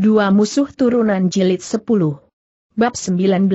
Dua musuh turunan jilid 10. Bab 19.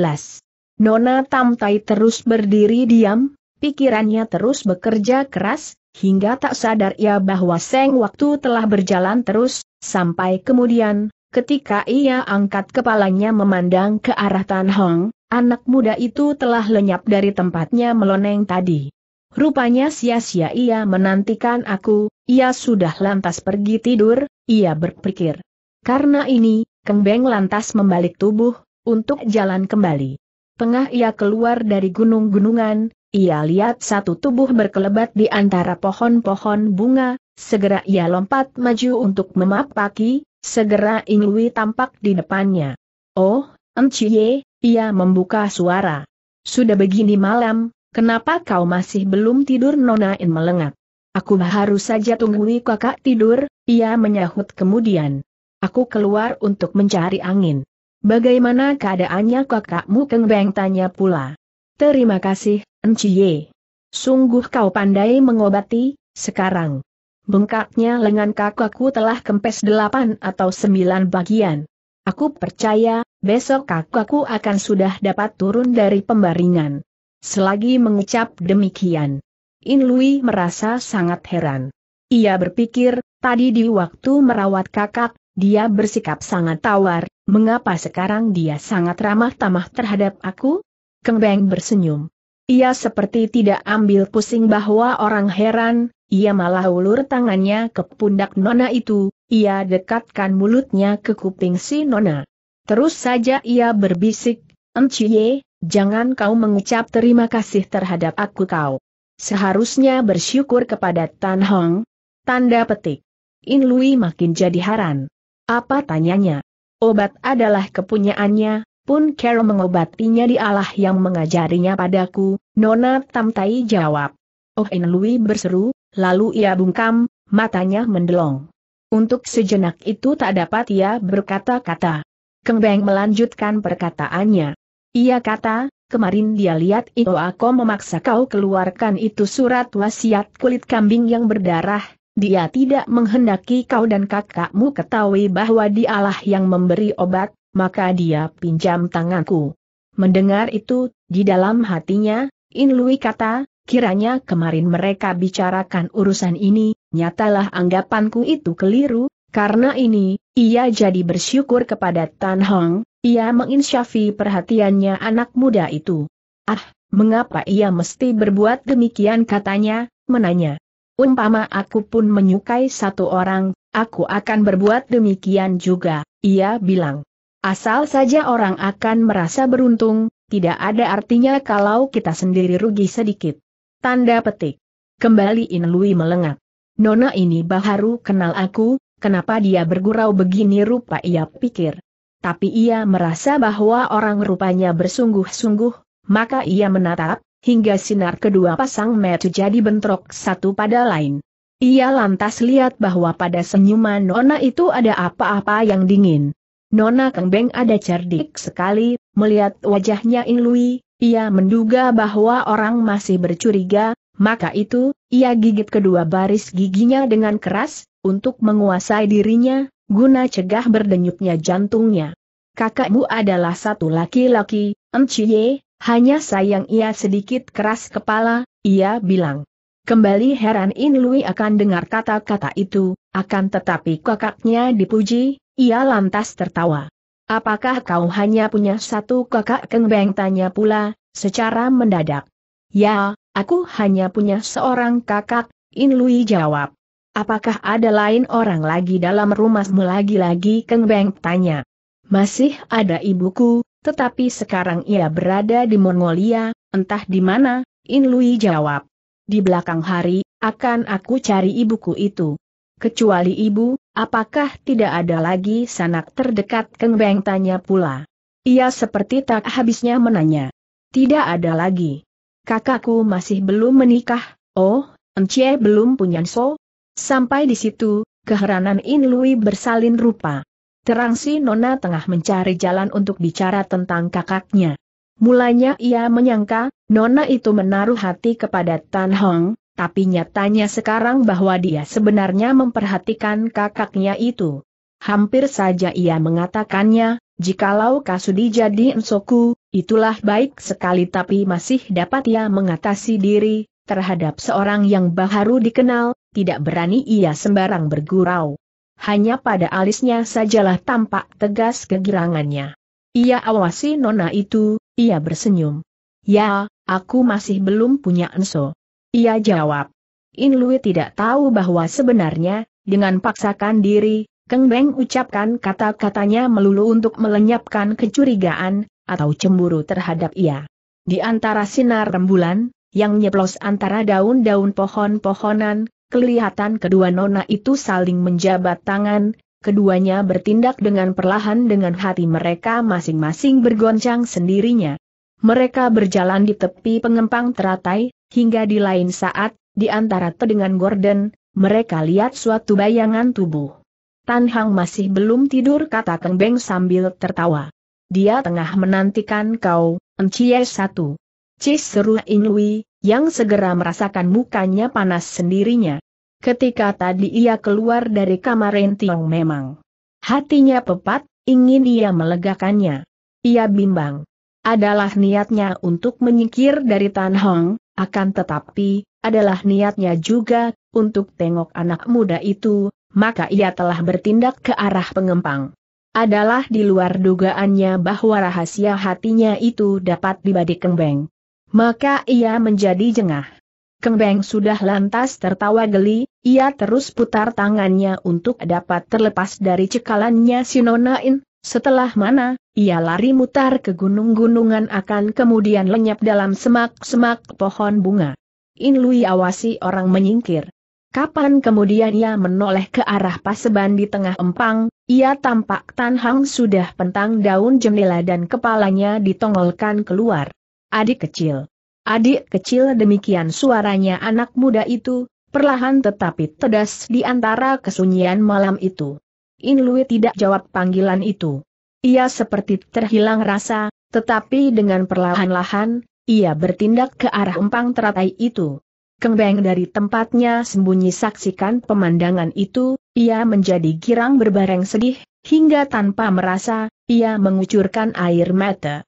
Nona Tamtai terus berdiri diam, pikirannya terus bekerja keras, hingga tak sadar ia bahwa seng waktu telah berjalan terus, sampai kemudian, ketika ia angkat kepalanya memandang ke arah Tan Hong, anak muda itu telah lenyap dari tempatnya meloneng tadi. Rupanya sia-sia ia menantikan aku, ia sudah lantas pergi tidur, ia berpikir. Karena ini, Keng lantas membalik tubuh, untuk jalan kembali. Tengah ia keluar dari gunung-gunungan, ia lihat satu tubuh berkelebat di antara pohon-pohon bunga, segera ia lompat maju untuk memapaki, segera Ingui tampak di depannya. Oh, Enciye, ia membuka suara. Sudah begini malam, kenapa kau masih belum tidur Nona In melengak? Aku baru saja tunggui kakak tidur, ia menyahut kemudian. Aku keluar untuk mencari angin. Bagaimana keadaannya kakakmu Keng Beng tanya pula. Terima kasih, Enciye. Sungguh kau pandai mengobati, sekarang. Bengkaknya lengan kakakku telah kempes delapan atau sembilan bagian. Aku percaya, besok kakakku akan sudah dapat turun dari pembaringan. Selagi mengucap demikian, In Lui merasa sangat heran. Ia berpikir, tadi di waktu merawat kakak, dia bersikap sangat tawar, mengapa sekarang dia sangat ramah tamah terhadap aku? Kembang bersenyum. Ia seperti tidak ambil pusing bahwa orang heran, ia malah ulur tangannya ke pundak Nona itu, ia dekatkan mulutnya ke kuping si Nona. Terus saja ia berbisik, Enciye, jangan kau mengucap terima kasih terhadap aku kau. Seharusnya bersyukur kepada Tan Hong. Tanda petik. In Lui makin jadi haran. Apa tanyanya? Obat adalah kepunyaannya, pun Carol mengobatinya di Allah yang mengajarinya padaku, Nona Tamtai jawab. Oh In Lui berseru, lalu ia bungkam, matanya mendelong. Untuk sejenak itu tak dapat ia berkata-kata. Kembeng melanjutkan perkataannya. Ia kata, kemarin dia lihat Ito aku memaksa kau keluarkan itu surat wasiat kulit kambing yang berdarah, dia tidak menghendaki kau dan kakakmu ketahui bahwa dialah yang memberi obat, maka dia pinjam tanganku. Mendengar itu, di dalam hatinya, In Lui kata, kiranya kemarin mereka bicarakan urusan ini, nyatalah anggapanku itu keliru, karena ini, ia jadi bersyukur kepada Tan Hong, ia menginsyafi perhatiannya anak muda itu. Ah, mengapa ia mesti berbuat demikian katanya, menanya. Umpama aku pun menyukai satu orang, aku akan berbuat demikian juga, ia bilang. Asal saja orang akan merasa beruntung, tidak ada artinya kalau kita sendiri rugi sedikit. Tanda petik. Kembali Inlui melengak. Nona ini baru kenal aku, kenapa dia bergurau begini rupa ia pikir. Tapi ia merasa bahwa orang rupanya bersungguh-sungguh, maka ia menatap, hingga sinar kedua pasang mata jadi bentrok satu pada lain. Ia lantas lihat bahwa pada senyuman Nona itu ada apa-apa yang dingin. Nona Kengbeng ada cerdik sekali, melihat wajahnya Lui, ia menduga bahwa orang masih bercuriga, maka itu, ia gigit kedua baris giginya dengan keras, untuk menguasai dirinya, guna cegah berdenyutnya jantungnya kakakmu adalah satu laki-laki, Enciye, hanya sayang ia sedikit keras kepala, ia bilang. Kembali heran In Lui akan dengar kata-kata itu, akan tetapi kakaknya dipuji, ia lantas tertawa. Apakah kau hanya punya satu kakak kengbeng tanya pula, secara mendadak. Ya, aku hanya punya seorang kakak, In Lui jawab. Apakah ada lain orang lagi dalam rumahmu lagi-lagi kengbeng tanya. Masih ada ibuku, tetapi sekarang ia berada di Mongolia, entah di mana, In Lui jawab. Di belakang hari, akan aku cari ibuku itu. Kecuali ibu, apakah tidak ada lagi sanak terdekat Keng tanya pula. Ia seperti tak habisnya menanya. Tidak ada lagi. Kakakku masih belum menikah, oh, Encie belum punya so. Sampai di situ, keheranan In Lui bersalin rupa. Terang si Nona tengah mencari jalan untuk bicara tentang kakaknya. Mulanya ia menyangka, Nona itu menaruh hati kepada Tan Hong, tapi nyatanya sekarang bahwa dia sebenarnya memperhatikan kakaknya itu. Hampir saja ia mengatakannya, jikalau Kasudi jadi ensoku, itulah baik sekali tapi masih dapat ia mengatasi diri, terhadap seorang yang baru dikenal, tidak berani ia sembarang bergurau hanya pada alisnya sajalah tampak tegas kegirangannya. Ia awasi nona itu, ia bersenyum. Ya, aku masih belum punya enso. Ia jawab. In Lui tidak tahu bahwa sebenarnya, dengan paksakan diri, Keng Beng ucapkan kata-katanya melulu untuk melenyapkan kecurigaan, atau cemburu terhadap ia. Di antara sinar rembulan, yang nyeplos antara daun-daun pohon-pohonan, kelihatan kedua nona itu saling menjabat tangan, keduanya bertindak dengan perlahan dengan hati mereka masing-masing bergoncang sendirinya. Mereka berjalan di tepi pengempang teratai, hingga di lain saat, di antara tedengan Gordon, mereka lihat suatu bayangan tubuh. Tan Hang masih belum tidur kata Keng Beng sambil tertawa. Dia tengah menantikan kau, Encie satu. Cis seru Inui, yang segera merasakan mukanya panas sendirinya. Ketika tadi ia keluar dari kamar Rentiong memang. Hatinya pepat, ingin ia melegakannya. Ia bimbang. Adalah niatnya untuk menyingkir dari Tan Hong, akan tetapi, adalah niatnya juga, untuk tengok anak muda itu, maka ia telah bertindak ke arah pengempang. Adalah di luar dugaannya bahwa rahasia hatinya itu dapat dibadik kembeng maka ia menjadi jengah. Kembeng sudah lantas tertawa geli, ia terus putar tangannya untuk dapat terlepas dari cekalannya si Sinonain, setelah mana, ia lari mutar ke gunung-gunungan akan kemudian lenyap dalam semak-semak pohon bunga. In Lui awasi orang menyingkir. Kapan kemudian ia menoleh ke arah paseban di tengah empang, ia tampak Tan sudah pentang daun jendela dan kepalanya ditongolkan keluar. Adik kecil. Adik kecil demikian suaranya anak muda itu, perlahan tetapi tedas di antara kesunyian malam itu. In Lui tidak jawab panggilan itu. Ia seperti terhilang rasa, tetapi dengan perlahan-lahan, ia bertindak ke arah empang teratai itu. Kembang dari tempatnya sembunyi saksikan pemandangan itu, ia menjadi girang berbareng sedih, hingga tanpa merasa, ia mengucurkan air mata.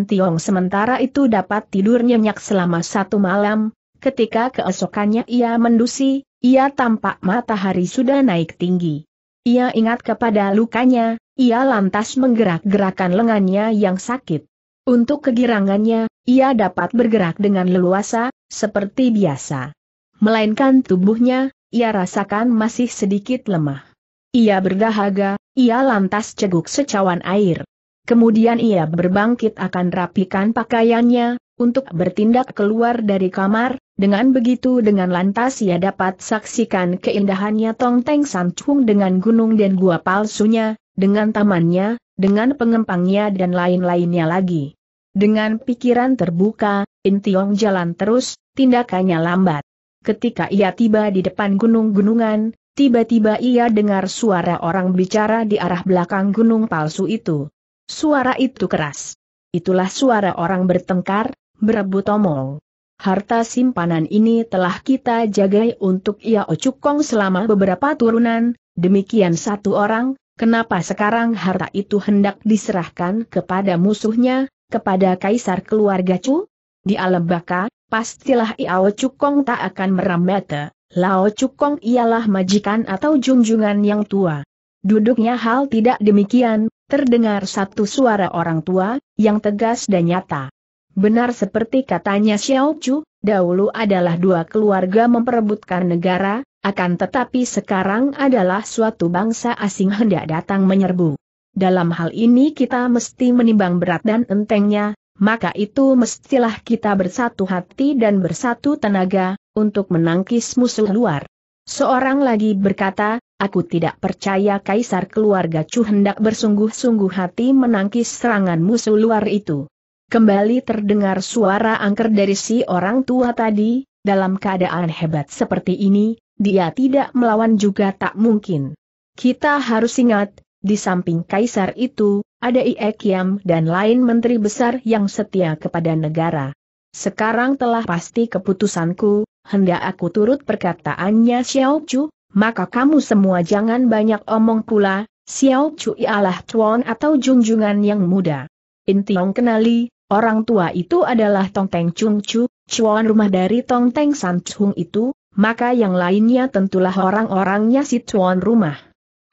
Tiong sementara itu dapat tidur nyenyak selama satu malam, ketika keesokannya ia mendusi, ia tampak matahari sudah naik tinggi. Ia ingat kepada lukanya, ia lantas menggerak-gerakan lengannya yang sakit. Untuk kegirangannya, ia dapat bergerak dengan leluasa, seperti biasa. Melainkan tubuhnya, ia rasakan masih sedikit lemah. Ia berdahaga, ia lantas ceguk secawan air. Kemudian ia berbangkit akan rapikan pakaiannya, untuk bertindak keluar dari kamar, dengan begitu dengan lantas ia dapat saksikan keindahannya Tong Teng San dengan gunung dan gua palsunya, dengan tamannya, dengan pengempangnya dan lain-lainnya lagi. Dengan pikiran terbuka, Tiong jalan terus, tindakannya lambat. Ketika ia tiba di depan gunung-gunungan, tiba-tiba ia dengar suara orang bicara di arah belakang gunung palsu itu. Suara itu keras. Itulah suara orang bertengkar, berebut omong. Harta simpanan ini telah kita jagai untuk Ia Ocukong selama beberapa turunan, demikian satu orang, kenapa sekarang harta itu hendak diserahkan kepada musuhnya, kepada kaisar keluarga Chu? Di alam baka, pastilah Ia Ocukong tak akan merambata, Lao Cukong ialah majikan atau junjungan yang tua. Duduknya hal tidak demikian, terdengar satu suara orang tua, yang tegas dan nyata. Benar seperti katanya Xiao Chu, dahulu adalah dua keluarga memperebutkan negara, akan tetapi sekarang adalah suatu bangsa asing hendak datang menyerbu. Dalam hal ini kita mesti menimbang berat dan entengnya, maka itu mestilah kita bersatu hati dan bersatu tenaga, untuk menangkis musuh luar. Seorang lagi berkata, Aku tidak percaya kaisar keluarga Chu hendak bersungguh-sungguh hati menangkis serangan musuh luar itu. Kembali terdengar suara angker dari si orang tua tadi, dalam keadaan hebat seperti ini, dia tidak melawan juga tak mungkin. Kita harus ingat, di samping kaisar itu, ada Iek Yam dan lain menteri besar yang setia kepada negara. Sekarang telah pasti keputusanku, hendak aku turut perkataannya Xiao Chu, maka kamu semua jangan banyak omong pula, Xiao Chu ialah tuan atau junjungan yang muda. Tiong kenali, orang tua itu adalah Tong Teng Chung Chu, Chuan rumah dari Tong Teng San Chung itu, maka yang lainnya tentulah orang-orangnya si Chuan rumah.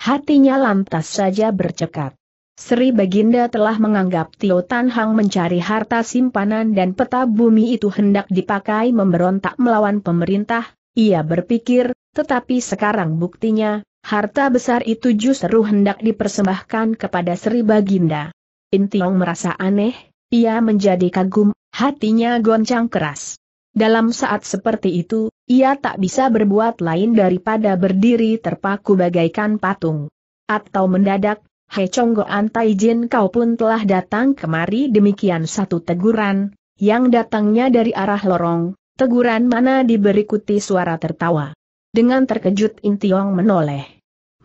Hatinya lantas saja bercekat. Sri Baginda telah menganggap Tio Tan Hang mencari harta simpanan dan peta bumi itu hendak dipakai memberontak melawan pemerintah, ia berpikir, tetapi sekarang buktinya, harta besar itu justru hendak dipersembahkan kepada Sri Baginda. Intiong merasa aneh, ia menjadi kagum, hatinya goncang keras. Dalam saat seperti itu, ia tak bisa berbuat lain daripada berdiri terpaku bagaikan patung. Atau mendadak, Hei Chonggo Antai Jin kau pun telah datang kemari demikian satu teguran, yang datangnya dari arah lorong, teguran mana diberikuti suara tertawa dengan terkejut Intiong menoleh.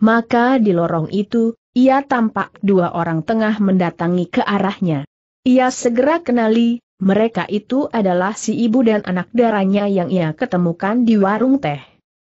Maka di lorong itu, ia tampak dua orang tengah mendatangi ke arahnya. Ia segera kenali, mereka itu adalah si ibu dan anak darahnya yang ia ketemukan di warung teh.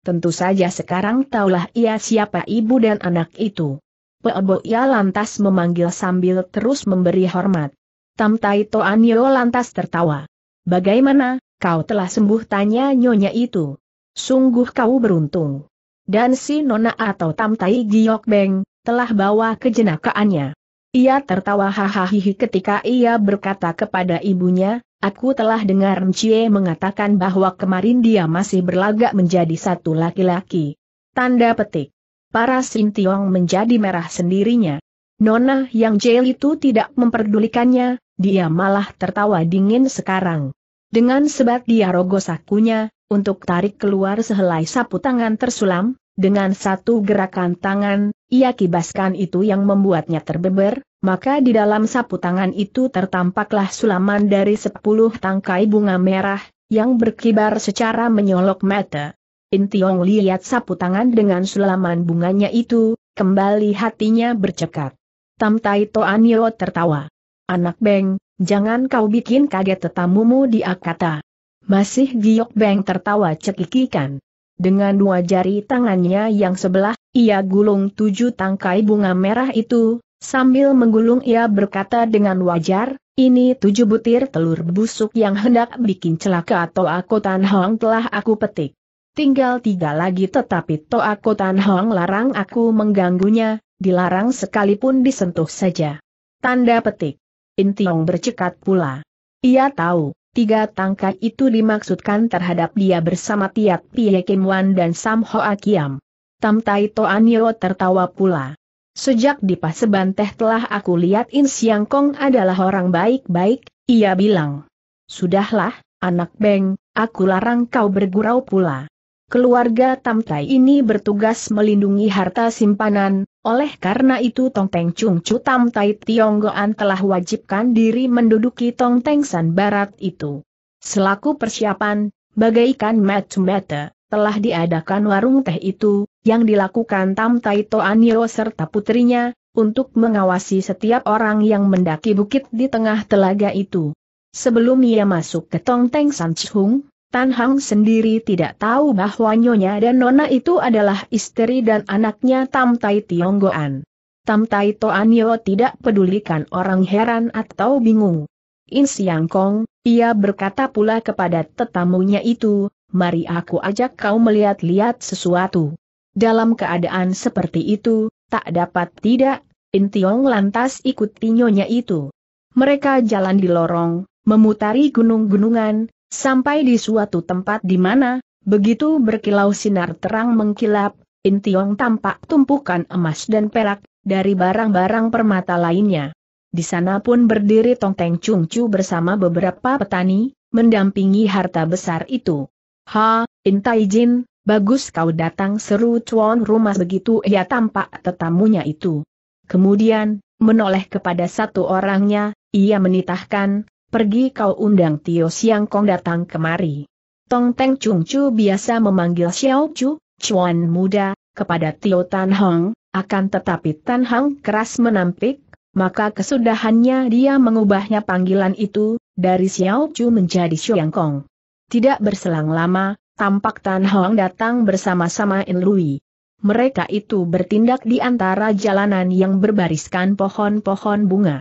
Tentu saja sekarang taulah ia siapa ibu dan anak itu. Pebo ia lantas memanggil sambil terus memberi hormat. Tam Toan Yo lantas tertawa. Bagaimana, kau telah sembuh tanya nyonya itu. Sungguh kau beruntung. Dan si Nona atau Tamtai Giok Beng, telah bawa kejenakaannya. Ia tertawa hahaha ketika ia berkata kepada ibunya, aku telah dengar Mcie mengatakan bahwa kemarin dia masih berlagak menjadi satu laki-laki. Tanda petik. Para Sintiong menjadi merah sendirinya. Nona yang jeli itu tidak memperdulikannya, dia malah tertawa dingin sekarang. Dengan sebat dia rogo sakunya, untuk tarik keluar sehelai sapu tangan tersulam, dengan satu gerakan tangan, ia kibaskan itu yang membuatnya terbeber, maka di dalam sapu tangan itu tertampaklah sulaman dari sepuluh tangkai bunga merah, yang berkibar secara menyolok mata. Tiong lihat sapu tangan dengan sulaman bunganya itu, kembali hatinya bercekat. Tai Toanio tertawa. Anak Beng, jangan kau bikin kaget tetamumu di Akata. Masih Giok Beng tertawa cekikikan. Dengan dua jari tangannya yang sebelah, ia gulung tujuh tangkai bunga merah itu, sambil menggulung ia berkata dengan wajar, ini tujuh butir telur busuk yang hendak bikin celaka atau aku Tan Hong telah aku petik. Tinggal tiga lagi tetapi aku Tan Hong larang aku mengganggunya, dilarang sekalipun disentuh saja. Tanda petik. Intiong bercekat pula. Ia tahu, Tiga tangkai itu dimaksudkan terhadap dia bersama Tiat Pie Kim Wan dan Sam Ho Akiam. Tam Tai To Anio tertawa pula. Sejak di Paseban teh telah aku lihat In Siang Kong adalah orang baik-baik, ia bilang. Sudahlah, anak Beng, aku larang kau bergurau pula. Keluarga Tam Tai ini bertugas melindungi harta simpanan, oleh karena itu Tong Teng Chung Chu Tam Tai Goan telah wajibkan diri menduduki Tong Teng San Barat itu. Selaku persiapan, bagaikan match telah diadakan warung teh itu, yang dilakukan Tam Tai Toanio serta putrinya, untuk mengawasi setiap orang yang mendaki bukit di tengah telaga itu. Sebelum ia masuk ke Tong Teng San Chung, Tan Hang sendiri tidak tahu bahwa Nyonya dan Nona itu adalah istri dan anaknya Tam Tai Goan. Tam Tai Yo tidak pedulikan orang heran atau bingung. In Siang Kong, ia berkata pula kepada tetamunya itu, mari aku ajak kau melihat-lihat sesuatu. Dalam keadaan seperti itu, tak dapat tidak, In Tiong lantas ikut Nyonya itu. Mereka jalan di lorong, memutari gunung-gunungan, Sampai di suatu tempat di mana, begitu berkilau sinar terang mengkilap, Intiong tampak tumpukan emas dan perak, dari barang-barang permata lainnya. Di sana pun berdiri Tongteng Cungcu bersama beberapa petani, mendampingi harta besar itu. Ha, Intai Jin, bagus kau datang seru cuan rumah begitu ia tampak tetamunya itu. Kemudian, menoleh kepada satu orangnya, ia menitahkan, pergi kau undang Tio Siang Kong datang kemari. Tong Teng Chung Chu biasa memanggil Xiao Chu, Chuan muda, kepada Tio Tan Hong, akan tetapi Tan Hong keras menampik, maka kesudahannya dia mengubahnya panggilan itu, dari Xiao Chu menjadi Siang Kong. Tidak berselang lama, tampak Tan Hong datang bersama-sama In Lui. Mereka itu bertindak di antara jalanan yang berbariskan pohon-pohon bunga.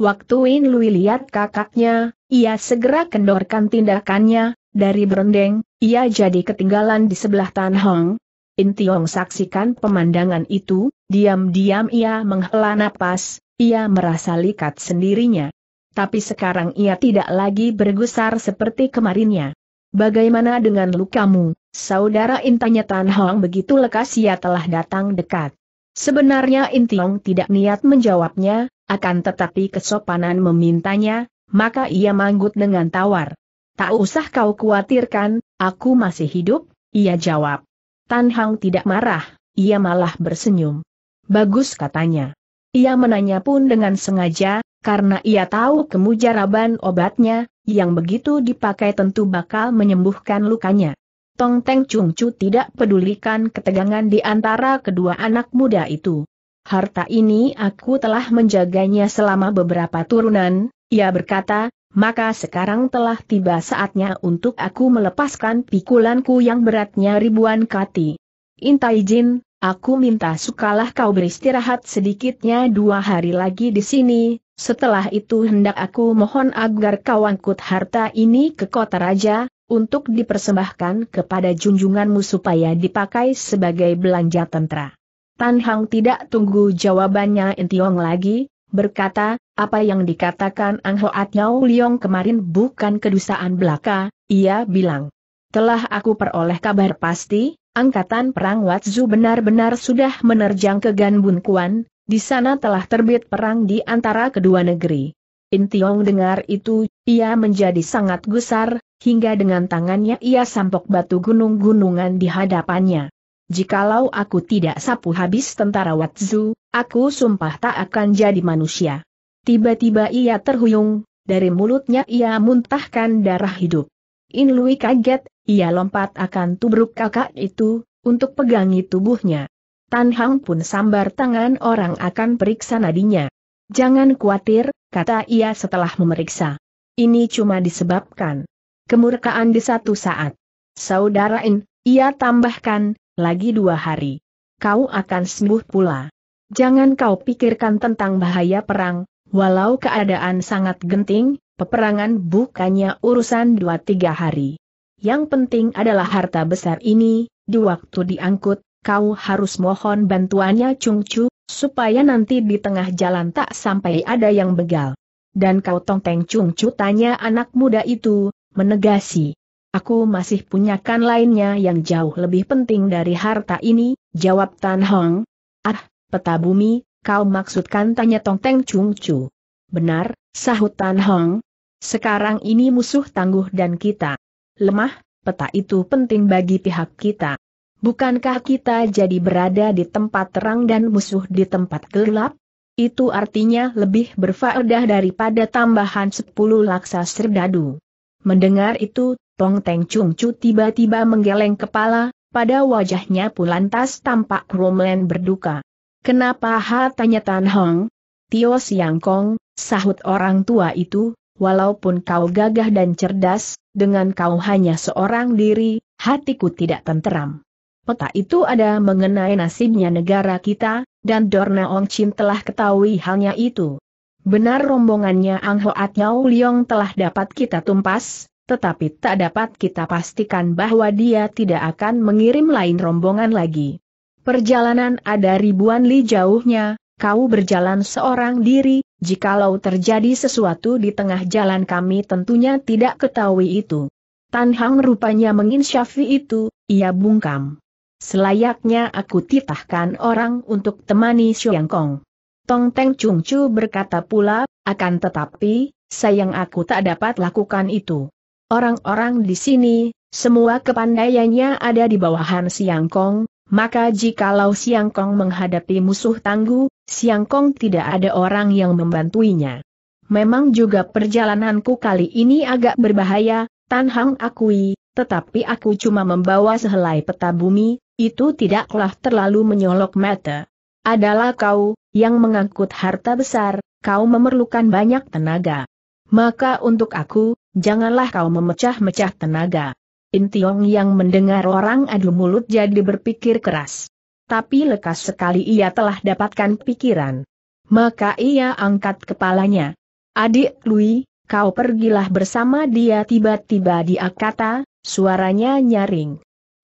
Waktu In Lui lihat kakaknya, ia segera kendorkan tindakannya, dari berendeng, ia jadi ketinggalan di sebelah Tan Hong. In Tiong saksikan pemandangan itu, diam-diam ia menghela napas, ia merasa likat sendirinya. Tapi sekarang ia tidak lagi bergusar seperti kemarinnya. Bagaimana dengan lukamu, saudara Intanya Tan Hong begitu lekas ia telah datang dekat. Sebenarnya Intiong tidak niat menjawabnya, akan tetapi kesopanan memintanya, maka ia manggut dengan tawar. Tak usah kau khawatirkan, aku masih hidup, ia jawab. Tan Hang tidak marah, ia malah bersenyum. Bagus katanya. Ia menanya pun dengan sengaja, karena ia tahu kemujaraban obatnya, yang begitu dipakai tentu bakal menyembuhkan lukanya. Tong Teng Chung Chu tidak pedulikan ketegangan di antara kedua anak muda itu harta ini aku telah menjaganya selama beberapa turunan, ia berkata, maka sekarang telah tiba saatnya untuk aku melepaskan pikulanku yang beratnya ribuan kati. Intai Jin, aku minta sukalah kau beristirahat sedikitnya dua hari lagi di sini, setelah itu hendak aku mohon agar kau angkut harta ini ke kota raja, untuk dipersembahkan kepada junjunganmu supaya dipakai sebagai belanja tentara. Tan Hang tidak tunggu jawabannya Intiong lagi, berkata, apa yang dikatakan Ang Hoat Yao Liong kemarin bukan kedusaan belaka, ia bilang. Telah aku peroleh kabar pasti, angkatan perang Watzu benar-benar sudah menerjang ke Ganbun Kuan, di sana telah terbit perang di antara kedua negeri. Intiong dengar itu, ia menjadi sangat gusar, hingga dengan tangannya ia sampok batu gunung-gunungan di hadapannya jikalau aku tidak sapu habis tentara Watzu, aku sumpah tak akan jadi manusia. Tiba-tiba ia terhuyung, dari mulutnya ia muntahkan darah hidup. In lui kaget, ia lompat akan tubruk kakak itu, untuk pegangi tubuhnya. Tan Hang pun sambar tangan orang akan periksa nadinya. Jangan khawatir, kata ia setelah memeriksa. Ini cuma disebabkan kemurkaan di satu saat. Saudara In, ia tambahkan, lagi dua hari. Kau akan sembuh pula. Jangan kau pikirkan tentang bahaya perang, walau keadaan sangat genting, peperangan bukannya urusan dua tiga hari. Yang penting adalah harta besar ini, di waktu diangkut, kau harus mohon bantuannya Chung Chu, supaya nanti di tengah jalan tak sampai ada yang begal. Dan kau tongteng Chung Chu tanya anak muda itu, menegasi. Aku masih punya punyakan lainnya yang jauh lebih penting dari harta ini, jawab Tan Hong. Ah, peta bumi, kau maksudkan tanya Tong Teng Chung Chu. Benar, sahut Tan Hong. Sekarang ini musuh tangguh dan kita lemah, peta itu penting bagi pihak kita. Bukankah kita jadi berada di tempat terang dan musuh di tempat gelap? Itu artinya lebih berfaedah daripada tambahan sepuluh laksa serdadu. Mendengar itu, Pong Teng Chung Chu tiba-tiba menggeleng kepala, pada wajahnya pun lantas tampak Kromlen berduka. Kenapa ha tanya Tan Hong? Tio Siang Kong, sahut orang tua itu, walaupun kau gagah dan cerdas, dengan kau hanya seorang diri, hatiku tidak tenteram. Peta itu ada mengenai nasibnya negara kita, dan Dorna Ong Chin telah ketahui halnya itu. Benar rombongannya Ang Hoat Yao Liong telah dapat kita tumpas, tetapi tak dapat kita pastikan bahwa dia tidak akan mengirim lain rombongan lagi. Perjalanan ada ribuan li jauhnya, kau berjalan seorang diri, jikalau terjadi sesuatu di tengah jalan kami tentunya tidak ketahui itu. Tan Hang rupanya menginsyafi itu, ia bungkam. Selayaknya aku titahkan orang untuk temani Xiong Kong. Tong Teng Chung Chu berkata pula, akan tetapi, sayang aku tak dapat lakukan itu. Orang-orang di sini, semua kepandaiannya ada di bawahan Siang Kong, maka jikalau Siang Kong menghadapi musuh tangguh, Siang Kong tidak ada orang yang membantuinya. Memang juga perjalananku kali ini agak berbahaya, Tan Hang akui, tetapi aku cuma membawa sehelai peta bumi, itu tidaklah terlalu menyolok mata. Adalah kau, yang mengangkut harta besar, kau memerlukan banyak tenaga. Maka untuk aku, janganlah kau memecah-mecah tenaga. Intiong yang mendengar orang adu mulut jadi berpikir keras. Tapi lekas sekali ia telah dapatkan pikiran. Maka ia angkat kepalanya. Adik Lui, kau pergilah bersama dia tiba-tiba dia kata, suaranya nyaring.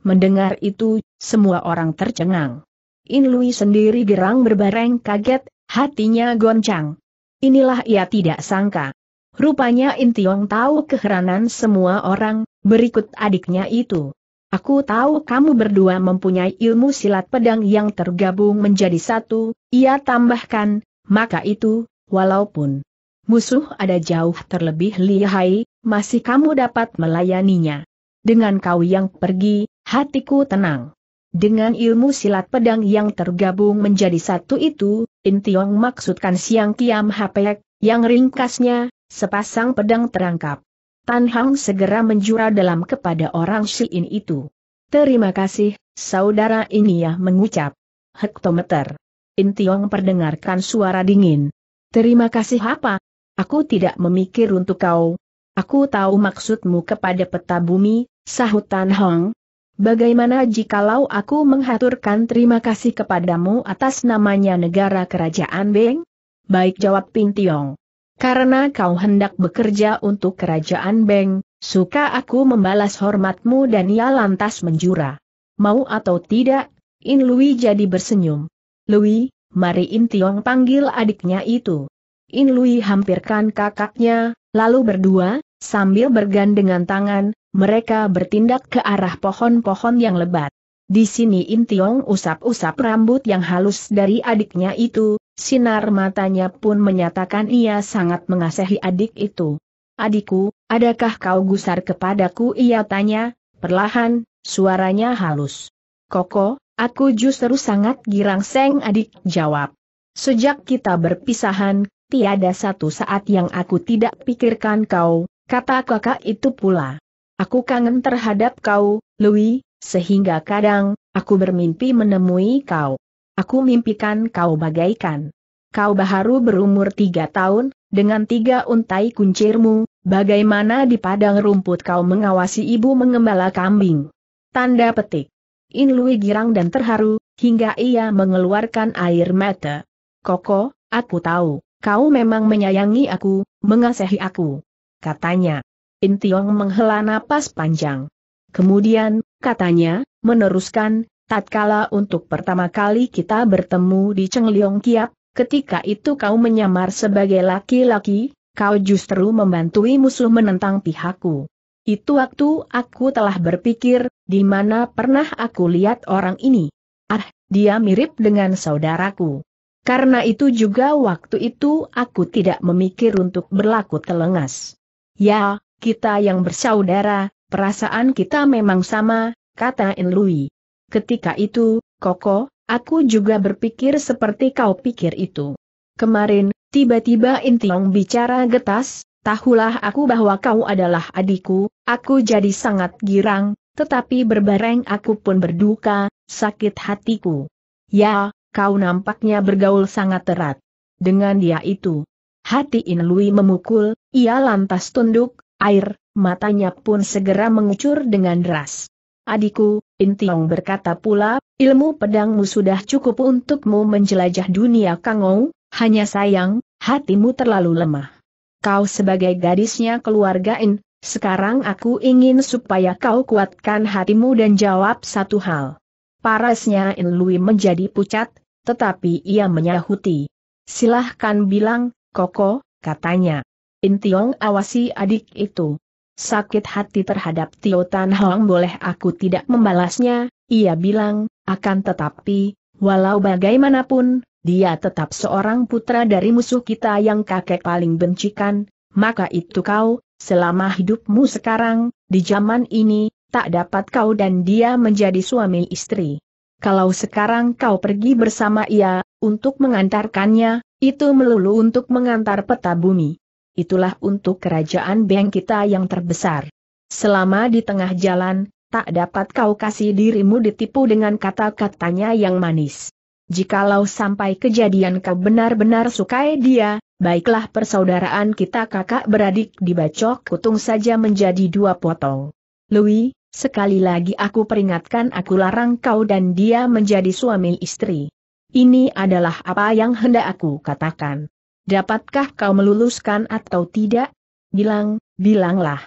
Mendengar itu, semua orang tercengang. In Lui sendiri gerang berbareng kaget, hatinya goncang. Inilah ia tidak sangka, Rupanya Intiong tahu keheranan semua orang, berikut adiknya itu. Aku tahu kamu berdua mempunyai ilmu silat pedang yang tergabung menjadi satu, ia tambahkan, maka itu, walaupun musuh ada jauh terlebih lihai, masih kamu dapat melayaninya. Dengan kau yang pergi, hatiku tenang. Dengan ilmu silat pedang yang tergabung menjadi satu itu, Intiong maksudkan Siang Kiam Hapek, yang ringkasnya, sepasang pedang terangkap. Tan Hang segera menjura dalam kepada orang Shiin itu. Terima kasih, saudara ini ya mengucap. Hektometer. Intiong perdengarkan suara dingin. Terima kasih apa? Aku tidak memikir untuk kau. Aku tahu maksudmu kepada peta bumi, sahut Tan Hong, Bagaimana jikalau aku menghaturkan terima kasih kepadamu atas namanya negara kerajaan Beng? Baik jawab Pintiong. Karena kau hendak bekerja untuk kerajaan Beng, suka aku membalas hormatmu dan ia lantas menjura. Mau atau tidak, In Lui jadi bersenyum. Lui, mari In Tiong panggil adiknya itu. In Lui hampirkan kakaknya, lalu berdua, sambil bergandengan tangan, mereka bertindak ke arah pohon-pohon yang lebat. Di sini In Tiong usap-usap rambut yang halus dari adiknya itu, Sinar matanya pun menyatakan ia sangat mengasihi adik itu. Adikku, adakah kau gusar kepadaku? Ia tanya, perlahan, suaranya halus. Koko, aku justru sangat girang seng adik jawab. Sejak kita berpisahan, tiada satu saat yang aku tidak pikirkan kau, kata kakak itu pula. Aku kangen terhadap kau, Louis, sehingga kadang, aku bermimpi menemui kau. Aku mimpikan kau bagaikan. Kau baharu berumur tiga tahun, dengan tiga untai kuncirmu, bagaimana di padang rumput kau mengawasi ibu mengembala kambing. Tanda petik. In Lui girang dan terharu, hingga ia mengeluarkan air mata. Koko, aku tahu, kau memang menyayangi aku, mengasihi aku. Katanya. In Tiong menghela napas panjang. Kemudian, katanya, meneruskan, Tatkala untuk pertama kali kita bertemu di Cengliong Kiap, ketika itu kau menyamar sebagai laki-laki, kau justru membantui musuh menentang pihakku. Itu waktu aku telah berpikir, di mana pernah aku lihat orang ini. Ah, dia mirip dengan saudaraku. Karena itu juga waktu itu aku tidak memikir untuk berlaku telengas. Ya, kita yang bersaudara, perasaan kita memang sama, kata Enlui. Ketika itu, Koko, aku juga berpikir seperti kau pikir itu. Kemarin, tiba-tiba Intiong bicara getas, tahulah aku bahwa kau adalah adikku, aku jadi sangat girang, tetapi berbareng aku pun berduka, sakit hatiku. Ya, kau nampaknya bergaul sangat erat. Dengan dia itu. Hati Inlui memukul, ia lantas tunduk, air, matanya pun segera mengucur dengan deras. Adikku, Intiong berkata pula, ilmu pedangmu sudah cukup untukmu menjelajah dunia Kangou, hanya sayang, hatimu terlalu lemah. Kau sebagai gadisnya keluarga In, sekarang aku ingin supaya kau kuatkan hatimu dan jawab satu hal. Parasnya In Lui menjadi pucat, tetapi ia menyahuti. Silahkan bilang, Koko, katanya. Intiong awasi adik itu. Sakit hati terhadap Tio Tan Hong boleh aku tidak membalasnya, ia bilang, akan tetapi, walau bagaimanapun, dia tetap seorang putra dari musuh kita yang kakek paling bencikan, maka itu kau, selama hidupmu sekarang, di zaman ini, tak dapat kau dan dia menjadi suami istri. Kalau sekarang kau pergi bersama ia, untuk mengantarkannya, itu melulu untuk mengantar peta bumi itulah untuk kerajaan Beng kita yang terbesar. Selama di tengah jalan, tak dapat kau kasih dirimu ditipu dengan kata-katanya yang manis. Jikalau sampai kejadian kau benar-benar sukai dia, baiklah persaudaraan kita kakak beradik dibacok kutung saja menjadi dua potong. Louis, sekali lagi aku peringatkan aku larang kau dan dia menjadi suami istri. Ini adalah apa yang hendak aku katakan. Dapatkah kau meluluskan atau tidak? Bilang, bilanglah.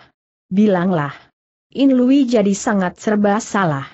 Bilanglah. In Lui jadi sangat serba salah.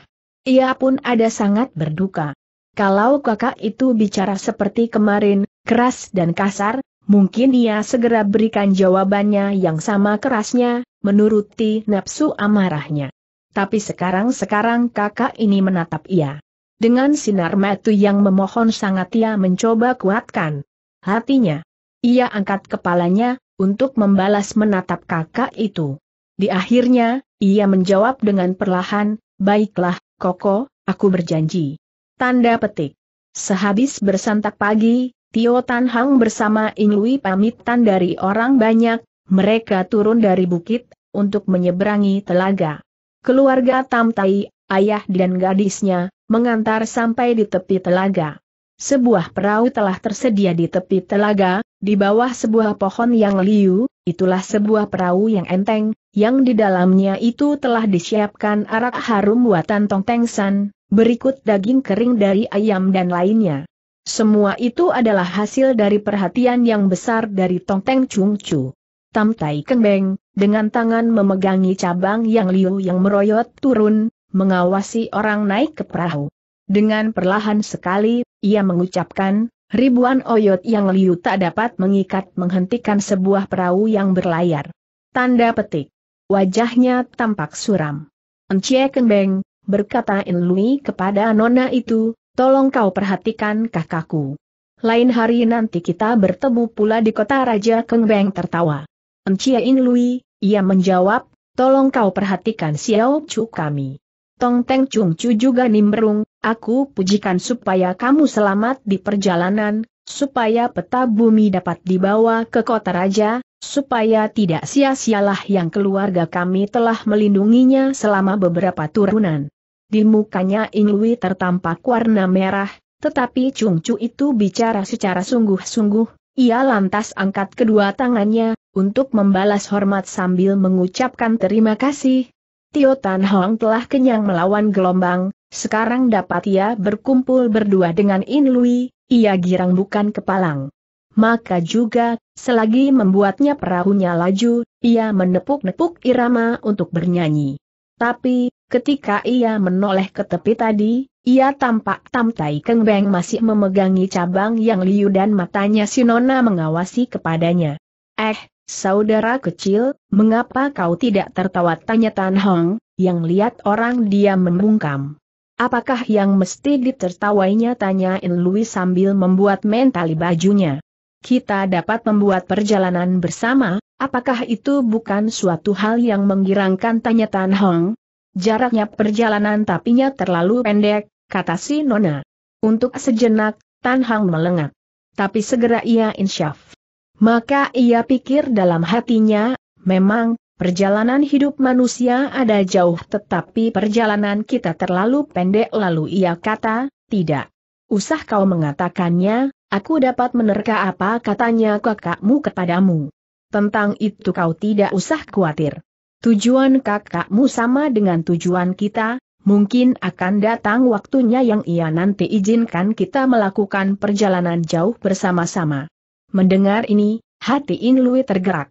Ia pun ada sangat berduka. Kalau kakak itu bicara seperti kemarin, keras dan kasar, mungkin ia segera berikan jawabannya yang sama kerasnya, menuruti nafsu amarahnya. Tapi sekarang-sekarang kakak ini menatap ia. Dengan sinar metu yang memohon sangat ia mencoba kuatkan hatinya. Ia angkat kepalanya, untuk membalas menatap kakak itu. Di akhirnya, ia menjawab dengan perlahan, Baiklah, Koko, aku berjanji. Tanda petik. Sehabis bersantak pagi, Tio Tan Hang bersama Ing Lui pamitan dari orang banyak, mereka turun dari bukit, untuk menyeberangi telaga. Keluarga Tam Tai, ayah dan gadisnya, mengantar sampai di tepi telaga. Sebuah perahu telah tersedia di tepi telaga, di bawah sebuah pohon yang liu, itulah sebuah perahu yang enteng, yang di dalamnya itu telah disiapkan arak harum buatan Tong Teng San, berikut daging kering dari ayam dan lainnya. Semua itu adalah hasil dari perhatian yang besar dari Tong Teng Chung Chu. Tam Tai Beng, dengan tangan memegangi cabang yang liu yang meroyot turun, mengawasi orang naik ke perahu. Dengan perlahan sekali, ia mengucapkan, ribuan oyot yang liu tak dapat mengikat menghentikan sebuah perahu yang berlayar. Tanda petik. Wajahnya tampak suram. Encie Kenbeng, berkata In Lui kepada nona itu, tolong kau perhatikan kakakku. Lain hari nanti kita bertemu pula di kota Raja Kengbeng tertawa. Encie Lui, ia menjawab, tolong kau perhatikan Xiao Chu kami. Tong Teng Chung Chu juga nimbrung, aku pujikan supaya kamu selamat di perjalanan, supaya peta bumi dapat dibawa ke kota raja, supaya tidak sia-sialah yang keluarga kami telah melindunginya selama beberapa turunan. Di mukanya Ingwi tertampak warna merah, tetapi Chung Chu itu bicara secara sungguh-sungguh, ia lantas angkat kedua tangannya, untuk membalas hormat sambil mengucapkan terima kasih, Tio Tan Hong telah kenyang melawan gelombang, sekarang dapat ia berkumpul berdua dengan In Lui, ia girang bukan kepalang. Maka juga, selagi membuatnya perahunya laju, ia menepuk-nepuk irama untuk bernyanyi. Tapi, ketika ia menoleh ke tepi tadi, ia tampak tamtai Kengbeng masih memegangi cabang yang liu dan matanya Sinona mengawasi kepadanya. Eh, Saudara kecil, mengapa kau tidak tertawa tanya Tan Hong, yang lihat orang dia membungkam. Apakah yang mesti ditertawainya Tanya Louis sambil membuat mentali bajunya. Kita dapat membuat perjalanan bersama, apakah itu bukan suatu hal yang menggirangkan tanya Tan Hong? Jaraknya perjalanan tapinya terlalu pendek, kata si Nona. Untuk sejenak, Tan Hong melengak. Tapi segera ia insyaf. Maka ia pikir dalam hatinya, memang, perjalanan hidup manusia ada jauh tetapi perjalanan kita terlalu pendek lalu ia kata, tidak. Usah kau mengatakannya, aku dapat menerka apa katanya kakakmu kepadamu. Tentang itu kau tidak usah khawatir. Tujuan kakakmu sama dengan tujuan kita, mungkin akan datang waktunya yang ia nanti izinkan kita melakukan perjalanan jauh bersama-sama. Mendengar ini, hati In Lui tergerak.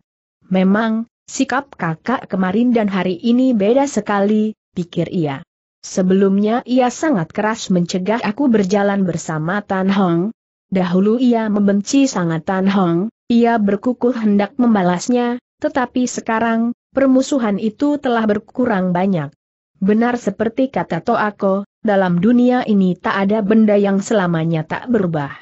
Memang, sikap kakak kemarin dan hari ini beda sekali, pikir ia. Sebelumnya ia sangat keras mencegah aku berjalan bersama Tan Hong. Dahulu ia membenci sangat Tan Hong, ia berkukuh hendak membalasnya, tetapi sekarang, permusuhan itu telah berkurang banyak. Benar seperti kata Toako, dalam dunia ini tak ada benda yang selamanya tak berubah.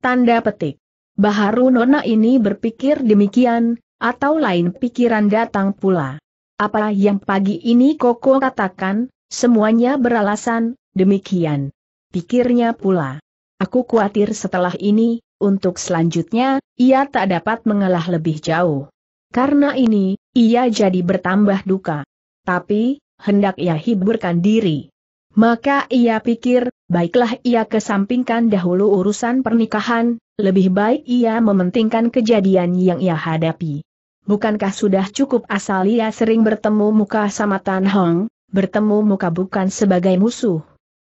Tanda petik. Baharu Nona ini berpikir demikian, atau lain pikiran datang pula. Apa yang pagi ini Koko katakan, semuanya beralasan, demikian. Pikirnya pula. Aku khawatir setelah ini, untuk selanjutnya, ia tak dapat mengalah lebih jauh. Karena ini, ia jadi bertambah duka. Tapi, hendak ia hiburkan diri. Maka ia pikir, baiklah ia kesampingkan dahulu urusan pernikahan, lebih baik ia mementingkan kejadian yang ia hadapi. Bukankah sudah cukup asal ia sering bertemu muka sama Tan Hong, bertemu muka bukan sebagai musuh?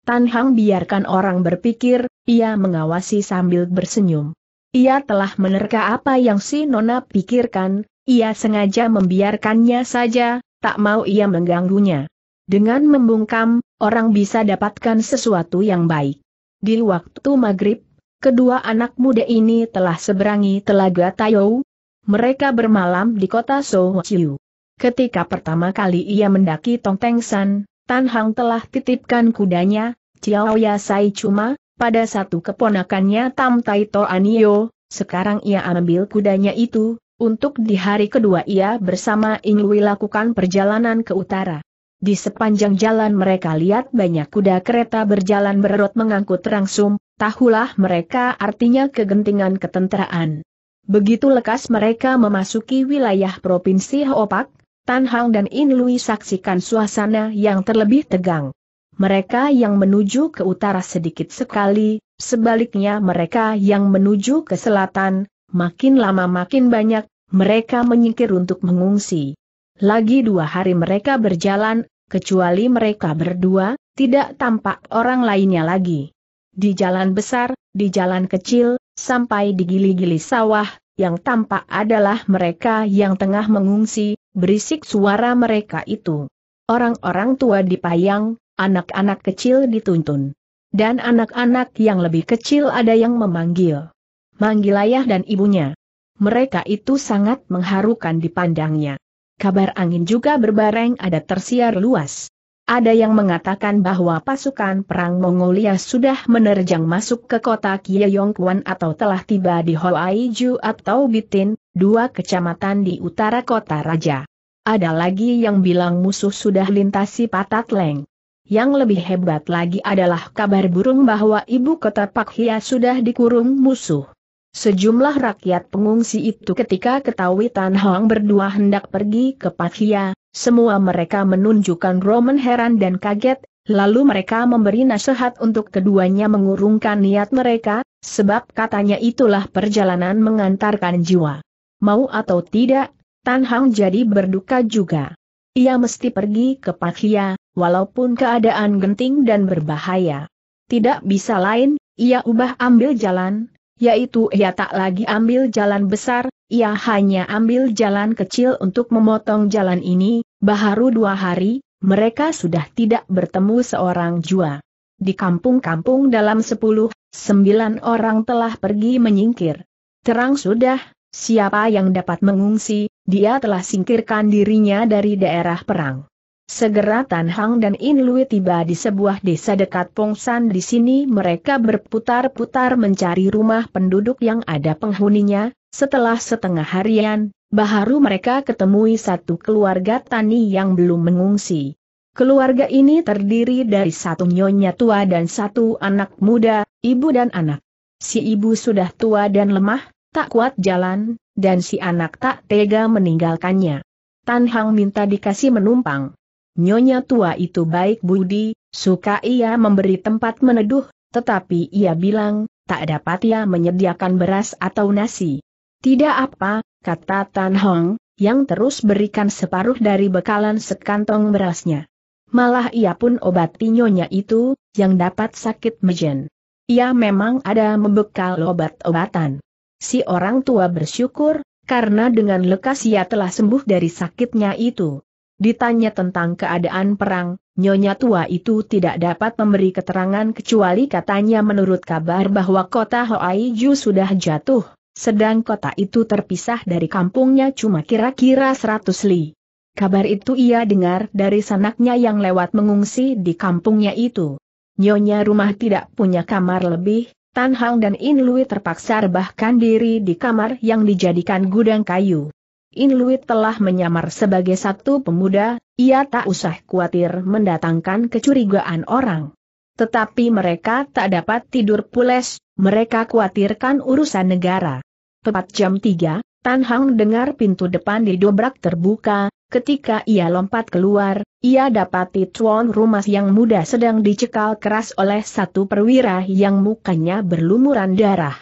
Tan Hong biarkan orang berpikir, ia mengawasi sambil bersenyum. Ia telah menerka apa yang si Nona pikirkan, ia sengaja membiarkannya saja, tak mau ia mengganggunya. Dengan membungkam, orang bisa dapatkan sesuatu yang baik. Di waktu maghrib, kedua anak muda ini telah seberangi telaga Tayou. Mereka bermalam di kota Sochiu. Ketika pertama kali ia mendaki Tongtengsan, Tan Hang telah titipkan kudanya, Chiao Sai Cuma, pada satu keponakannya Tam Tai To Anio, sekarang ia ambil kudanya itu, untuk di hari kedua ia bersama Ing Lui lakukan perjalanan ke utara. Di sepanjang jalan mereka lihat banyak kuda kereta berjalan berot mengangkut rangsum, tahulah mereka artinya kegentingan ketenteraan. Begitu lekas mereka memasuki wilayah Provinsi Hoopak, Tan Hang dan In Lui saksikan suasana yang terlebih tegang. Mereka yang menuju ke utara sedikit sekali, sebaliknya mereka yang menuju ke selatan, makin lama makin banyak, mereka menyingkir untuk mengungsi. Lagi dua hari mereka berjalan, kecuali mereka berdua, tidak tampak orang lainnya lagi. Di jalan besar, di jalan kecil, sampai di gili-gili sawah, yang tampak adalah mereka yang tengah mengungsi, berisik suara mereka itu. Orang-orang tua dipayang, anak-anak kecil dituntun. Dan anak-anak yang lebih kecil ada yang memanggil. Manggil ayah dan ibunya. Mereka itu sangat mengharukan dipandangnya kabar angin juga berbareng ada tersiar luas. Ada yang mengatakan bahwa pasukan perang Mongolia sudah menerjang masuk ke kota Kyeyongkwan atau telah tiba di Hoaiju atau Bitin, dua kecamatan di utara kota raja. Ada lagi yang bilang musuh sudah lintasi Leng. Yang lebih hebat lagi adalah kabar burung bahwa ibu kota Pakhia sudah dikurung musuh. Sejumlah rakyat pengungsi itu ketika ketahui Tan Hong berdua hendak pergi ke Pakia, semua mereka menunjukkan Roman heran dan kaget, lalu mereka memberi nasihat untuk keduanya mengurungkan niat mereka, sebab katanya itulah perjalanan mengantarkan jiwa. Mau atau tidak, Tan Hong jadi berduka juga. Ia mesti pergi ke Pakia, walaupun keadaan genting dan berbahaya. Tidak bisa lain, ia ubah ambil jalan, yaitu ia tak lagi ambil jalan besar, ia hanya ambil jalan kecil untuk memotong jalan ini, Baharu dua hari, mereka sudah tidak bertemu seorang jua. Di kampung-kampung dalam sepuluh, sembilan orang telah pergi menyingkir. Terang sudah, siapa yang dapat mengungsi, dia telah singkirkan dirinya dari daerah perang. Segera Tan Hang dan In Lui tiba di sebuah desa dekat Pongsan di sini mereka berputar-putar mencari rumah penduduk yang ada penghuninya, setelah setengah harian, baharu mereka ketemui satu keluarga tani yang belum mengungsi. Keluarga ini terdiri dari satu nyonya tua dan satu anak muda, ibu dan anak. Si ibu sudah tua dan lemah, tak kuat jalan, dan si anak tak tega meninggalkannya. Tan Hang minta dikasih menumpang. Nyonya tua itu baik budi, suka ia memberi tempat meneduh, tetapi ia bilang, tak dapat ia menyediakan beras atau nasi. Tidak apa, kata Tan Hong, yang terus berikan separuh dari bekalan sekantong berasnya. Malah ia pun obati nyonya itu, yang dapat sakit mejen. Ia memang ada membekal obat-obatan. Si orang tua bersyukur, karena dengan lekas ia telah sembuh dari sakitnya itu. Ditanya tentang keadaan perang, Nyonya tua itu tidak dapat memberi keterangan kecuali katanya menurut kabar bahwa kota Hoaiju sudah jatuh, sedang kota itu terpisah dari kampungnya cuma kira-kira 100 li. Kabar itu ia dengar dari sanaknya yang lewat mengungsi di kampungnya itu. Nyonya rumah tidak punya kamar lebih, Tan Hang dan In Lui terpaksa rebahkan diri di kamar yang dijadikan gudang kayu. In telah menyamar sebagai satu pemuda, ia tak usah khawatir mendatangkan kecurigaan orang. Tetapi mereka tak dapat tidur pulas, mereka khawatirkan urusan negara. Tepat jam 3, Tan Hang dengar pintu depan didobrak terbuka, ketika ia lompat keluar, ia dapati tuan rumah yang muda sedang dicekal keras oleh satu perwira yang mukanya berlumuran darah.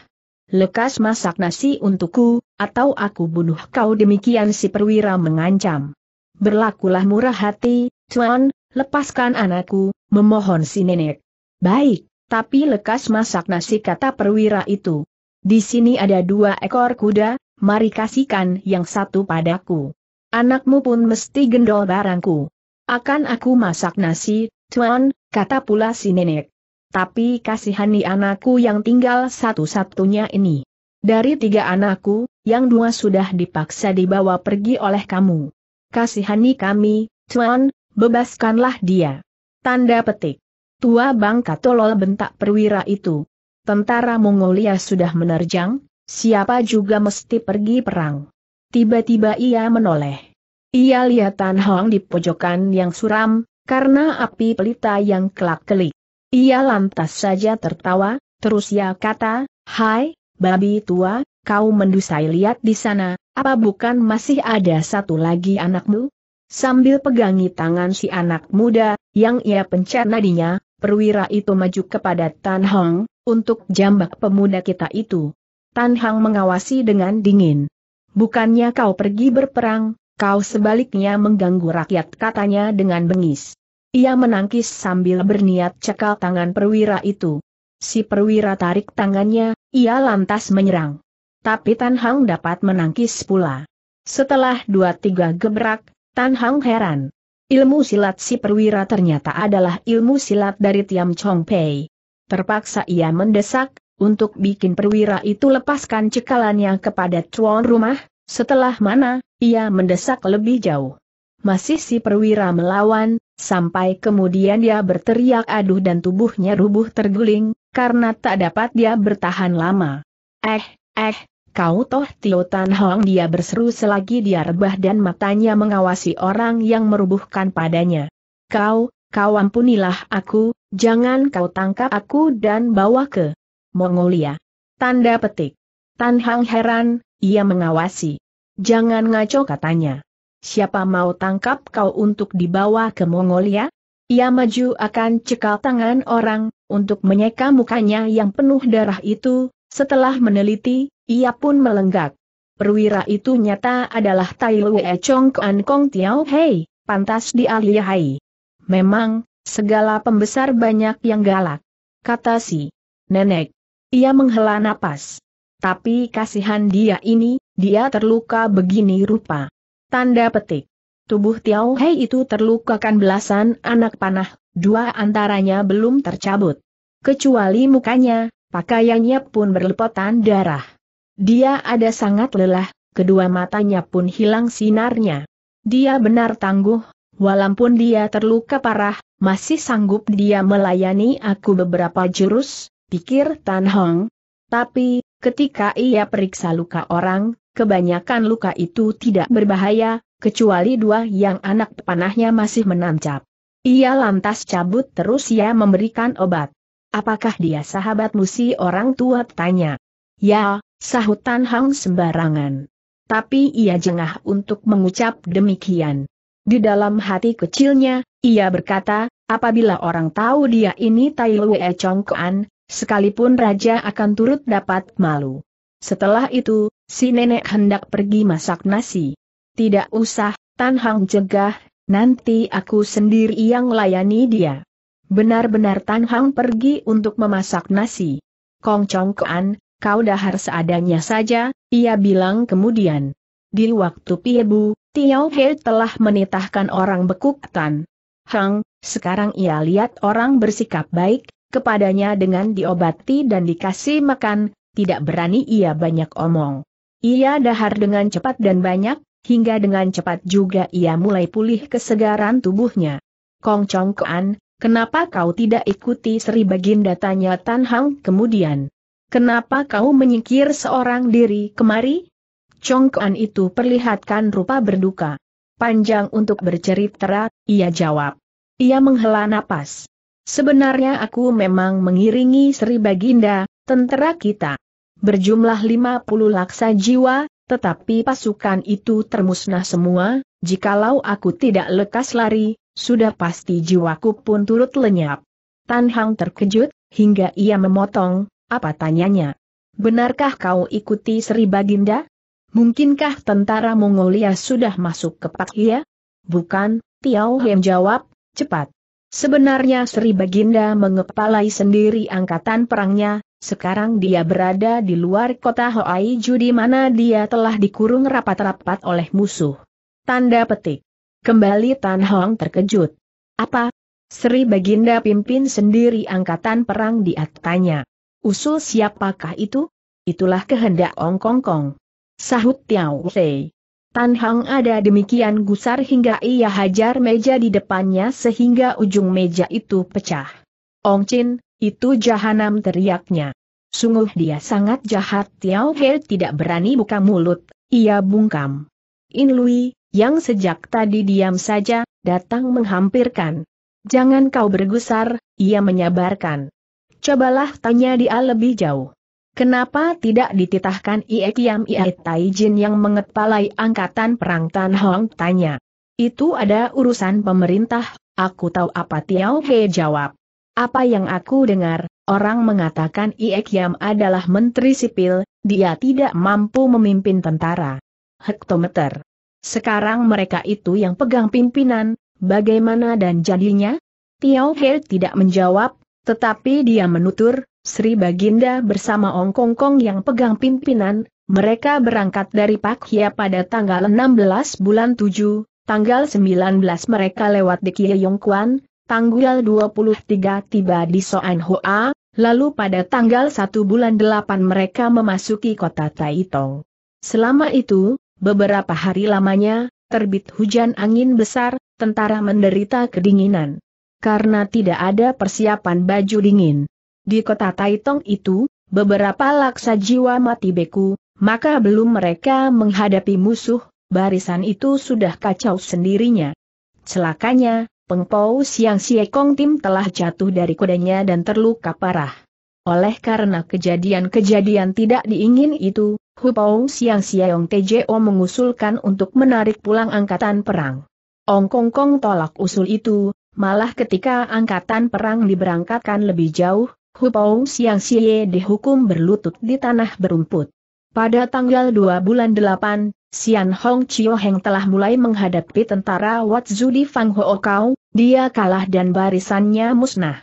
Lekas masak nasi untukku, atau aku bunuh kau demikian si perwira mengancam. Berlakulah murah hati, Tuan, lepaskan anakku, memohon si nenek. Baik, tapi lekas masak nasi kata perwira itu. Di sini ada dua ekor kuda, mari kasihkan yang satu padaku. Anakmu pun mesti gendol barangku. Akan aku masak nasi, Tuan, kata pula si nenek. Tapi kasihani anakku yang tinggal satu-satunya ini. Dari tiga anakku, yang dua sudah dipaksa dibawa pergi oleh kamu. Kasihani kami, Tuan, bebaskanlah dia. Tanda petik. Tua bangka tolol bentak perwira itu. Tentara Mongolia sudah menerjang, siapa juga mesti pergi perang. Tiba-tiba ia menoleh. Ia lihat Tan Hong di pojokan yang suram, karena api pelita yang kelak-kelik. Ia lantas saja tertawa, terus ia kata, Hai, babi tua, kau mendusai lihat di sana, apa bukan masih ada satu lagi anakmu? Sambil pegangi tangan si anak muda, yang ia pencet nadinya, perwira itu maju kepada Tan Hong, untuk jambak pemuda kita itu. Tan Hong mengawasi dengan dingin. Bukannya kau pergi berperang, kau sebaliknya mengganggu rakyat katanya dengan bengis. Ia menangkis sambil berniat cekal tangan perwira itu. Si perwira tarik tangannya, ia lantas menyerang. Tapi Tan Hang dapat menangkis pula. Setelah dua-tiga gebrak, Tan Hang heran. Ilmu silat si perwira ternyata adalah ilmu silat dari Tiam Chong Pei. Terpaksa ia mendesak, untuk bikin perwira itu lepaskan cekalannya kepada tuan rumah, setelah mana, ia mendesak lebih jauh. Masih si perwira melawan, Sampai kemudian dia berteriak aduh dan tubuhnya rubuh terguling, karena tak dapat dia bertahan lama. Eh, eh, kau toh Tio Tan Hong dia berseru selagi dia rebah dan matanya mengawasi orang yang merubuhkan padanya. Kau, kau ampunilah aku, jangan kau tangkap aku dan bawa ke Mongolia. Tanda petik. Tan Hang heran, ia mengawasi. Jangan ngaco katanya siapa mau tangkap kau untuk dibawa ke Mongolia? Ia maju akan cekal tangan orang, untuk menyeka mukanya yang penuh darah itu, setelah meneliti, ia pun melenggak. Perwira itu nyata adalah Tai Lue Chong Kuan Kong Tiao Hei, pantas dialihai. Memang, segala pembesar banyak yang galak. Kata si nenek. Ia menghela napas. Tapi kasihan dia ini, dia terluka begini rupa. Tanda petik. Tubuh Tiao Hei itu terlukakan belasan anak panah, dua antaranya belum tercabut. Kecuali mukanya, pakaiannya pun berlepotan darah. Dia ada sangat lelah, kedua matanya pun hilang sinarnya. Dia benar tangguh, walaupun dia terluka parah, masih sanggup dia melayani aku beberapa jurus, pikir Tan Hong. Tapi, ketika ia periksa luka orang, kebanyakan luka itu tidak berbahaya, kecuali dua yang anak panahnya masih menancap. Ia lantas cabut terus ia memberikan obat. Apakah dia sahabat musi orang tua tanya? Ya, sahut Tan Hang sembarangan. Tapi ia jengah untuk mengucap demikian. Di dalam hati kecilnya, ia berkata, apabila orang tahu dia ini Tai Lue Kuan, sekalipun raja akan turut dapat malu. Setelah itu, Si nenek hendak pergi masak nasi. Tidak usah, Tan Hang cegah, nanti aku sendiri yang layani dia. Benar-benar Tan Hang pergi untuk memasak nasi. Kong Chong Kuan, kau dahar seadanya saja, ia bilang kemudian. Di waktu Piebu, Tiao He telah menitahkan orang bekuk Tan Hang, sekarang ia lihat orang bersikap baik, kepadanya dengan diobati dan dikasih makan, tidak berani ia banyak omong. Ia dahar dengan cepat dan banyak, hingga dengan cepat juga ia mulai pulih kesegaran tubuhnya. Kong Chong Kuan, kenapa kau tidak ikuti Sri Baginda tanya Tan Hang kemudian? Kenapa kau menyingkir seorang diri kemari? Chong Kuan itu perlihatkan rupa berduka. Panjang untuk bercerita, ia jawab. Ia menghela napas. Sebenarnya aku memang mengiringi Sri Baginda, tentara kita berjumlah 50 laksa jiwa, tetapi pasukan itu termusnah semua, jikalau aku tidak lekas lari, sudah pasti jiwaku pun turut lenyap. Tan Hang terkejut, hingga ia memotong, apa tanyanya? Benarkah kau ikuti Sri Baginda? Mungkinkah tentara Mongolia sudah masuk ke Pakia? Bukan, Tiao Hem jawab, cepat. Sebenarnya Sri Baginda mengepalai sendiri angkatan perangnya, sekarang dia berada di luar kota Hoaiju di mana dia telah dikurung rapat-rapat oleh musuh. Tanda petik. Kembali Tan Hong terkejut. Apa? Sri Baginda pimpin sendiri angkatan perang di atanya. Usul siapakah itu? Itulah kehendak Ong Kong Kong. Sahut Tiao Fei. Tan Hong ada demikian gusar hingga ia hajar meja di depannya sehingga ujung meja itu pecah. Ong Chin, itu jahanam teriaknya. Sungguh dia sangat jahat Tiao He tidak berani buka mulut, ia bungkam. In Lui, yang sejak tadi diam saja, datang menghampirkan. Jangan kau bergusar, ia menyabarkan. Cobalah tanya dia lebih jauh. Kenapa tidak dititahkan Ie Kiam Ie Taijin yang mengepalai angkatan perang Tan Hong tanya. Itu ada urusan pemerintah, aku tahu apa Tiao He jawab. Apa yang aku dengar, orang mengatakan Iek Yam adalah menteri sipil, dia tidak mampu memimpin tentara. Hektometer. Sekarang mereka itu yang pegang pimpinan, bagaimana dan jadinya? Tiao He tidak menjawab, tetapi dia menutur, Sri Baginda bersama Ong Kong Kong yang pegang pimpinan, mereka berangkat dari Pak Hia pada tanggal 16 bulan 7, tanggal 19 mereka lewat di Yongkuan, tanggal 23 tiba di Soan Hoa, lalu pada tanggal 1 bulan 8 mereka memasuki kota Taitong. Selama itu, beberapa hari lamanya, terbit hujan angin besar, tentara menderita kedinginan. Karena tidak ada persiapan baju dingin. Di kota Taitong itu, beberapa laksa jiwa mati beku, maka belum mereka menghadapi musuh, barisan itu sudah kacau sendirinya. Celakanya, Pengpau Siang Kong Tim telah jatuh dari kudanya dan terluka parah. Oleh karena kejadian-kejadian tidak diingin itu, Hu Hupau Siang Yong TJO mengusulkan untuk menarik pulang angkatan perang. Ong Kong Kong tolak usul itu, malah ketika angkatan perang diberangkatkan lebih jauh, Hu Hupau Siang Sie dihukum berlutut di tanah berumput. Pada tanggal 2 bulan 8, Sian Hong Chio Heng telah mulai menghadapi tentara Wat Zudi Fang Ho Kau, dia kalah dan barisannya musnah.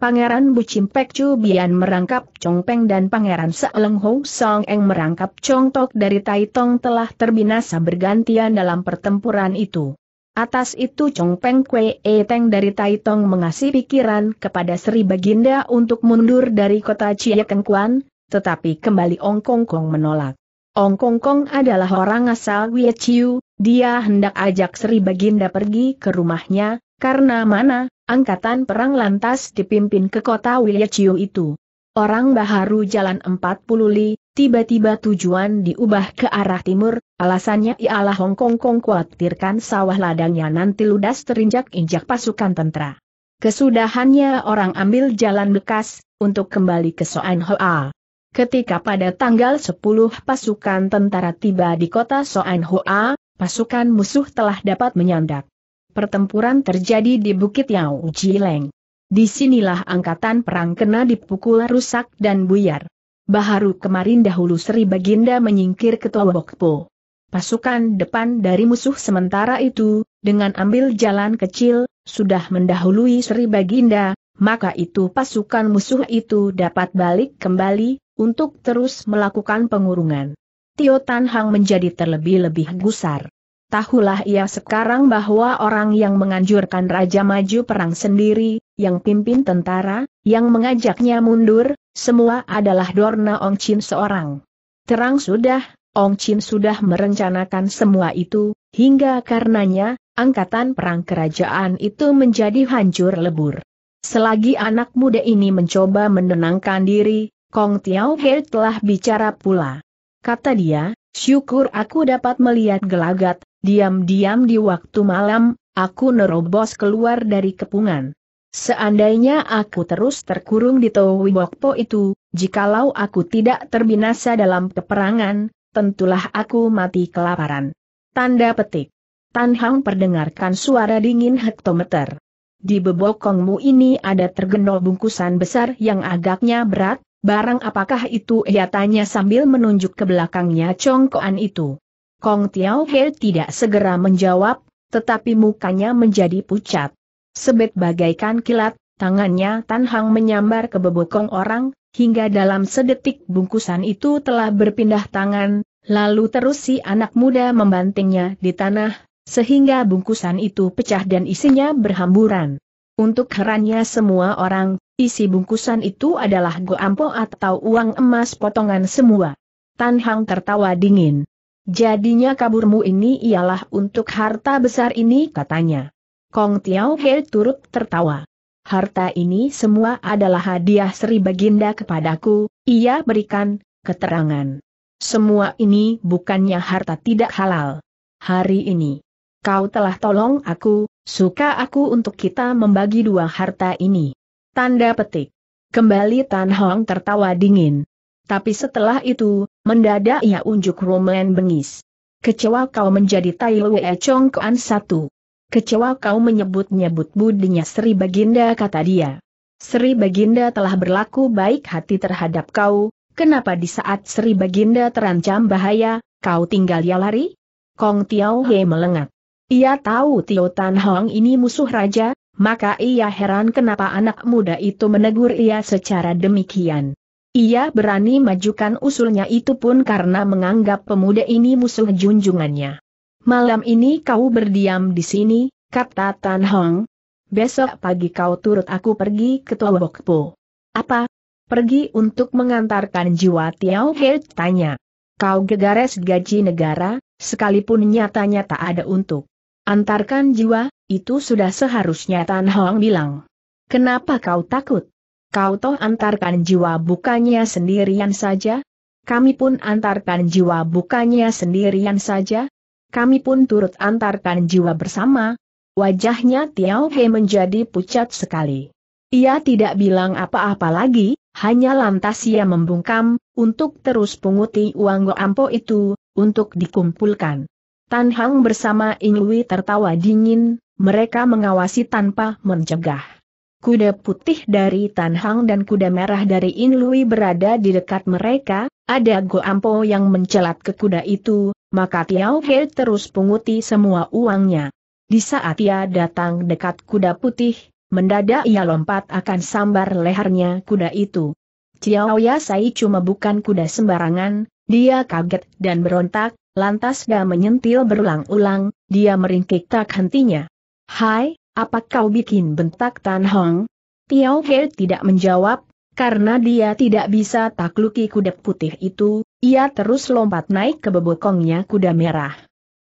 Pangeran Bucimpek Chu Bian merangkap Chong Peng dan Pangeran Seeleng Hou Song Eng merangkap Chong Tok dari Tai Tong telah terbinasa bergantian dalam pertempuran itu. Atas itu Chong Peng Kwe E Teng dari Tai Tong mengasih pikiran kepada Sri Baginda untuk mundur dari kota Kuan, tetapi kembali Ong Kong Kong menolak. Ong Kong Kong adalah orang asal Chiu, dia hendak ajak Sri Baginda pergi ke rumahnya, karena mana, angkatan perang lantas dipimpin ke kota Wiliaciu itu. Orang Baharu jalan 40 li, tiba-tiba tujuan diubah ke arah timur, alasannya ialah Hong Kong Kong khawatirkan sawah ladangnya nanti ludas terinjak-injak pasukan tentara. Kesudahannya orang ambil jalan bekas, untuk kembali ke Soan Hoa. Ketika pada tanggal 10 pasukan tentara tiba di kota Soan Hoa, pasukan musuh telah dapat menyandak pertempuran terjadi di Bukit Yao Jileng. Disinilah angkatan perang kena dipukul rusak dan buyar. Baharu kemarin dahulu Sri Baginda menyingkir ketua Bokpo. Pasukan depan dari musuh sementara itu, dengan ambil jalan kecil, sudah mendahului Sri Baginda, maka itu pasukan musuh itu dapat balik kembali, untuk terus melakukan pengurungan. Tio Tan Hang menjadi terlebih-lebih gusar. Tahulah ia sekarang bahwa orang yang menganjurkan Raja maju perang sendiri, yang pimpin tentara, yang mengajaknya mundur, semua adalah Dorna Ong Chin seorang. Terang sudah, Ong Chin sudah merencanakan semua itu, hingga karenanya, angkatan perang kerajaan itu menjadi hancur lebur. Selagi anak muda ini mencoba menenangkan diri, Kong Tiao He telah bicara pula. Kata dia, syukur aku dapat melihat gelagat, Diam-diam di waktu malam, aku nerobos keluar dari kepungan. Seandainya aku terus terkurung di Towibokpo itu, jikalau aku tidak terbinasa dalam peperangan, tentulah aku mati kelaparan. Tanda petik. Tan Hang perdengarkan suara dingin hektometer. Di bebokongmu ini ada tergenol bungkusan besar yang agaknya berat, barang apakah itu ia tanya sambil menunjuk ke belakangnya congkoan itu. Kong Tiao He tidak segera menjawab, tetapi mukanya menjadi pucat. Sebet bagaikan kilat, tangannya Tan Hang menyambar ke bebokong orang, hingga dalam sedetik bungkusan itu telah berpindah tangan, lalu terus si anak muda membantingnya di tanah, sehingga bungkusan itu pecah dan isinya berhamburan. Untuk herannya semua orang, isi bungkusan itu adalah goampo atau uang emas potongan semua. Tan Hang tertawa dingin. Jadinya kaburmu ini ialah untuk harta besar ini katanya. Kong Tiao He turut tertawa. Harta ini semua adalah hadiah Sri Baginda kepadaku, ia berikan, keterangan. Semua ini bukannya harta tidak halal. Hari ini, kau telah tolong aku, suka aku untuk kita membagi dua harta ini. Tanda petik. Kembali Tan Hong tertawa dingin. Tapi setelah itu, mendadak ia unjuk Roman bengis. Kecewa kau menjadi Tai Lue Kuan satu. Kecewa kau menyebut-nyebut budinya Sri Baginda kata dia. Sri Baginda telah berlaku baik hati terhadap kau, kenapa di saat Sri Baginda terancam bahaya, kau tinggal ya lari? Kong Tiao He melengat. Ia tahu Tio Tan Hong ini musuh raja, maka ia heran kenapa anak muda itu menegur ia secara demikian. Ia berani majukan usulnya itu pun karena menganggap pemuda ini musuh junjungannya. Malam ini kau berdiam di sini, kata Tan Hong. Besok pagi kau turut aku pergi ke Tawokpo. Apa? Pergi untuk mengantarkan jiwa Tiao He tanya. Kau gegares gaji negara, sekalipun nyatanya tak ada untuk. Antarkan jiwa, itu sudah seharusnya Tan Hong bilang. Kenapa kau takut? Kau toh antarkan jiwa bukannya sendirian saja? Kami pun antarkan jiwa bukannya sendirian saja? Kami pun turut antarkan jiwa bersama. Wajahnya Tiao He menjadi pucat sekali. Ia tidak bilang apa-apa lagi, hanya lantas ia membungkam, untuk terus punguti uang Goampo itu, untuk dikumpulkan. Tan Hang bersama Ing Lui tertawa dingin, mereka mengawasi tanpa mencegah kuda putih dari Tanhang dan kuda merah dari Inlui berada di dekat mereka, ada Goampo yang mencelat ke kuda itu, maka Tiao He terus punguti semua uangnya. Di saat ia datang dekat kuda putih, mendadak ia lompat akan sambar lehernya kuda itu. Tiao Yasai cuma bukan kuda sembarangan, dia kaget dan berontak, lantas dia menyentil berulang-ulang, dia meringkik tak hentinya. Hai, apa kau bikin bentak Tan Hong? Tiao He tidak menjawab, karena dia tidak bisa takluki kuda putih itu, ia terus lompat naik ke bebokongnya kuda merah.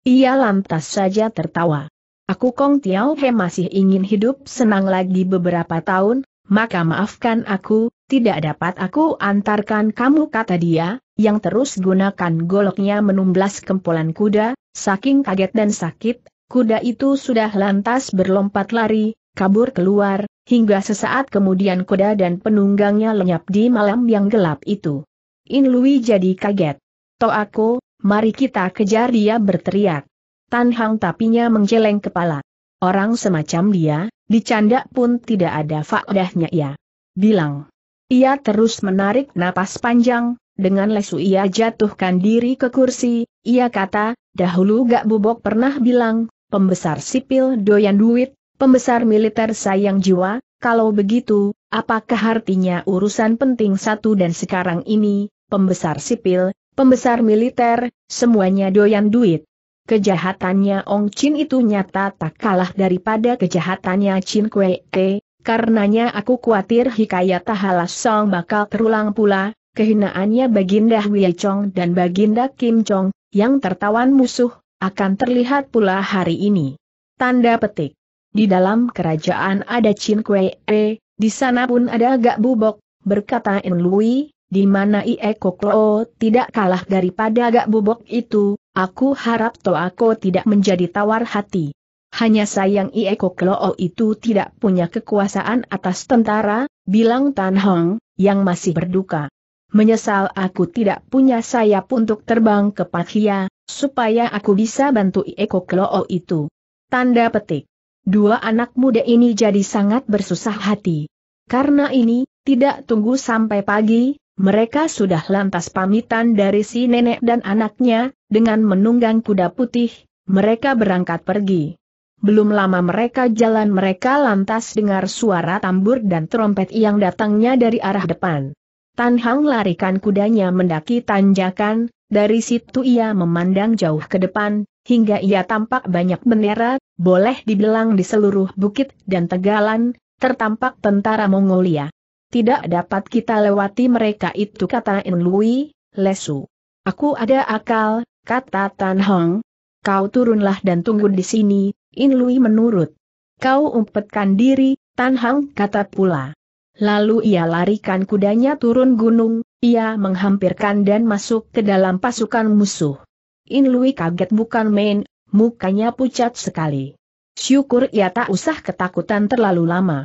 Ia lantas saja tertawa. Aku Kong Tiao He masih ingin hidup senang lagi beberapa tahun, maka maafkan aku, tidak dapat aku antarkan kamu kata dia, yang terus gunakan goloknya menumblas kempolan kuda, saking kaget dan sakit, Kuda itu sudah lantas berlompat lari, kabur keluar, hingga sesaat kemudian kuda dan penunggangnya lenyap di malam yang gelap itu. In Lui jadi kaget. Toako, mari kita kejar dia berteriak. Tan Hang tapinya menjeleng kepala. Orang semacam dia, dicanda pun tidak ada faedahnya ya. Bilang. Ia terus menarik napas panjang, dengan lesu ia jatuhkan diri ke kursi, ia kata, dahulu gak bubok pernah bilang, pembesar sipil doyan duit, pembesar militer sayang jiwa, kalau begitu, apakah artinya urusan penting satu dan sekarang ini, pembesar sipil, pembesar militer, semuanya doyan duit. Kejahatannya Ong Chin itu nyata tak kalah daripada kejahatannya Chin Kue Te, karenanya aku khawatir hikayat Tahala Song bakal terulang pula, kehinaannya Baginda Wei Chong dan Baginda Kim Chong, yang tertawan musuh, akan terlihat pula hari ini. Tanda petik. Di dalam kerajaan ada Chin Kwe, e, di sana pun ada agak bubok, berkata In Lui, di mana Ie Koklo tidak kalah daripada agak bubok itu, aku harap aku tidak menjadi tawar hati. Hanya sayang Ie Koklo itu tidak punya kekuasaan atas tentara, bilang Tan Hong, yang masih berduka. Menyesal aku tidak punya sayap untuk terbang ke Pakhia, supaya aku bisa bantu Eko Kloo itu. Tanda petik. Dua anak muda ini jadi sangat bersusah hati. Karena ini, tidak tunggu sampai pagi, mereka sudah lantas pamitan dari si nenek dan anaknya, dengan menunggang kuda putih, mereka berangkat pergi. Belum lama mereka jalan mereka lantas dengar suara tambur dan trompet yang datangnya dari arah depan. Tan Hang larikan kudanya mendaki tanjakan, dari situ ia memandang jauh ke depan, hingga ia tampak banyak bendera, boleh dibilang di seluruh bukit dan tegalan, tertampak tentara Mongolia. Tidak dapat kita lewati mereka itu kata Enlui, Lesu. Aku ada akal, kata Tan Hong. Kau turunlah dan tunggu di sini, Inlui menurut. Kau umpetkan diri, Tan Hong kata pula. Lalu ia larikan kudanya turun gunung, ia menghampirkan dan masuk ke dalam pasukan musuh. In Lui kaget bukan main, mukanya pucat sekali. Syukur ia tak usah ketakutan terlalu lama.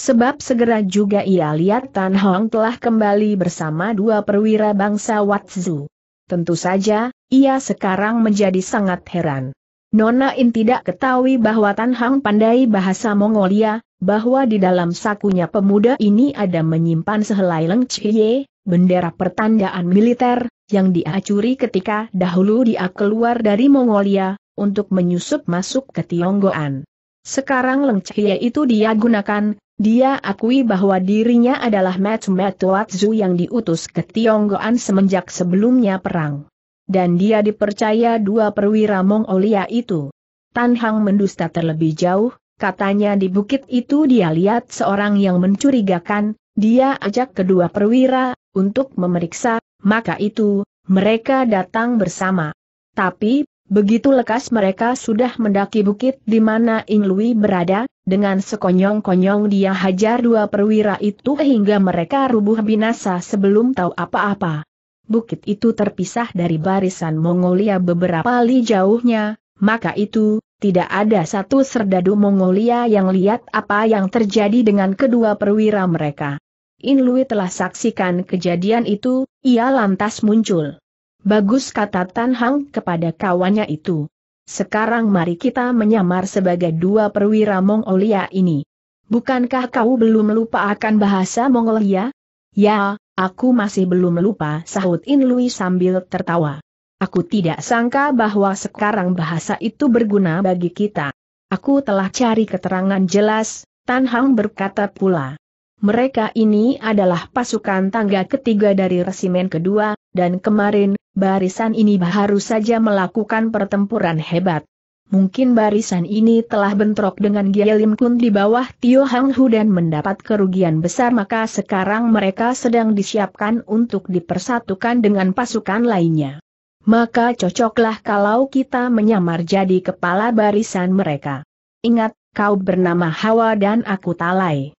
Sebab segera juga ia lihat Tan Hong telah kembali bersama dua perwira bangsa Watzu. Tentu saja, ia sekarang menjadi sangat heran. Nona In tidak ketahui bahwa Tan Hong pandai bahasa Mongolia, bahwa di dalam sakunya pemuda ini ada menyimpan sehelai lengcie, bendera pertandaan militer, yang dia curi ketika dahulu dia keluar dari Mongolia, untuk menyusup masuk ke Tionggoan. Sekarang Leng itu dia gunakan, dia akui bahwa dirinya adalah Matsumet Tuatzu yang diutus ke Tionggoan semenjak sebelumnya perang. Dan dia dipercaya dua perwira Mongolia itu. Tan Hang mendusta terlebih jauh, katanya di bukit itu dia lihat seorang yang mencurigakan, dia ajak kedua perwira, untuk memeriksa, maka itu, mereka datang bersama. Tapi, begitu lekas mereka sudah mendaki bukit di mana Ing Lui berada, dengan sekonyong-konyong dia hajar dua perwira itu hingga mereka rubuh binasa sebelum tahu apa-apa. Bukit itu terpisah dari barisan Mongolia beberapa li jauhnya, maka itu, tidak ada satu serdadu Mongolia yang lihat apa yang terjadi dengan kedua perwira mereka. In Lui telah saksikan kejadian itu, ia lantas muncul. Bagus kata Tan Hang kepada kawannya itu. Sekarang mari kita menyamar sebagai dua perwira Mongolia ini. Bukankah kau belum lupa akan bahasa Mongolia? Ya, aku masih belum lupa sahut In Lui sambil tertawa. Aku tidak sangka bahwa sekarang bahasa itu berguna bagi kita. Aku telah cari keterangan jelas, Tan Hang berkata pula. Mereka ini adalah pasukan tangga ketiga dari resimen kedua, dan kemarin, barisan ini baru saja melakukan pertempuran hebat. Mungkin barisan ini telah bentrok dengan Gyelim Kun di bawah Tio Hang Hu dan mendapat kerugian besar maka sekarang mereka sedang disiapkan untuk dipersatukan dengan pasukan lainnya. Maka cocoklah kalau kita menyamar jadi kepala barisan mereka. Ingat, kau bernama Hawa dan aku Talai.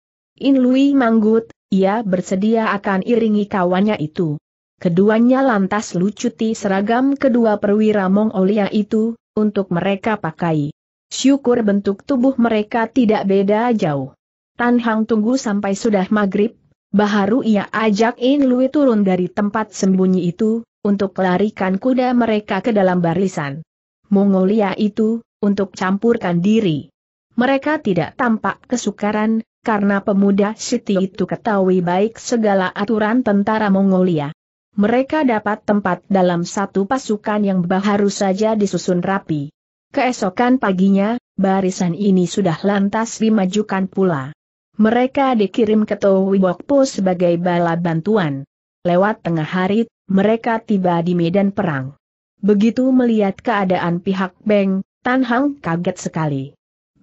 In Lui manggut, ia bersedia akan iringi kawannya itu. Keduanya lantas lucuti seragam kedua perwira Mongolia itu, untuk mereka pakai. Syukur bentuk tubuh mereka tidak beda jauh. Tan Hang tunggu sampai sudah maghrib, baharu ia ajak In Lui turun dari tempat sembunyi itu, untuk larikan kuda mereka ke dalam barisan. Mongolia itu, untuk campurkan diri. Mereka tidak tampak kesukaran, karena pemuda Siti itu ketahui baik segala aturan tentara Mongolia. Mereka dapat tempat dalam satu pasukan yang baru saja disusun rapi. Keesokan paginya, barisan ini sudah lantas dimajukan pula. Mereka dikirim ke Towibokpo sebagai bala bantuan. Lewat tengah hari, mereka tiba di medan perang. Begitu melihat keadaan pihak Beng, Tan Hang kaget sekali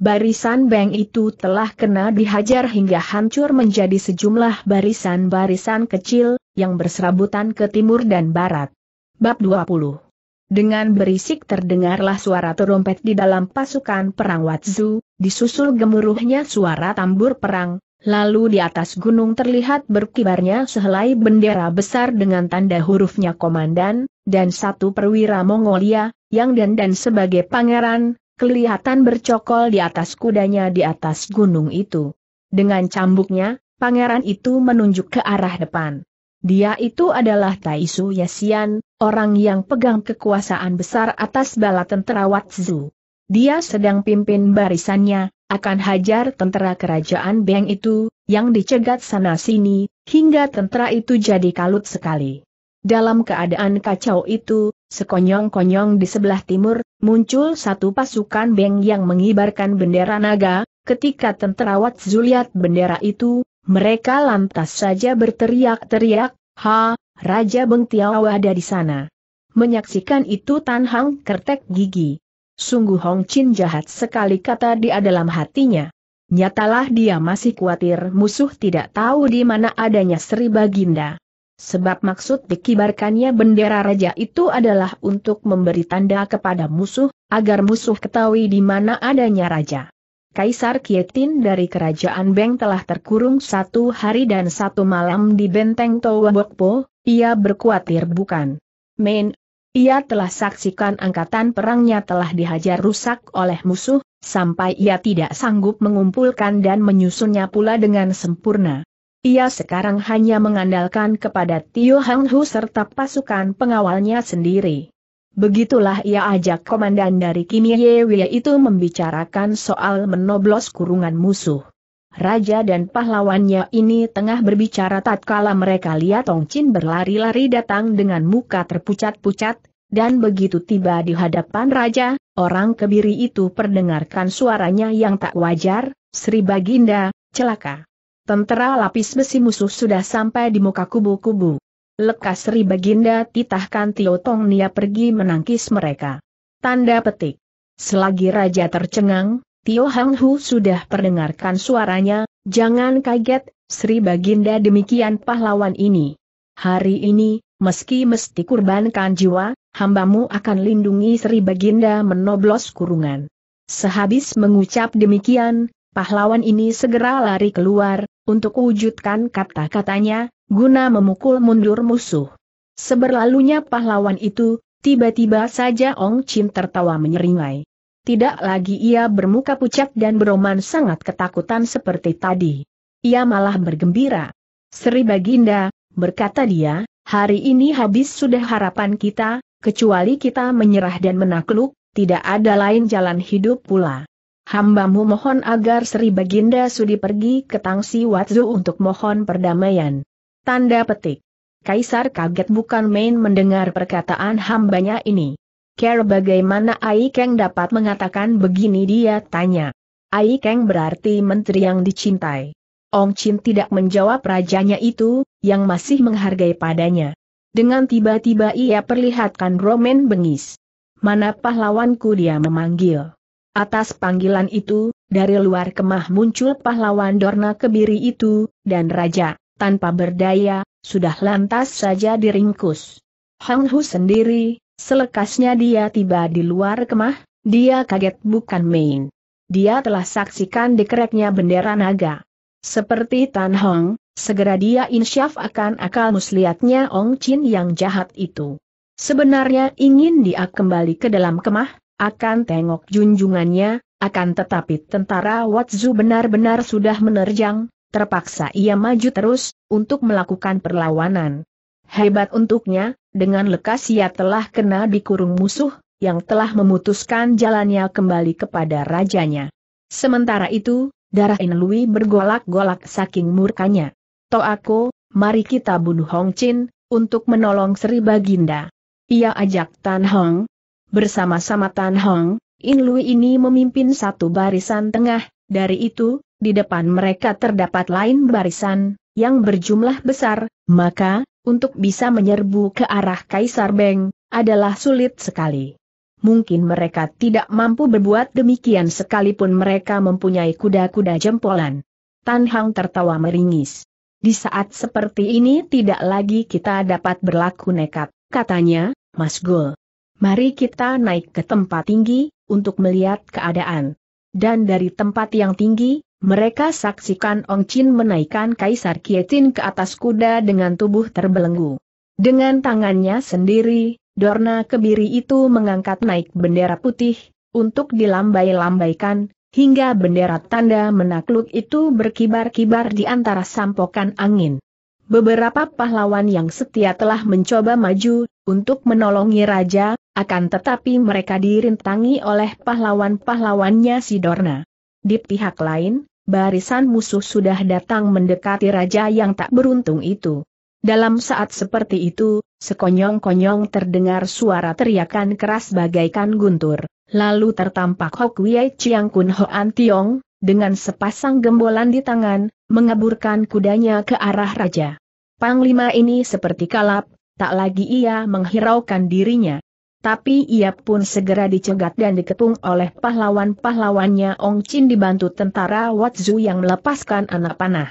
barisan bank itu telah kena dihajar hingga hancur menjadi sejumlah barisan-barisan kecil, yang berserabutan ke timur dan barat. Bab 20 Dengan berisik terdengarlah suara terompet di dalam pasukan perang Watzu, disusul gemuruhnya suara tambur perang, Lalu di atas gunung terlihat berkibarnya sehelai bendera besar dengan tanda hurufnya komandan, dan satu perwira Mongolia, yang dandan sebagai pangeran, kelihatan bercokol di atas kudanya di atas gunung itu. Dengan cambuknya, pangeran itu menunjuk ke arah depan. Dia itu adalah Taisu Yasian, orang yang pegang kekuasaan besar atas bala tentara Watsu. Dia sedang pimpin barisannya, akan hajar tentara kerajaan Beng itu, yang dicegat sana-sini, hingga tentara itu jadi kalut sekali. Dalam keadaan kacau itu, Sekonyong-konyong di sebelah timur, muncul satu pasukan Beng yang mengibarkan bendera naga, ketika tentera Wat Zuliat bendera itu, mereka lantas saja berteriak-teriak, Ha, Raja Beng Tiaw ada di sana. Menyaksikan itu Tan Hang kertek gigi. Sungguh Hong Chin jahat sekali kata dia dalam hatinya. Nyatalah dia masih khawatir musuh tidak tahu di mana adanya Sri Baginda. Sebab maksud dikibarkannya bendera raja itu adalah untuk memberi tanda kepada musuh, agar musuh ketahui di mana adanya raja. Kaisar Kietin dari kerajaan Beng telah terkurung satu hari dan satu malam di benteng Toa Bokpo, ia berkuatir bukan. Men, ia telah saksikan angkatan perangnya telah dihajar rusak oleh musuh, sampai ia tidak sanggup mengumpulkan dan menyusunnya pula dengan sempurna. Ia sekarang hanya mengandalkan kepada Tio Hang Hu serta pasukan pengawalnya sendiri. Begitulah ia ajak komandan dari Kim Ye Wei itu membicarakan soal menoblos kurungan musuh. Raja dan pahlawannya ini tengah berbicara tatkala mereka lihat Tong Chin berlari-lari datang dengan muka terpucat-pucat, dan begitu tiba di hadapan raja, orang kebiri itu perdengarkan suaranya yang tak wajar, Sri Baginda, celaka. Tentera lapis besi musuh sudah sampai di muka kubu-kubu. Lekas Sri Baginda titahkan Tio Tong Nia pergi menangkis mereka. Tanda petik. Selagi Raja tercengang, Tio Hang Hu sudah perdengarkan suaranya, jangan kaget, Sri Baginda demikian pahlawan ini. Hari ini, meski mesti kurbankan jiwa, hambamu akan lindungi Sri Baginda menoblos kurungan. Sehabis mengucap demikian, Pahlawan ini segera lari keluar, untuk wujudkan kata-katanya, guna memukul mundur musuh. Seberlalunya pahlawan itu, tiba-tiba saja Ong Chin tertawa menyeringai. Tidak lagi ia bermuka pucat dan beroman sangat ketakutan seperti tadi. Ia malah bergembira. Sri Baginda, berkata dia, hari ini habis sudah harapan kita, kecuali kita menyerah dan menakluk, tidak ada lain jalan hidup pula hambamu mohon agar Sri Baginda Sudi pergi ke Tangsi Watzu untuk mohon perdamaian. Tanda petik. Kaisar kaget bukan main mendengar perkataan hambanya ini. Care bagaimana Ai Kang dapat mengatakan begini dia tanya. Ai Kang berarti menteri yang dicintai. Ong Chin tidak menjawab rajanya itu, yang masih menghargai padanya. Dengan tiba-tiba ia perlihatkan Roman bengis. Mana pahlawanku dia memanggil. Atas panggilan itu, dari luar kemah muncul pahlawan Dorna Kebiri itu, dan raja, tanpa berdaya, sudah lantas saja diringkus. Hang Hu sendiri, selekasnya dia tiba di luar kemah, dia kaget bukan main. Dia telah saksikan dikereknya bendera naga. Seperti Tan Hong, segera dia insyaf akan akal muslihatnya Ong Chin yang jahat itu. Sebenarnya ingin dia kembali ke dalam kemah, akan tengok junjungannya, akan tetapi tentara Watsu benar-benar sudah menerjang, terpaksa ia maju terus, untuk melakukan perlawanan. Hebat untuknya, dengan lekas ia telah kena dikurung musuh, yang telah memutuskan jalannya kembali kepada rajanya. Sementara itu, darah Inlui bergolak-golak saking murkanya. Toako, mari kita bunuh Hong Chin, untuk menolong Sri Baginda. Ia ajak Tan Hong, Bersama-sama Tan Hong, In Lui ini memimpin satu barisan tengah, dari itu, di depan mereka terdapat lain barisan, yang berjumlah besar, maka, untuk bisa menyerbu ke arah Kaisar Beng, adalah sulit sekali. Mungkin mereka tidak mampu berbuat demikian sekalipun mereka mempunyai kuda-kuda jempolan. Tan Hong tertawa meringis. Di saat seperti ini tidak lagi kita dapat berlaku nekat, katanya, Mas Gul. Mari kita naik ke tempat tinggi, untuk melihat keadaan. Dan dari tempat yang tinggi, mereka saksikan Ong Chin menaikkan Kaisar Kietin ke atas kuda dengan tubuh terbelenggu. Dengan tangannya sendiri, Dorna Kebiri itu mengangkat naik bendera putih, untuk dilambai-lambaikan, hingga bendera tanda menakluk itu berkibar-kibar di antara sampokan angin. Beberapa pahlawan yang setia telah mencoba maju, untuk menolongi raja, akan tetapi mereka dirintangi oleh pahlawan-pahlawannya Sidorna. Di pihak lain, barisan musuh sudah datang mendekati raja yang tak beruntung itu. Dalam saat seperti itu, sekonyong-konyong terdengar suara teriakan keras bagaikan guntur. Lalu tertampak Hok Wiai Chiang Kun Hoan Tiong, dengan sepasang gembolan di tangan, mengaburkan kudanya ke arah raja. Panglima ini seperti kalap, tak lagi ia menghiraukan dirinya tapi ia pun segera dicegat dan dikepung oleh pahlawan-pahlawannya Ong Chin dibantu tentara Wat Zu yang melepaskan anak panah.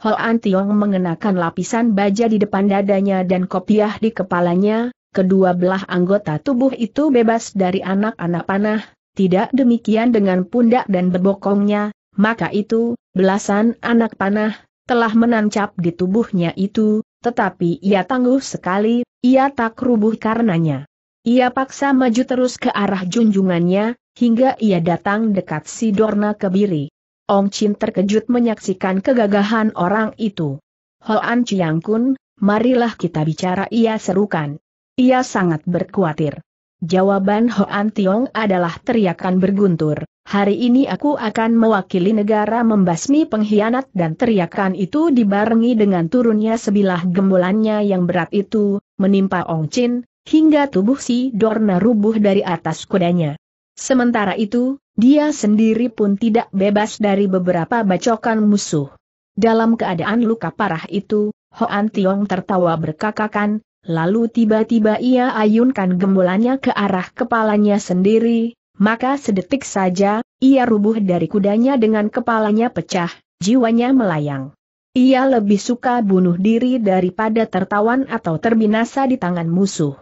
Hal Tiong mengenakan lapisan baja di depan dadanya dan kopiah di kepalanya, kedua belah anggota tubuh itu bebas dari anak-anak panah, tidak demikian dengan pundak dan berbokongnya, maka itu, belasan anak panah, telah menancap di tubuhnya itu, tetapi ia tangguh sekali, ia tak rubuh karenanya. Ia paksa maju terus ke arah junjungannya, hingga ia datang dekat si Dorna Kebiri. Ong Chin terkejut menyaksikan kegagahan orang itu. Hoan Chiang Kun, marilah kita bicara ia serukan. Ia sangat berkhawatir. Jawaban Hoan Tiong adalah teriakan berguntur. Hari ini aku akan mewakili negara membasmi pengkhianat dan teriakan itu dibarengi dengan turunnya sebilah gembolannya yang berat itu, menimpa Ong Chin, hingga tubuh si Dorna rubuh dari atas kudanya. Sementara itu, dia sendiri pun tidak bebas dari beberapa bacokan musuh. Dalam keadaan luka parah itu, Hoan Tiong tertawa berkakakan, lalu tiba-tiba ia ayunkan gembolannya ke arah kepalanya sendiri, maka sedetik saja, ia rubuh dari kudanya dengan kepalanya pecah, jiwanya melayang. Ia lebih suka bunuh diri daripada tertawan atau terbinasa di tangan musuh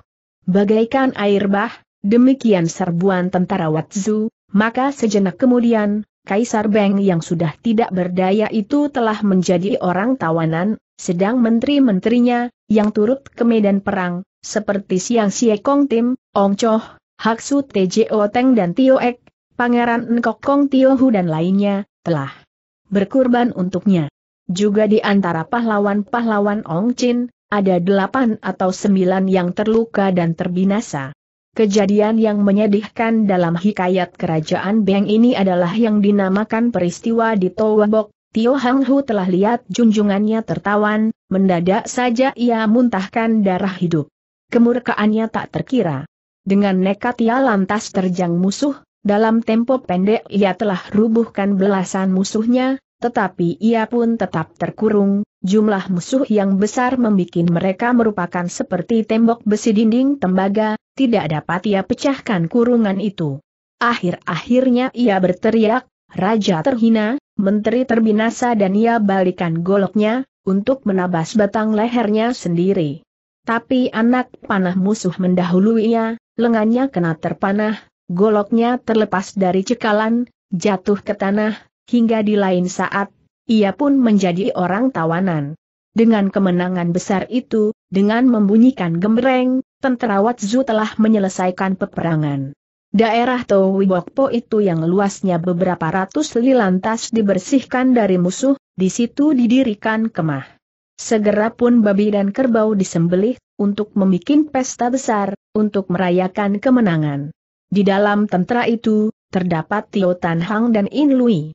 bagaikan air bah, demikian serbuan tentara Watzu, maka sejenak kemudian, Kaisar Beng yang sudah tidak berdaya itu telah menjadi orang tawanan, sedang menteri-menterinya, yang turut ke medan perang, seperti Siang Sie Kong Tim, Ong Choh, Haksu Tjo Teng dan Tio Ek, Pangeran Nkok Kong Tio Hu dan lainnya, telah berkurban untuknya. Juga di antara pahlawan-pahlawan Ong Chin, ada delapan atau sembilan yang terluka dan terbinasa. Kejadian yang menyedihkan dalam hikayat kerajaan Beng ini adalah yang dinamakan peristiwa di Towabok. Tio Hang Hu telah lihat junjungannya tertawan, mendadak saja ia muntahkan darah hidup. Kemurkaannya tak terkira. Dengan nekat ia lantas terjang musuh, dalam tempo pendek ia telah rubuhkan belasan musuhnya, tetapi ia pun tetap terkurung, jumlah musuh yang besar membuat mereka merupakan seperti tembok besi dinding tembaga, tidak dapat ia pecahkan kurungan itu. Akhir-akhirnya ia berteriak, Raja terhina, Menteri terbinasa dan ia balikan goloknya, untuk menabas batang lehernya sendiri. Tapi anak panah musuh mendahului ia, lengannya kena terpanah, goloknya terlepas dari cekalan, jatuh ke tanah, hingga di lain saat, ia pun menjadi orang tawanan. Dengan kemenangan besar itu, dengan membunyikan gembreng, tentara Watzu telah menyelesaikan peperangan. Daerah Towibokpo itu yang luasnya beberapa ratus li lantas dibersihkan dari musuh, di situ didirikan kemah. Segera pun babi dan kerbau disembelih, untuk membuat pesta besar, untuk merayakan kemenangan. Di dalam tentara itu, terdapat Tio Tan Hang dan In Lui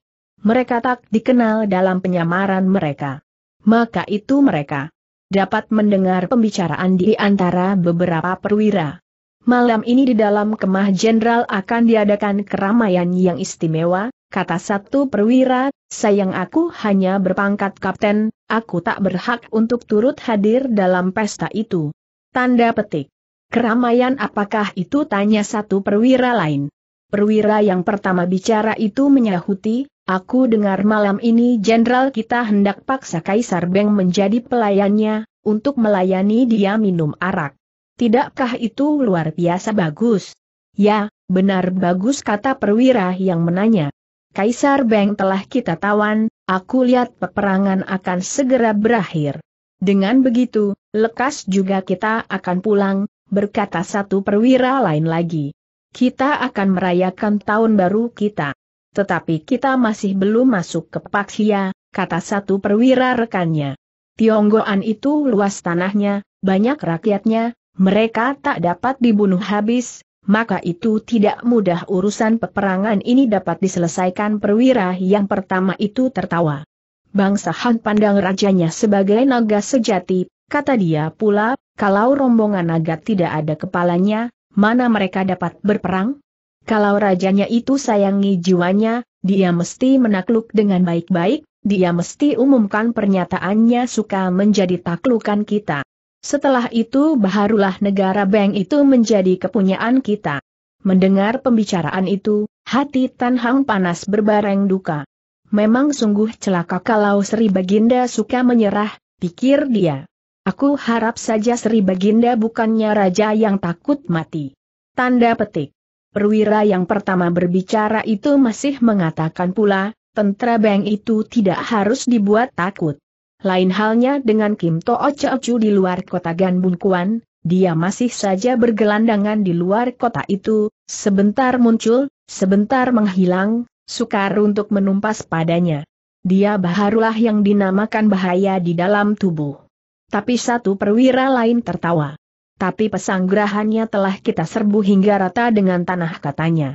mereka tak dikenal dalam penyamaran mereka. Maka itu mereka dapat mendengar pembicaraan di antara beberapa perwira. Malam ini di dalam kemah jenderal akan diadakan keramaian yang istimewa, kata satu perwira, sayang aku hanya berpangkat kapten, aku tak berhak untuk turut hadir dalam pesta itu. Tanda petik. Keramaian apakah itu tanya satu perwira lain. Perwira yang pertama bicara itu menyahuti, Aku dengar malam ini jenderal kita hendak paksa Kaisar Beng menjadi pelayannya, untuk melayani dia minum arak. Tidakkah itu luar biasa bagus? Ya, benar bagus kata perwira yang menanya. Kaisar Beng telah kita tawan, aku lihat peperangan akan segera berakhir. Dengan begitu, lekas juga kita akan pulang, berkata satu perwira lain lagi. Kita akan merayakan tahun baru kita. Tetapi kita masih belum masuk ke Paksia, kata satu perwira rekannya. Tionggoan itu luas tanahnya, banyak rakyatnya, mereka tak dapat dibunuh habis, maka itu tidak mudah urusan peperangan ini dapat diselesaikan perwira yang pertama itu tertawa. Bangsa Han pandang rajanya sebagai naga sejati, kata dia pula, kalau rombongan naga tidak ada kepalanya, mana mereka dapat berperang? Kalau rajanya itu sayangi jiwanya, dia mesti menakluk dengan baik-baik, dia mesti umumkan pernyataannya suka menjadi taklukan kita. Setelah itu barulah negara Beng itu menjadi kepunyaan kita. Mendengar pembicaraan itu, hati Tan Hang panas berbareng duka. Memang sungguh celaka kalau Sri Baginda suka menyerah, pikir dia. Aku harap saja Sri Baginda bukannya raja yang takut mati. Tanda petik. Perwira yang pertama berbicara itu masih mengatakan pula, tentara Beng itu tidak harus dibuat takut. Lain halnya dengan Kim Oce Ocu di luar kota Ganbunkuan, dia masih saja bergelandangan di luar kota itu, sebentar muncul, sebentar menghilang, sukar untuk menumpas padanya. Dia baharulah yang dinamakan bahaya di dalam tubuh. Tapi satu perwira lain tertawa tapi pesanggrahannya telah kita serbu hingga rata dengan tanah katanya.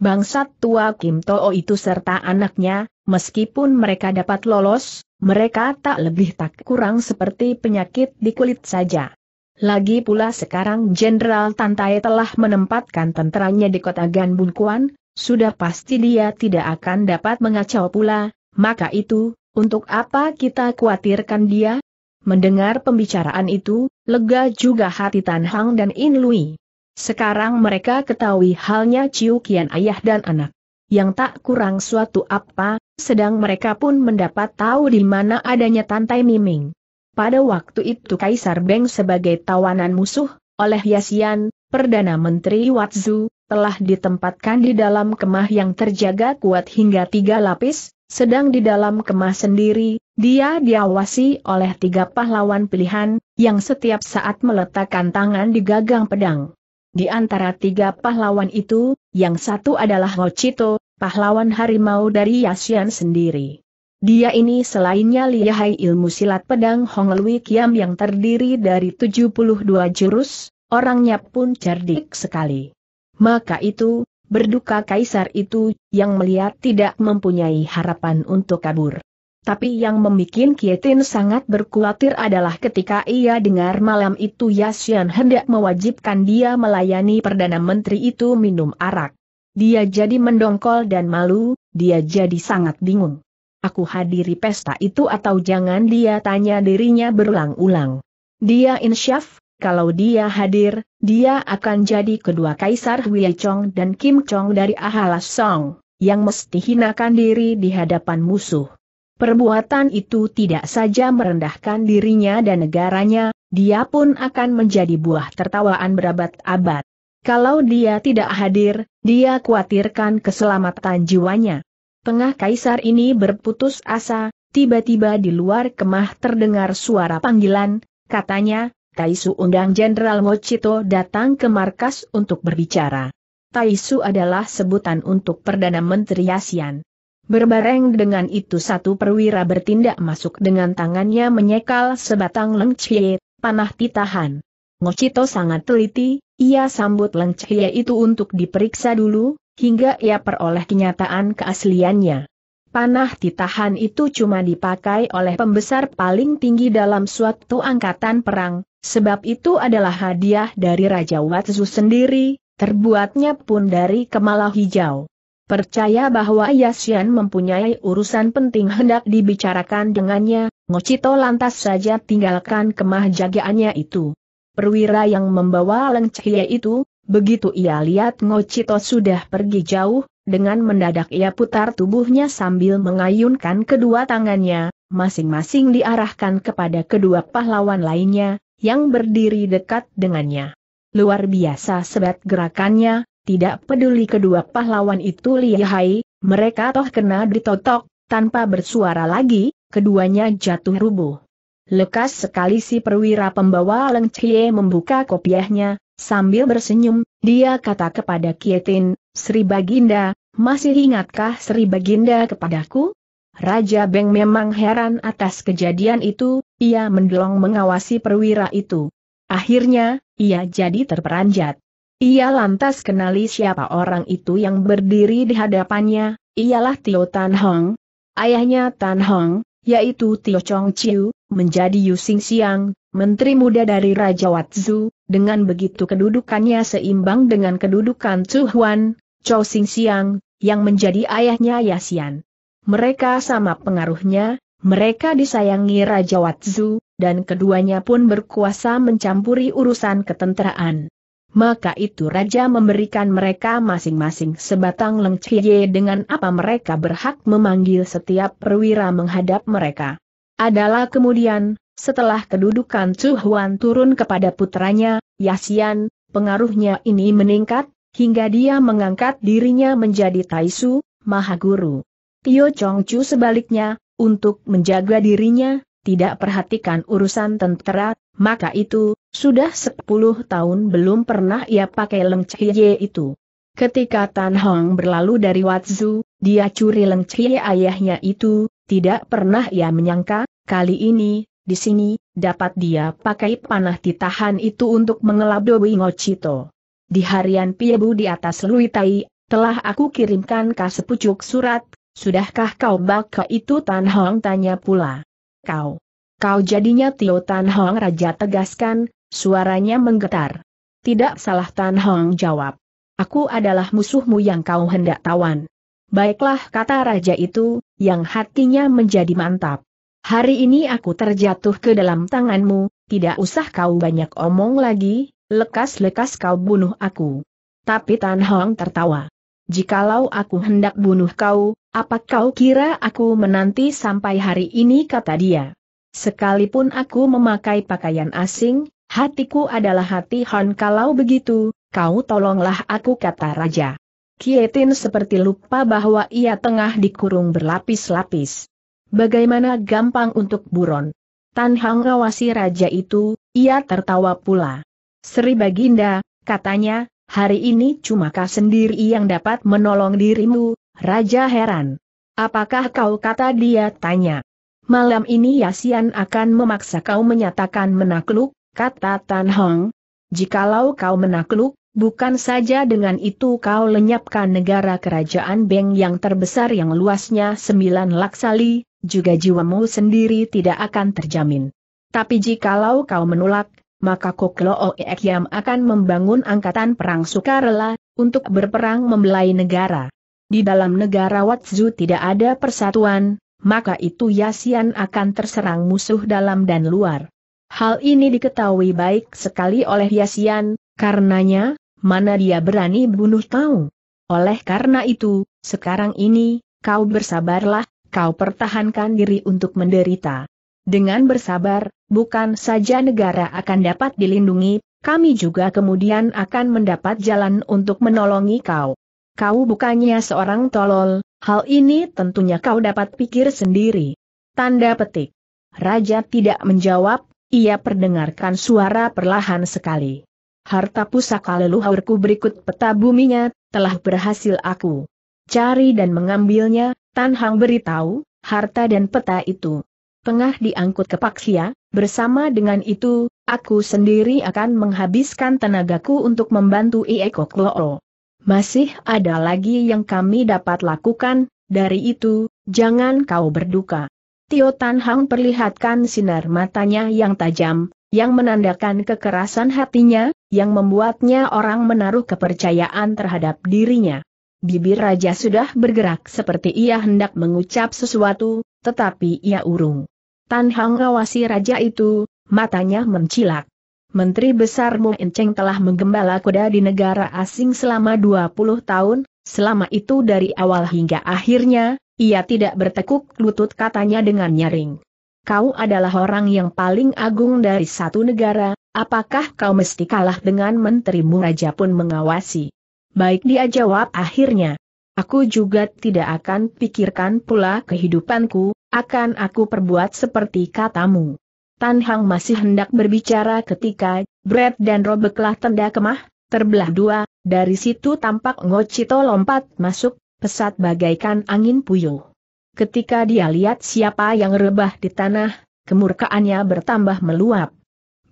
Bangsat tua Kim To'o itu serta anaknya, meskipun mereka dapat lolos, mereka tak lebih tak kurang seperti penyakit di kulit saja. Lagi pula sekarang Jenderal Tantai telah menempatkan tentaranya di kota Ganbunkuan, sudah pasti dia tidak akan dapat mengacau pula, maka itu, untuk apa kita khawatirkan dia? Mendengar pembicaraan itu, lega juga hati Tan Hang dan In Lui. Sekarang mereka ketahui halnya Ciu Kian ayah dan anak. Yang tak kurang suatu apa, sedang mereka pun mendapat tahu di mana adanya Tantai Miming. Pada waktu itu Kaisar Beng sebagai tawanan musuh, oleh Yasian, Perdana Menteri Watzu, telah ditempatkan di dalam kemah yang terjaga kuat hingga tiga lapis, sedang di dalam kemah sendiri, dia diawasi oleh tiga pahlawan pilihan, yang setiap saat meletakkan tangan di gagang pedang. Di antara tiga pahlawan itu, yang satu adalah Hochito, pahlawan harimau dari Yasian sendiri. Dia ini selainnya lihai ilmu silat pedang Hong Lui Kiam yang terdiri dari 72 jurus, orangnya pun cerdik sekali. Maka itu, berduka kaisar itu, yang melihat tidak mempunyai harapan untuk kabur. Tapi yang membuat Kietin sangat berkhawatir adalah ketika ia dengar malam itu Yasian hendak mewajibkan dia melayani Perdana Menteri itu minum arak. Dia jadi mendongkol dan malu, dia jadi sangat bingung. Aku hadiri pesta itu atau jangan dia tanya dirinya berulang-ulang. Dia insyaf, kalau dia hadir, dia akan jadi kedua kaisar Wei Chong dan Kim Chong dari Ahalas Song, yang mesti hinakan diri di hadapan musuh. Perbuatan itu tidak saja merendahkan dirinya dan negaranya, dia pun akan menjadi buah tertawaan berabad-abad. Kalau dia tidak hadir, dia khawatirkan keselamatan jiwanya. Tengah kaisar ini berputus asa, tiba-tiba di luar kemah terdengar suara panggilan, katanya, Taisu undang Jenderal Mochito datang ke markas untuk berbicara. Taisu adalah sebutan untuk Perdana Menteri ASEAN. Berbareng dengan itu satu perwira bertindak masuk dengan tangannya menyekal sebatang lengcie, panah titahan. Mochito sangat teliti, ia sambut lengcie itu untuk diperiksa dulu, hingga ia peroleh kenyataan keasliannya. Panah titahan itu cuma dipakai oleh pembesar paling tinggi dalam suatu angkatan perang, sebab itu adalah hadiah dari Raja Watsu sendiri, terbuatnya pun dari kemala hijau. Percaya bahwa Yasian mempunyai urusan penting hendak dibicarakan dengannya, Ngocito lantas saja tinggalkan kemah jagaannya itu. Perwira yang membawa Leng Chihye itu, begitu ia lihat Ngocito sudah pergi jauh, dengan mendadak ia putar tubuhnya sambil mengayunkan kedua tangannya, masing-masing diarahkan kepada kedua pahlawan lainnya, yang berdiri dekat dengannya. Luar biasa sebat gerakannya, tidak peduli kedua pahlawan itu lihai, mereka toh kena ditotok, tanpa bersuara lagi, keduanya jatuh rubuh. Lekas sekali si perwira pembawa Leng Chie membuka kopiahnya, sambil bersenyum, dia kata kepada Kietin, Sri Baginda, masih ingatkah Sri Baginda kepadaku? Raja Beng memang heran atas kejadian itu, ia mendelong mengawasi perwira itu. Akhirnya, ia jadi terperanjat. Ia lantas kenali siapa orang itu yang berdiri di hadapannya, ialah Tio Tan Hong. Ayahnya Tan Hong, yaitu Tio Chong Chiu, menjadi Yu Sing Siang, menteri muda dari Raja Watsu, dengan begitu kedudukannya seimbang dengan kedudukan Chu Huan, Chou Sing Siang, yang menjadi ayahnya Yasian. Mereka sama pengaruhnya, mereka disayangi Raja Watzu, dan keduanya pun berkuasa mencampuri urusan ketenteraan. Maka itu Raja memberikan mereka masing-masing sebatang lengcie dengan apa mereka berhak memanggil setiap perwira menghadap mereka. Adalah kemudian, setelah kedudukan Chu Huan turun kepada putranya, Yasian, pengaruhnya ini meningkat, hingga dia mengangkat dirinya menjadi Taisu, Mahaguru. Chong Chu sebaliknya, untuk menjaga dirinya, tidak perhatikan urusan tentara, maka itu, sudah 10 tahun belum pernah ia pakai Leng Chie itu. Ketika Tan Hong berlalu dari Watzu, dia curi Leng Chie ayahnya itu, tidak pernah ia menyangka, kali ini, di sini, dapat dia pakai panah titahan itu untuk mengelabdo Ngocito. Di harian Piebu di atas Luitai, telah aku kirimkan kas sepucuk surat Sudahkah kau baka itu Tan Hong tanya pula. Kau. Kau jadinya Tio Tan Hong Raja tegaskan, suaranya menggetar. Tidak salah Tan Hong jawab. Aku adalah musuhmu yang kau hendak tawan. Baiklah kata raja itu, yang hatinya menjadi mantap. Hari ini aku terjatuh ke dalam tanganmu, tidak usah kau banyak omong lagi, lekas-lekas kau bunuh aku. Tapi Tan Hong tertawa jikalau aku hendak bunuh kau, apa kau kira aku menanti sampai hari ini kata dia. Sekalipun aku memakai pakaian asing, hatiku adalah hati Han kalau begitu, kau tolonglah aku kata raja. Kietin seperti lupa bahwa ia tengah dikurung berlapis-lapis. Bagaimana gampang untuk buron. Tan Hang ngawasi raja itu, ia tertawa pula. Sri Baginda, katanya, hari ini cuma kau sendiri yang dapat menolong dirimu, Raja heran. Apakah kau kata dia tanya? Malam ini Yasian akan memaksa kau menyatakan menakluk, kata Tan Hong. Jikalau kau menakluk, bukan saja dengan itu kau lenyapkan negara kerajaan Beng yang terbesar yang luasnya sembilan laksali, juga jiwamu sendiri tidak akan terjamin. Tapi jikalau kau menolak, maka Koklo Oek Yam akan membangun angkatan perang sukarela, untuk berperang membelai negara. Di dalam negara Watsu tidak ada persatuan, maka itu Yasian akan terserang musuh dalam dan luar. Hal ini diketahui baik sekali oleh Yasian, karenanya, mana dia berani bunuh kau. Oleh karena itu, sekarang ini, kau bersabarlah, kau pertahankan diri untuk menderita. Dengan bersabar, bukan saja negara akan dapat dilindungi, kami juga kemudian akan mendapat jalan untuk menolongi kau. Kau bukannya seorang tolol, hal ini tentunya kau dapat pikir sendiri. Tanda petik. Raja tidak menjawab, ia perdengarkan suara perlahan sekali. Harta pusaka leluhurku berikut peta buminya, telah berhasil aku cari dan mengambilnya, Tan Hang beritahu, harta dan peta itu Tengah diangkut ke Paksia, bersama dengan itu, aku sendiri akan menghabiskan tenagaku untuk membantu Ieko Kloo. Masih ada lagi yang kami dapat lakukan, dari itu, jangan kau berduka. Tio Tan Hang perlihatkan sinar matanya yang tajam, yang menandakan kekerasan hatinya, yang membuatnya orang menaruh kepercayaan terhadap dirinya. Bibir raja sudah bergerak seperti ia hendak mengucap sesuatu, tetapi ia urung. Tan Hang awasi raja itu, matanya mencilak. Menteri Besar Mu Enceng telah menggembala kuda di negara asing selama 20 tahun, selama itu dari awal hingga akhirnya, ia tidak bertekuk lutut katanya dengan nyaring. Kau adalah orang yang paling agung dari satu negara, apakah kau mesti kalah dengan menterimu raja pun mengawasi? Baik dia jawab akhirnya. Aku juga tidak akan pikirkan pula kehidupanku, akan aku perbuat seperti katamu. Tan Hang masih hendak berbicara ketika, Brad dan robeklah tenda kemah, terbelah dua, dari situ tampak Ngocito lompat masuk, pesat bagaikan angin puyuh. Ketika dia lihat siapa yang rebah di tanah, kemurkaannya bertambah meluap.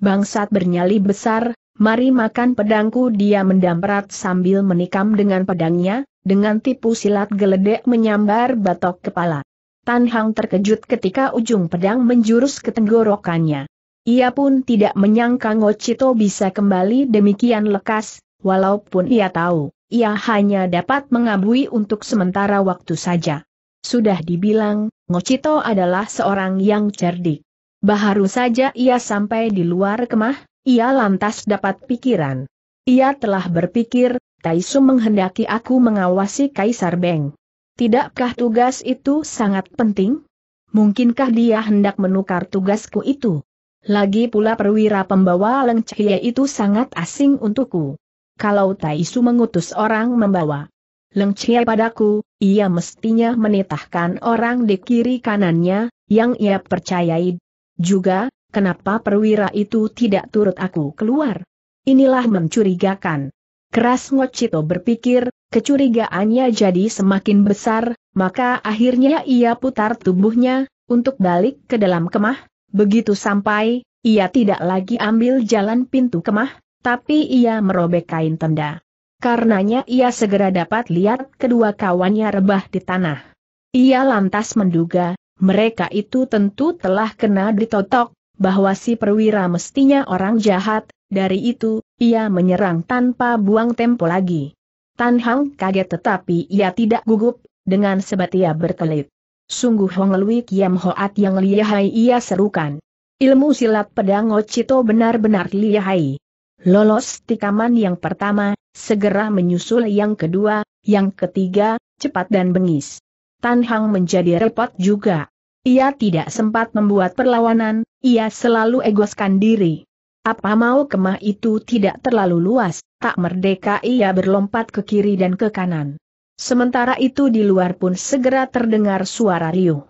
Bangsat bernyali besar, mari makan pedangku dia mendamprat sambil menikam dengan pedangnya, dengan tipu silat geledek menyambar batok kepala. Tan Hang terkejut ketika ujung pedang menjurus ke tenggorokannya. Ia pun tidak menyangka Ngo Chito bisa kembali demikian lekas, walaupun ia tahu, ia hanya dapat mengabui untuk sementara waktu saja. Sudah dibilang, Ngo Chito adalah seorang yang cerdik. Baharu saja ia sampai di luar kemah, ia lantas dapat pikiran. Ia telah berpikir, Taisu menghendaki aku mengawasi Kaisar Beng. Tidakkah tugas itu sangat penting? Mungkinkah dia hendak menukar tugasku itu? Lagi pula perwira pembawa Leng Chie itu sangat asing untukku. Kalau Taisu mengutus orang membawa Leng Chie padaku, ia mestinya menitahkan orang di kiri kanannya, yang ia percayai. Juga, kenapa perwira itu tidak turut aku keluar? Inilah mencurigakan. Keras Ngocito berpikir, Kecurigaannya jadi semakin besar, maka akhirnya ia putar tubuhnya, untuk balik ke dalam kemah, begitu sampai, ia tidak lagi ambil jalan pintu kemah, tapi ia merobek kain tenda. Karenanya ia segera dapat lihat kedua kawannya rebah di tanah. Ia lantas menduga, mereka itu tentu telah kena ditotok, bahwa si perwira mestinya orang jahat, dari itu, ia menyerang tanpa buang tempo lagi. Tan Hang kaget tetapi ia tidak gugup, dengan sebat ia berkelit. Sungguh Hong Lui Kiam Hoat yang lihai ia serukan. Ilmu silat pedang Ocito benar-benar lihai. Lolos tikaman yang pertama, segera menyusul yang kedua, yang ketiga, cepat dan bengis. Tan Hang menjadi repot juga. Ia tidak sempat membuat perlawanan, ia selalu egoskan diri. Apa mau kemah itu tidak terlalu luas, Tak merdeka ia berlompat ke kiri dan ke kanan. Sementara itu di luar pun segera terdengar suara riuh.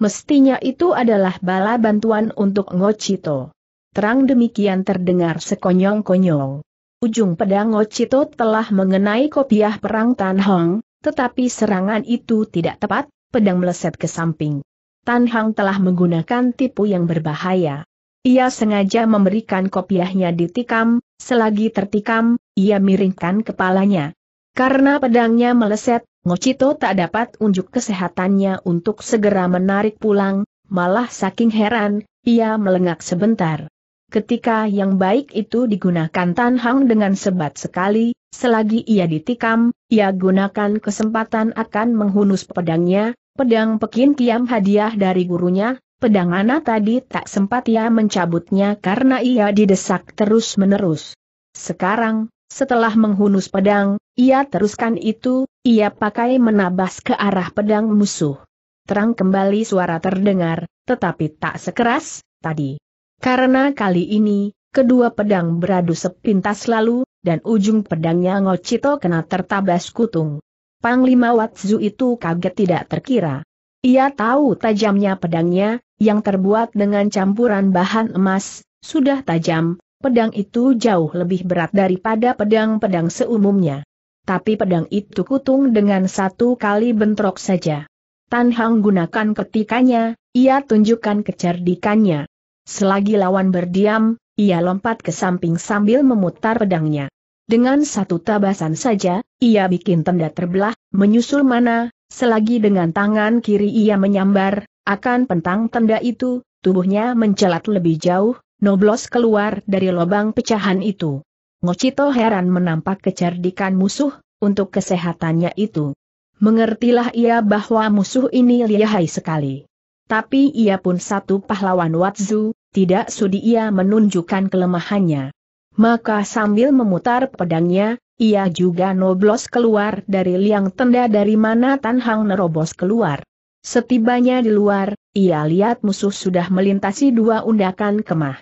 Mestinya itu adalah bala bantuan untuk Ngocito. Terang demikian terdengar sekonyong-konyong. Ujung pedang Ngocito telah mengenai kopiah perang Tan Hong, tetapi serangan itu tidak tepat, pedang meleset ke samping. Tan Hong telah menggunakan tipu yang berbahaya. Ia sengaja memberikan kopiahnya ditikam, selagi tertikam, ia miringkan kepalanya. Karena pedangnya meleset, Ngocito tak dapat unjuk kesehatannya untuk segera menarik pulang, malah saking heran, ia melengak sebentar. Ketika yang baik itu digunakan Tan Hang dengan sebat sekali, selagi ia ditikam, ia gunakan kesempatan akan menghunus pedangnya, pedang Pekin Kiam hadiah dari gurunya, pedang Ana tadi tak sempat ia mencabutnya karena ia didesak terus-menerus. Sekarang, setelah menghunus pedang, ia teruskan itu, ia pakai menabas ke arah pedang musuh. Terang kembali suara terdengar, tetapi tak sekeras, tadi. Karena kali ini, kedua pedang beradu sepintas lalu, dan ujung pedangnya Ngocito kena tertabas kutung. Panglima Watsu itu kaget tidak terkira. Ia tahu tajamnya pedangnya, yang terbuat dengan campuran bahan emas, sudah tajam, pedang itu jauh lebih berat daripada pedang-pedang seumumnya. Tapi pedang itu kutung dengan satu kali bentrok saja. Tan Hang gunakan ketikanya, ia tunjukkan kecerdikannya. Selagi lawan berdiam, ia lompat ke samping sambil memutar pedangnya. Dengan satu tabasan saja, ia bikin tenda terbelah, menyusul mana, selagi dengan tangan kiri ia menyambar, akan pentang tenda itu, tubuhnya mencelat lebih jauh, noblos keluar dari lubang pecahan itu. Ngocito heran menampak kecerdikan musuh, untuk kesehatannya itu. Mengertilah ia bahwa musuh ini lihai sekali. Tapi ia pun satu pahlawan Watzu, tidak sudi ia menunjukkan kelemahannya. Maka sambil memutar pedangnya, ia juga noblos keluar dari liang tenda dari mana Tan Hang nerobos keluar. Setibanya di luar, ia lihat musuh sudah melintasi dua undakan kemah.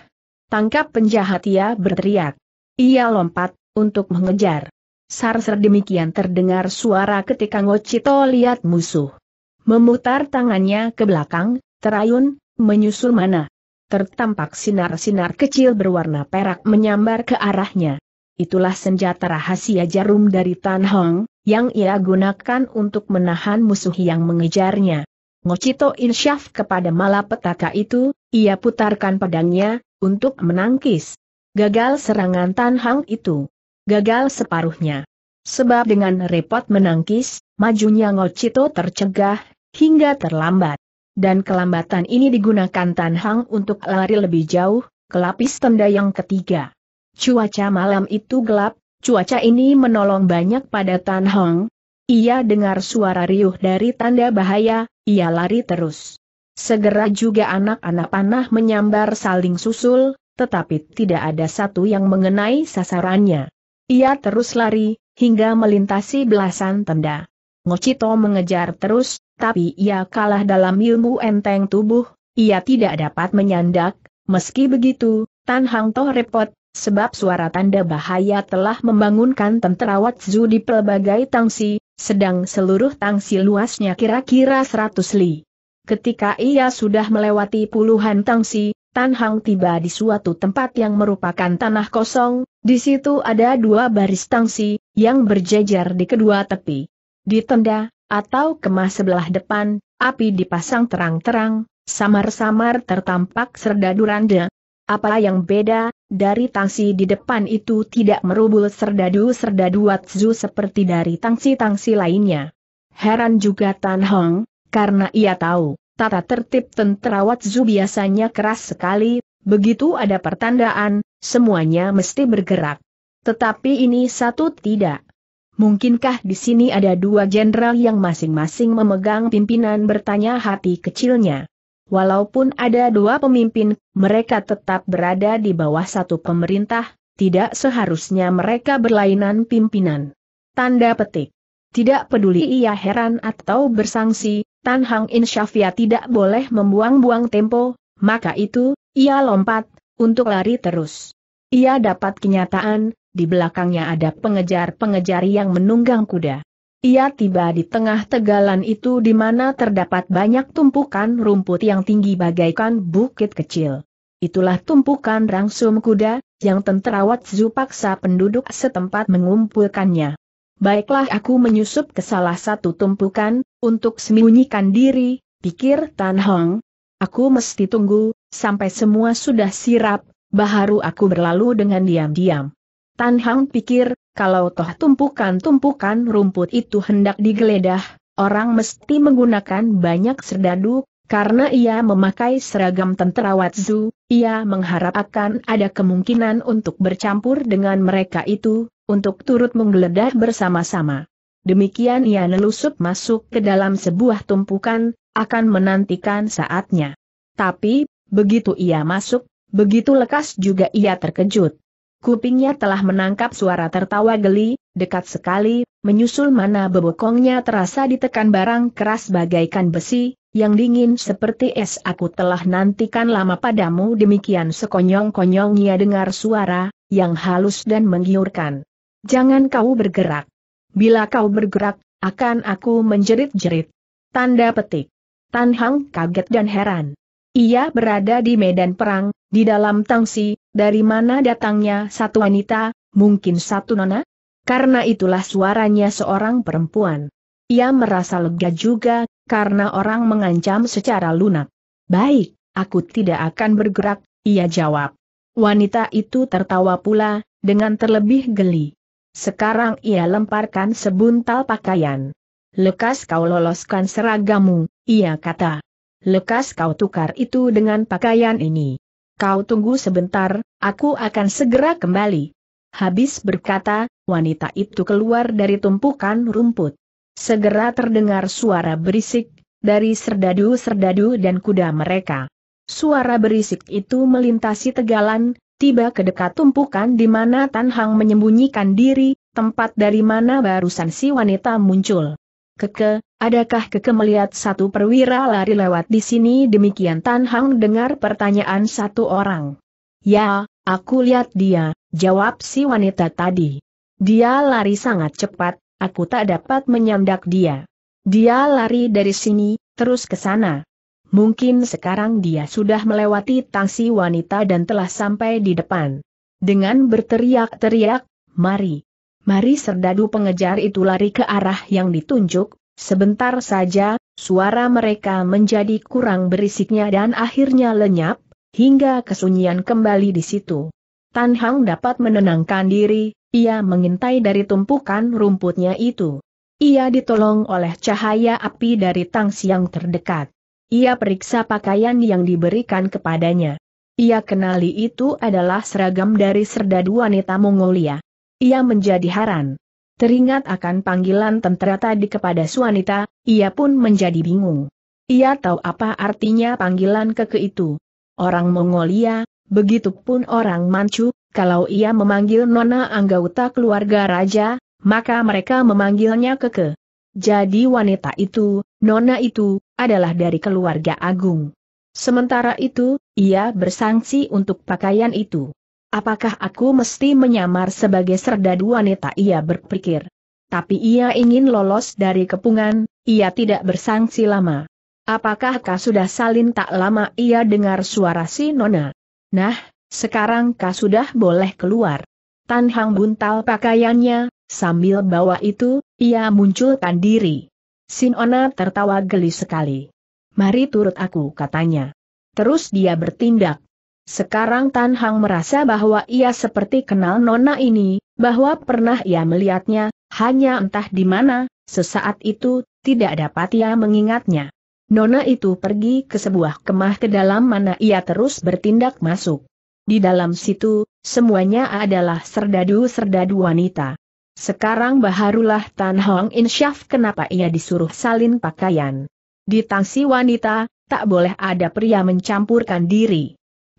Tangkap penjahat ia berteriak. Ia lompat, untuk mengejar. Sarser demikian terdengar suara ketika Ngocito lihat musuh. Memutar tangannya ke belakang, terayun, menyusul mana. Tertampak sinar-sinar kecil berwarna perak menyambar ke arahnya. Itulah senjata rahasia jarum dari Tan Hong, yang ia gunakan untuk menahan musuh yang mengejarnya. Ngocito insyaf kepada malapetaka itu, ia putarkan pedangnya, untuk menangkis. Gagal serangan Tan Hang itu. Gagal separuhnya. Sebab dengan repot menangkis, majunya Ngocito tercegah, hingga terlambat. Dan kelambatan ini digunakan Tan Hang untuk lari lebih jauh, ke lapis tenda yang ketiga. Cuaca malam itu gelap, cuaca ini menolong banyak pada Tan Hang, ia dengar suara riuh dari tanda bahaya, ia lari terus. Segera juga anak-anak panah menyambar saling susul, tetapi tidak ada satu yang mengenai sasarannya. Ia terus lari, hingga melintasi belasan tenda. Ngocito mengejar terus, tapi ia kalah dalam ilmu enteng tubuh, ia tidak dapat menyandak, meski begitu, Tan Hang Toh repot, sebab suara tanda bahaya telah membangunkan tentera Watsu di pelbagai tangsi, sedang seluruh tangsi luasnya kira-kira 100 li. Ketika ia sudah melewati puluhan tangsi, Tan Hang tiba di suatu tempat yang merupakan tanah kosong, di situ ada dua baris tangsi, yang berjejer di kedua tepi. Di tenda, atau kemah sebelah depan, api dipasang terang-terang, samar-samar tertampak serdadu duranda, apa yang beda, dari tangsi di depan itu tidak merubul serdadu-serdadu Watsu seperti dari tangsi-tangsi lainnya. Heran juga Tan Hong, karena ia tahu, tata tertib tentera Watsu biasanya keras sekali, begitu ada pertandaan, semuanya mesti bergerak. Tetapi ini satu tidak. Mungkinkah di sini ada dua jenderal yang masing-masing memegang pimpinan bertanya hati kecilnya? Walaupun ada dua pemimpin, mereka tetap berada di bawah satu pemerintah, tidak seharusnya mereka berlainan pimpinan. Tanda petik. Tidak peduli ia heran atau bersangsi, Tan Hang Insyafia tidak boleh membuang-buang tempo, maka itu, ia lompat, untuk lari terus. Ia dapat kenyataan, di belakangnya ada pengejar-pengejar yang menunggang kuda. Ia tiba di tengah tegalan itu di mana terdapat banyak tumpukan rumput yang tinggi bagaikan bukit kecil. Itulah tumpukan rangsum kuda, yang tenterawat Zu paksa penduduk setempat mengumpulkannya. Baiklah aku menyusup ke salah satu tumpukan, untuk sembunyikan diri, pikir Tan Hong. Aku mesti tunggu, sampai semua sudah sirap, baharu aku berlalu dengan diam-diam. Tan Hong pikir, kalau toh tumpukan-tumpukan rumput itu hendak digeledah, orang mesti menggunakan banyak serdadu, karena ia memakai seragam tentara Watzu, ia mengharap akan ada kemungkinan untuk bercampur dengan mereka itu, untuk turut menggeledah bersama-sama. Demikian ia nelusup masuk ke dalam sebuah tumpukan, akan menantikan saatnya. Tapi, begitu ia masuk, begitu lekas juga ia terkejut. Kupingnya telah menangkap suara tertawa geli, dekat sekali, menyusul mana bebokongnya terasa ditekan barang keras bagaikan besi, yang dingin seperti es aku telah nantikan lama padamu demikian sekonyong konyong ia dengar suara, yang halus dan menggiurkan. Jangan kau bergerak. Bila kau bergerak, akan aku menjerit-jerit. Tanda petik. Tan Hang kaget dan heran. Ia berada di medan perang, di dalam tangsi, dari mana datangnya satu wanita, mungkin satu nona? Karena itulah suaranya seorang perempuan. Ia merasa lega juga, karena orang mengancam secara lunak. Baik, aku tidak akan bergerak, ia jawab. Wanita itu tertawa pula, dengan terlebih geli. Sekarang ia lemparkan sebuntal pakaian. Lekas kau loloskan seragamu, ia kata. Lekas kau tukar itu dengan pakaian ini. Kau tunggu sebentar, aku akan segera kembali. Habis berkata, wanita itu keluar dari tumpukan rumput. Segera terdengar suara berisik, dari serdadu-serdadu dan kuda mereka. Suara berisik itu melintasi tegalan, tiba ke dekat tumpukan di mana Tan Hang menyembunyikan diri, tempat dari mana barusan si wanita muncul. Keke, Adakah keke satu perwira lari lewat di sini? Demikian Tan Hang dengar pertanyaan satu orang. Ya, aku lihat dia, jawab si wanita tadi. Dia lari sangat cepat, aku tak dapat menyandak dia. Dia lari dari sini, terus ke sana. Mungkin sekarang dia sudah melewati tangsi wanita dan telah sampai di depan. Dengan berteriak-teriak, mari. Mari serdadu pengejar itu lari ke arah yang ditunjuk, Sebentar saja, suara mereka menjadi kurang berisiknya dan akhirnya lenyap, hingga kesunyian kembali di situ. Tan Hang dapat menenangkan diri, ia mengintai dari tumpukan rumputnya itu. Ia ditolong oleh cahaya api dari tang siang terdekat. Ia periksa pakaian yang diberikan kepadanya. Ia kenali itu adalah seragam dari serdadu wanita Mongolia. Ia menjadi haran. Teringat akan panggilan tentara tadi kepada Suanita, ia pun menjadi bingung. Ia tahu apa artinya panggilan keke itu. Orang Mongolia, begitupun orang Manchu, kalau ia memanggil nona anggota keluarga raja, maka mereka memanggilnya keke. Jadi wanita itu, nona itu, adalah dari keluarga agung. Sementara itu, ia bersangsi untuk pakaian itu. Apakah aku mesti menyamar sebagai serdadu wanita ia berpikir. Tapi ia ingin lolos dari kepungan, ia tidak bersangsi lama. Apakah kau sudah salin tak lama ia dengar suara si Nona? Nah, sekarang kau sudah boleh keluar. Tan Hang buntal pakaiannya, sambil bawa itu, ia munculkan diri. Sinona tertawa geli sekali. Mari turut aku katanya. Terus dia bertindak, sekarang Tan Hang merasa bahwa ia seperti kenal nona ini, bahwa pernah ia melihatnya, hanya entah di mana, sesaat itu, tidak dapat ia mengingatnya. Nona itu pergi ke sebuah kemah ke dalam mana ia terus bertindak masuk. Di dalam situ, semuanya adalah serdadu-serdadu wanita. Sekarang baharulah Tan Hong insyaf kenapa ia disuruh salin pakaian. Di tangsi wanita, tak boleh ada pria mencampurkan diri.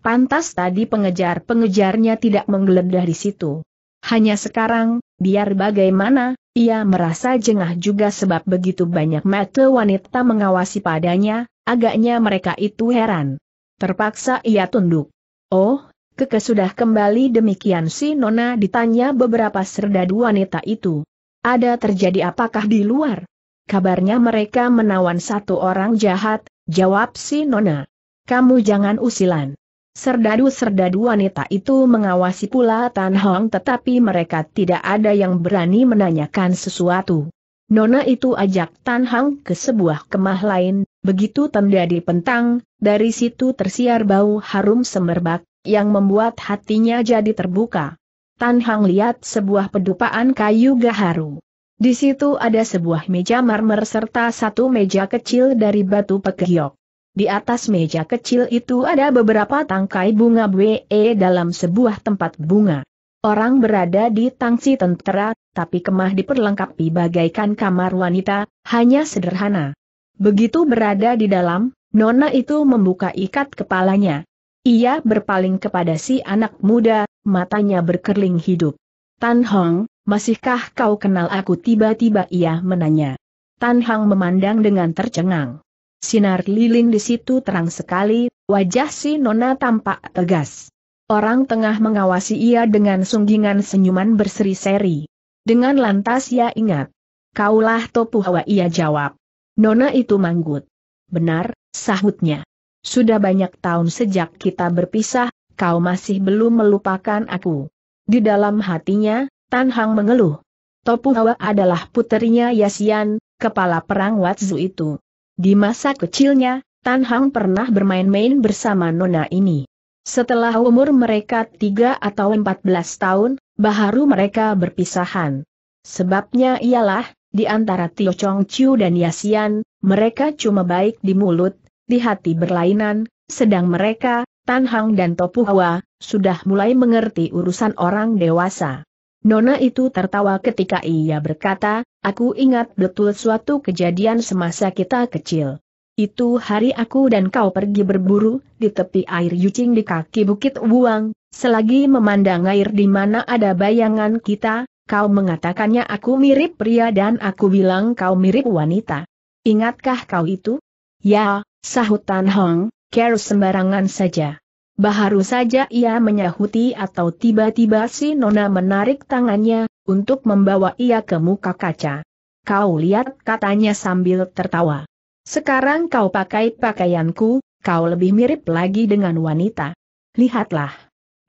Pantas tadi pengejar-pengejarnya tidak menggeledah di situ. Hanya sekarang, biar bagaimana, ia merasa jengah juga sebab begitu banyak mata wanita mengawasi padanya, agaknya mereka itu heran. Terpaksa ia tunduk. Oh, keke sudah kembali demikian si Nona ditanya beberapa serdadu wanita itu. Ada terjadi apakah di luar? Kabarnya mereka menawan satu orang jahat, jawab si Nona. Kamu jangan usilan. Serdadu-serdadu wanita itu mengawasi pula Tan Hong tetapi mereka tidak ada yang berani menanyakan sesuatu. Nona itu ajak Tan Hong ke sebuah kemah lain, begitu tenda dipentang, dari situ tersiar bau harum semerbak, yang membuat hatinya jadi terbuka. Tan Hong lihat sebuah pedupaan kayu gaharu. Di situ ada sebuah meja marmer serta satu meja kecil dari batu pekiok. Di atas meja kecil itu ada beberapa tangkai bunga BE e dalam sebuah tempat bunga. Orang berada di tangsi tentera, tapi kemah diperlengkapi bagaikan kamar wanita, hanya sederhana. Begitu berada di dalam, Nona itu membuka ikat kepalanya. Ia berpaling kepada si anak muda, matanya berkerling hidup. Tan Hong, masihkah kau kenal aku tiba-tiba ia menanya. Tan Hong memandang dengan tercengang. Sinar lilin di situ terang sekali, wajah si Nona tampak tegas. Orang tengah mengawasi ia dengan sunggingan senyuman berseri-seri. Dengan lantas ia ingat. Kaulah Topu Hawa ia jawab. Nona itu manggut. Benar, sahutnya. Sudah banyak tahun sejak kita berpisah, kau masih belum melupakan aku. Di dalam hatinya, Tan Hang mengeluh. Topu Hawa adalah puterinya Yasian, kepala perang Watzu itu. Di masa kecilnya, Tan Hang pernah bermain-main bersama Nona ini. Setelah umur mereka 3 atau 14 tahun, baharu mereka berpisahan. Sebabnya ialah, di antara Tio Chong Chiu dan Yasian, mereka cuma baik di mulut, di hati berlainan, sedang mereka, Tan Hang dan Topu Hwa, sudah mulai mengerti urusan orang dewasa. Nona itu tertawa ketika ia berkata, aku ingat betul suatu kejadian semasa kita kecil. Itu hari aku dan kau pergi berburu, di tepi air yucing di kaki Bukit Buang, selagi memandang air di mana ada bayangan kita, kau mengatakannya aku mirip pria dan aku bilang kau mirip wanita. Ingatkah kau itu? Ya, sahutan Hong, care sembarangan saja. Baharu saja ia menyahuti atau tiba-tiba si Nona menarik tangannya, untuk membawa ia ke muka kaca. Kau lihat katanya sambil tertawa. Sekarang kau pakai pakaianku, kau lebih mirip lagi dengan wanita. Lihatlah.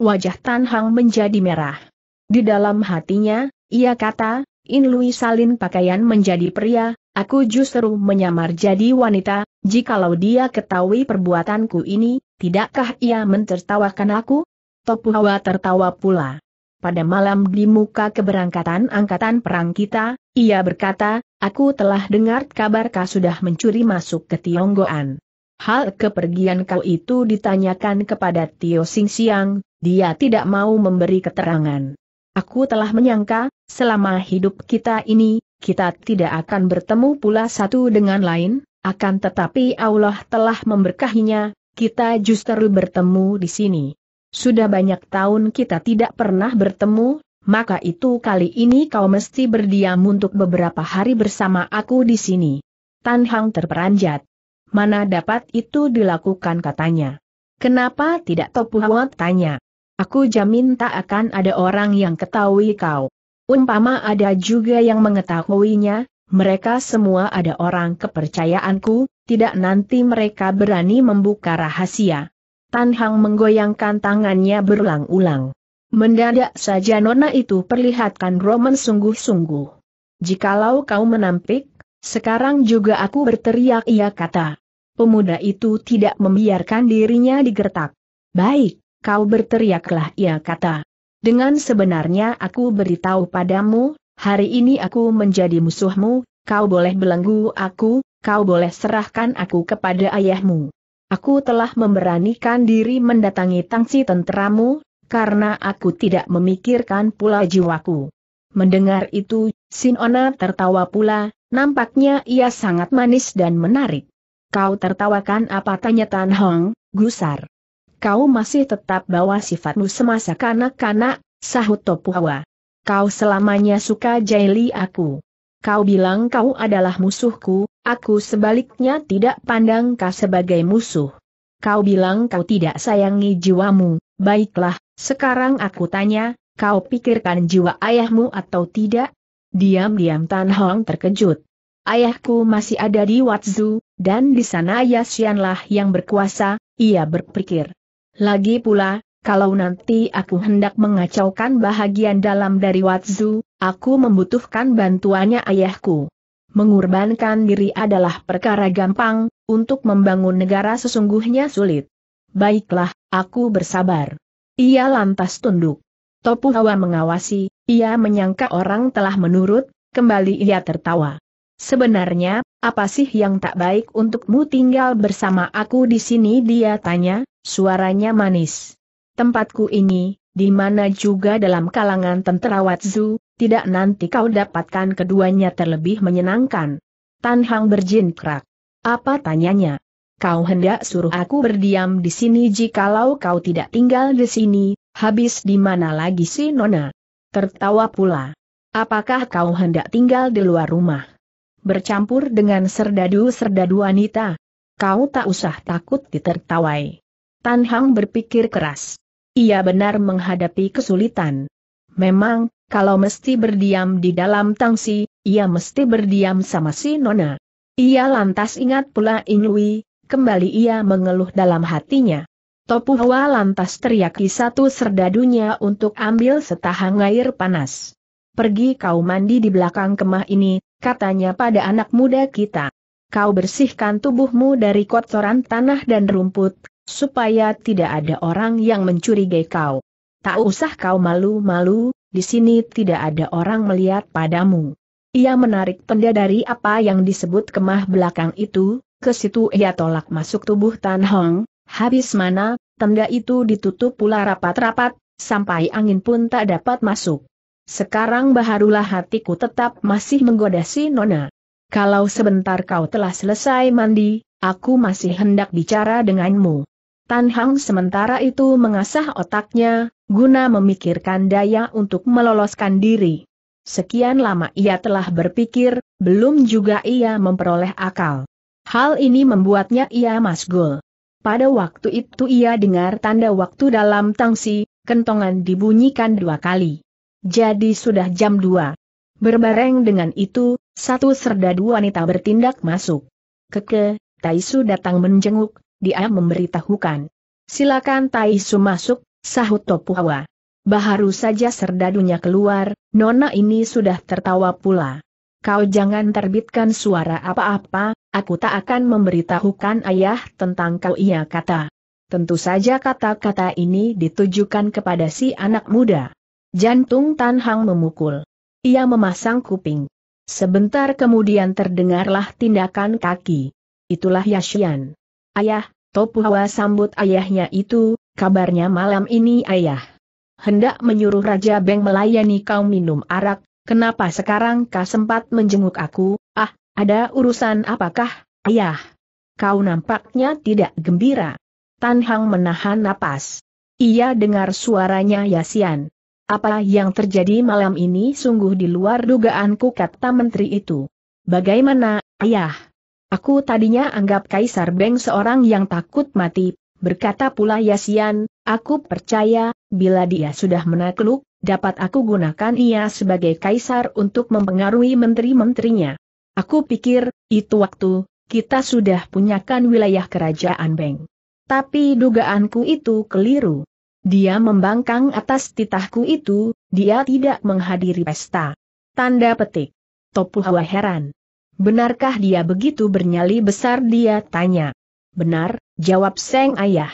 Wajah Tan Hang menjadi merah. Di dalam hatinya, ia kata, In Lui salin pakaian menjadi pria, aku justru menyamar jadi wanita, jikalau dia ketahui perbuatanku ini, Tidakkah ia mentertawakan aku? Topu Hawa tertawa pula. Pada malam di muka keberangkatan angkatan perang kita, ia berkata, aku telah dengar kabar kau sudah mencuri masuk ke Tionggoan. Hal kepergian kau itu ditanyakan kepada Tio Sing Siang, dia tidak mau memberi keterangan. Aku telah menyangka, selama hidup kita ini, kita tidak akan bertemu pula satu dengan lain, akan tetapi Allah telah memberkahinya, kita justru bertemu di sini. Sudah banyak tahun kita tidak pernah bertemu, maka itu kali ini kau mesti berdiam untuk beberapa hari bersama aku di sini. Tan Hang terperanjat. Mana dapat itu dilakukan katanya. Kenapa tidak Topuhwat tanya? Aku jamin tak akan ada orang yang ketahui kau. Umpama ada juga yang mengetahuinya, mereka semua ada orang kepercayaanku, tidak nanti mereka berani membuka rahasia. Tan Hang menggoyangkan tangannya berulang-ulang. Mendadak saja nona itu perlihatkan Roman sungguh-sungguh. Jikalau kau menampik, sekarang juga aku berteriak ia kata. Pemuda itu tidak membiarkan dirinya digertak. Baik, kau berteriaklah ia kata. Dengan sebenarnya aku beritahu padamu, Hari ini aku menjadi musuhmu, kau boleh belenggu aku, kau boleh serahkan aku kepada ayahmu. Aku telah memberanikan diri mendatangi tangsi tenteramu, karena aku tidak memikirkan pula jiwaku. Mendengar itu, Sinona tertawa pula, nampaknya ia sangat manis dan menarik. Kau tertawakan apa tanya Tan Hong, gusar. Kau masih tetap bawa sifatmu semasa kanak-kanak, sahut Topuawa. Kau selamanya suka jaili aku. Kau bilang kau adalah musuhku, aku sebaliknya tidak pandang kau sebagai musuh. Kau bilang kau tidak sayangi jiwamu, baiklah, sekarang aku tanya, kau pikirkan jiwa ayahmu atau tidak? Diam-diam Tan Hong terkejut. Ayahku masih ada di Watzu, dan di sana Yasianlah yang berkuasa, ia berpikir. Lagi pula, kalau nanti aku hendak mengacaukan bahagian dalam dari Watzu, aku membutuhkan bantuannya ayahku. Mengorbankan diri adalah perkara gampang, untuk membangun negara sesungguhnya sulit. Baiklah, aku bersabar. Ia lantas tunduk. Topu Hawa mengawasi, ia menyangka orang telah menurut, kembali ia tertawa. Sebenarnya, apa sih yang tak baik untukmu tinggal bersama aku di sini dia tanya, suaranya manis tempatku ini, di mana juga dalam kalangan tentara Watzu, tidak nanti kau dapatkan keduanya terlebih menyenangkan. Tan Hang krak. Apa tanyanya? Kau hendak suruh aku berdiam di sini jikalau kau tidak tinggal di sini, habis di mana lagi si Nona? Tertawa pula. Apakah kau hendak tinggal di luar rumah? Bercampur dengan serdadu-serdadu wanita. Kau tak usah takut ditertawai. Tan Hang berpikir keras. Ia benar menghadapi kesulitan. Memang, kalau mesti berdiam di dalam tangsi, ia mesti berdiam sama si Nona. Ia lantas ingat pula Inui. kembali ia mengeluh dalam hatinya. Topu Hwa lantas teriaki satu serdadunya untuk ambil setahang air panas. Pergi kau mandi di belakang kemah ini, katanya pada anak muda kita. Kau bersihkan tubuhmu dari kotoran tanah dan rumput, supaya tidak ada orang yang mencurigai kau. Tak usah kau malu-malu, di sini tidak ada orang melihat padamu. Ia menarik tenda dari apa yang disebut kemah belakang itu, ke situ ia tolak masuk tubuh Tan Hong, habis mana, tenda itu ditutup pula rapat-rapat, sampai angin pun tak dapat masuk. Sekarang baharulah hatiku tetap masih menggoda si Nona. Kalau sebentar kau telah selesai mandi, aku masih hendak bicara denganmu. Tan Hang sementara itu mengasah otaknya, guna memikirkan daya untuk meloloskan diri. Sekian lama ia telah berpikir, belum juga ia memperoleh akal. Hal ini membuatnya ia masgul. Pada waktu itu ia dengar tanda waktu dalam tangsi, kentongan dibunyikan dua kali. Jadi sudah jam dua. Berbareng dengan itu, satu serdadu wanita bertindak masuk. Keke, Taisu datang menjenguk, dia memberitahukan. Silakan Tai Su masuk, sahut Topuawa. Baharu saja serdadunya keluar, nona ini sudah tertawa pula. Kau jangan terbitkan suara apa-apa, aku tak akan memberitahukan ayah tentang kau ia kata. Tentu saja kata-kata ini ditujukan kepada si anak muda. Jantung Tan Hang memukul. Ia memasang kuping. Sebentar kemudian terdengarlah tindakan kaki. Itulah Yashian. Ayah, Topuhawa sambut ayahnya itu, kabarnya malam ini ayah. Hendak menyuruh Raja Beng melayani kau minum arak, kenapa sekarang kau sempat menjenguk aku, ah, ada urusan apakah, ayah? Kau nampaknya tidak gembira. Tan Hang menahan napas. Ia dengar suaranya Yasian. Apa yang terjadi malam ini sungguh di luar dugaanku kata menteri itu. Bagaimana, ayah? Aku tadinya anggap Kaisar Beng seorang yang takut mati, berkata pula Yasian, aku percaya, bila dia sudah menakluk, dapat aku gunakan ia sebagai Kaisar untuk mempengaruhi menteri-menterinya. Aku pikir, itu waktu, kita sudah punyakan wilayah kerajaan Beng. Tapi dugaanku itu keliru. Dia membangkang atas titahku itu, dia tidak menghadiri pesta. Tanda petik. Topu heran. Benarkah dia begitu bernyali besar dia tanya. Benar, jawab Seng Ayah.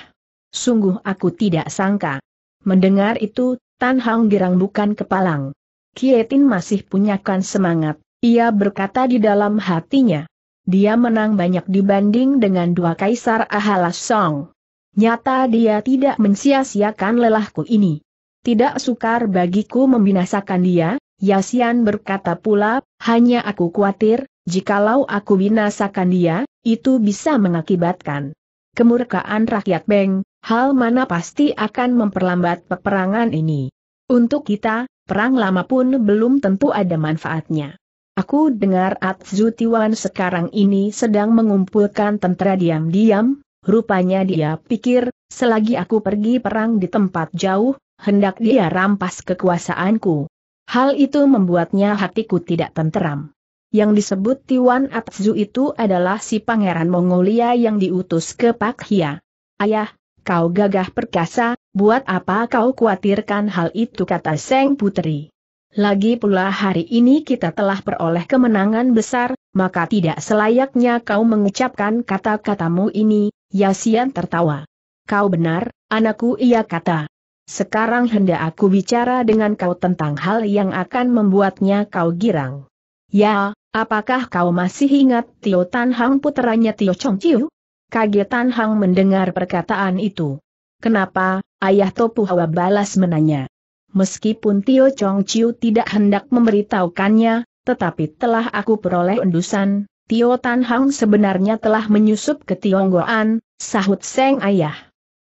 Sungguh aku tidak sangka. Mendengar itu, Tan Hang girang bukan kepalang. Kietin masih punyakan semangat, ia berkata di dalam hatinya. Dia menang banyak dibanding dengan dua kaisar Ahalas Song. Nyata dia tidak mensia-siakan lelahku ini. Tidak sukar bagiku membinasakan dia, Yasian berkata pula, hanya aku khawatir, Jikalau aku binasakan dia, itu bisa mengakibatkan kemurkaan rakyat Beng, hal mana pasti akan memperlambat peperangan ini. Untuk kita, perang lama pun belum tentu ada manfaatnya. Aku dengar Atsu Tiwan sekarang ini sedang mengumpulkan tentara diam-diam, rupanya dia pikir, selagi aku pergi perang di tempat jauh, hendak dia rampas kekuasaanku. Hal itu membuatnya hatiku tidak tenteram yang disebut Tiwan Atzu itu adalah si pangeran Mongolia yang diutus ke Pak Hia. Ayah, kau gagah perkasa, buat apa kau khawatirkan hal itu kata Seng Putri. Lagi pula hari ini kita telah peroleh kemenangan besar, maka tidak selayaknya kau mengucapkan kata-katamu ini, Yasian tertawa. Kau benar, anakku ia kata. Sekarang hendak aku bicara dengan kau tentang hal yang akan membuatnya kau girang. Ya, Apakah kau masih ingat Tio Tan Hang puteranya Tio Chong Chiu? Kaget Tan Hang mendengar perkataan itu. Kenapa, ayah Topu Hawa balas menanya. Meskipun Tio Chong Chiu tidak hendak memberitahukannya, tetapi telah aku peroleh endusan, Tio Tan Hang sebenarnya telah menyusup ke Tionggoan, sahut Seng Ayah.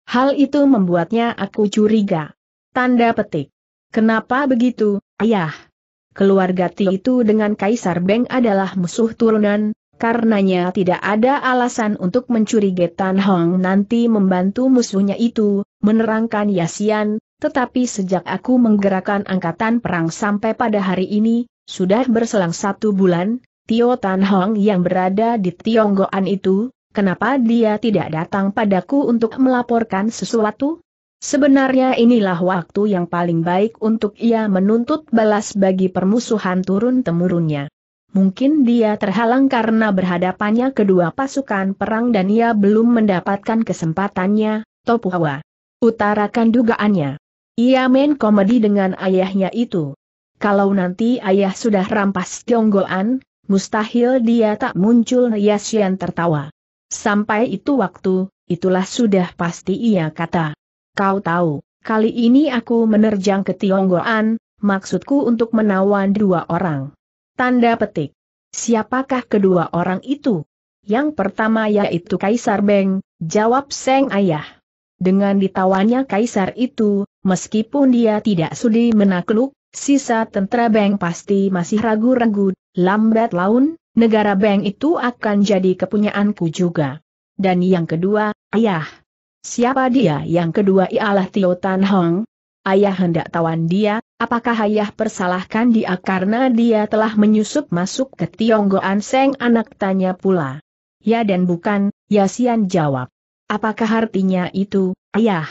Hal itu membuatnya aku curiga. Tanda petik. Kenapa begitu, Ayah? keluarga Ti itu dengan Kaisar Beng adalah musuh turunan, karenanya tidak ada alasan untuk mencurigai Tan Hong nanti membantu musuhnya itu, menerangkan Yasian, tetapi sejak aku menggerakkan angkatan perang sampai pada hari ini, sudah berselang satu bulan, Tio Tan Hong yang berada di Tionggoan itu, kenapa dia tidak datang padaku untuk melaporkan sesuatu? Sebenarnya inilah waktu yang paling baik untuk ia menuntut balas bagi permusuhan turun-temurunnya. Mungkin dia terhalang karena berhadapannya kedua pasukan perang dan ia belum mendapatkan kesempatannya, Topuhawa. Utarakan dugaannya. Ia main komedi dengan ayahnya itu. Kalau nanti ayah sudah rampas Tionggoan, mustahil dia tak muncul Yasian tertawa. Sampai itu waktu, itulah sudah pasti ia kata. Kau tahu, kali ini aku menerjang ke Tionggoan, maksudku untuk menawan dua orang. Tanda petik. Siapakah kedua orang itu? Yang pertama yaitu Kaisar Beng, jawab Seng Ayah. Dengan ditawannya Kaisar itu, meskipun dia tidak sudi menakluk, sisa tentara Beng pasti masih ragu-ragu, lambat laun, negara Beng itu akan jadi kepunyaanku juga. Dan yang kedua, ayah, Siapa dia yang kedua ialah Tio Tan Hong? Ayah hendak tawan dia, apakah ayah persalahkan dia karena dia telah menyusup masuk ke Tionggoan Seng anak tanya pula. Ya dan bukan, Yasian jawab. Apakah artinya itu, ayah?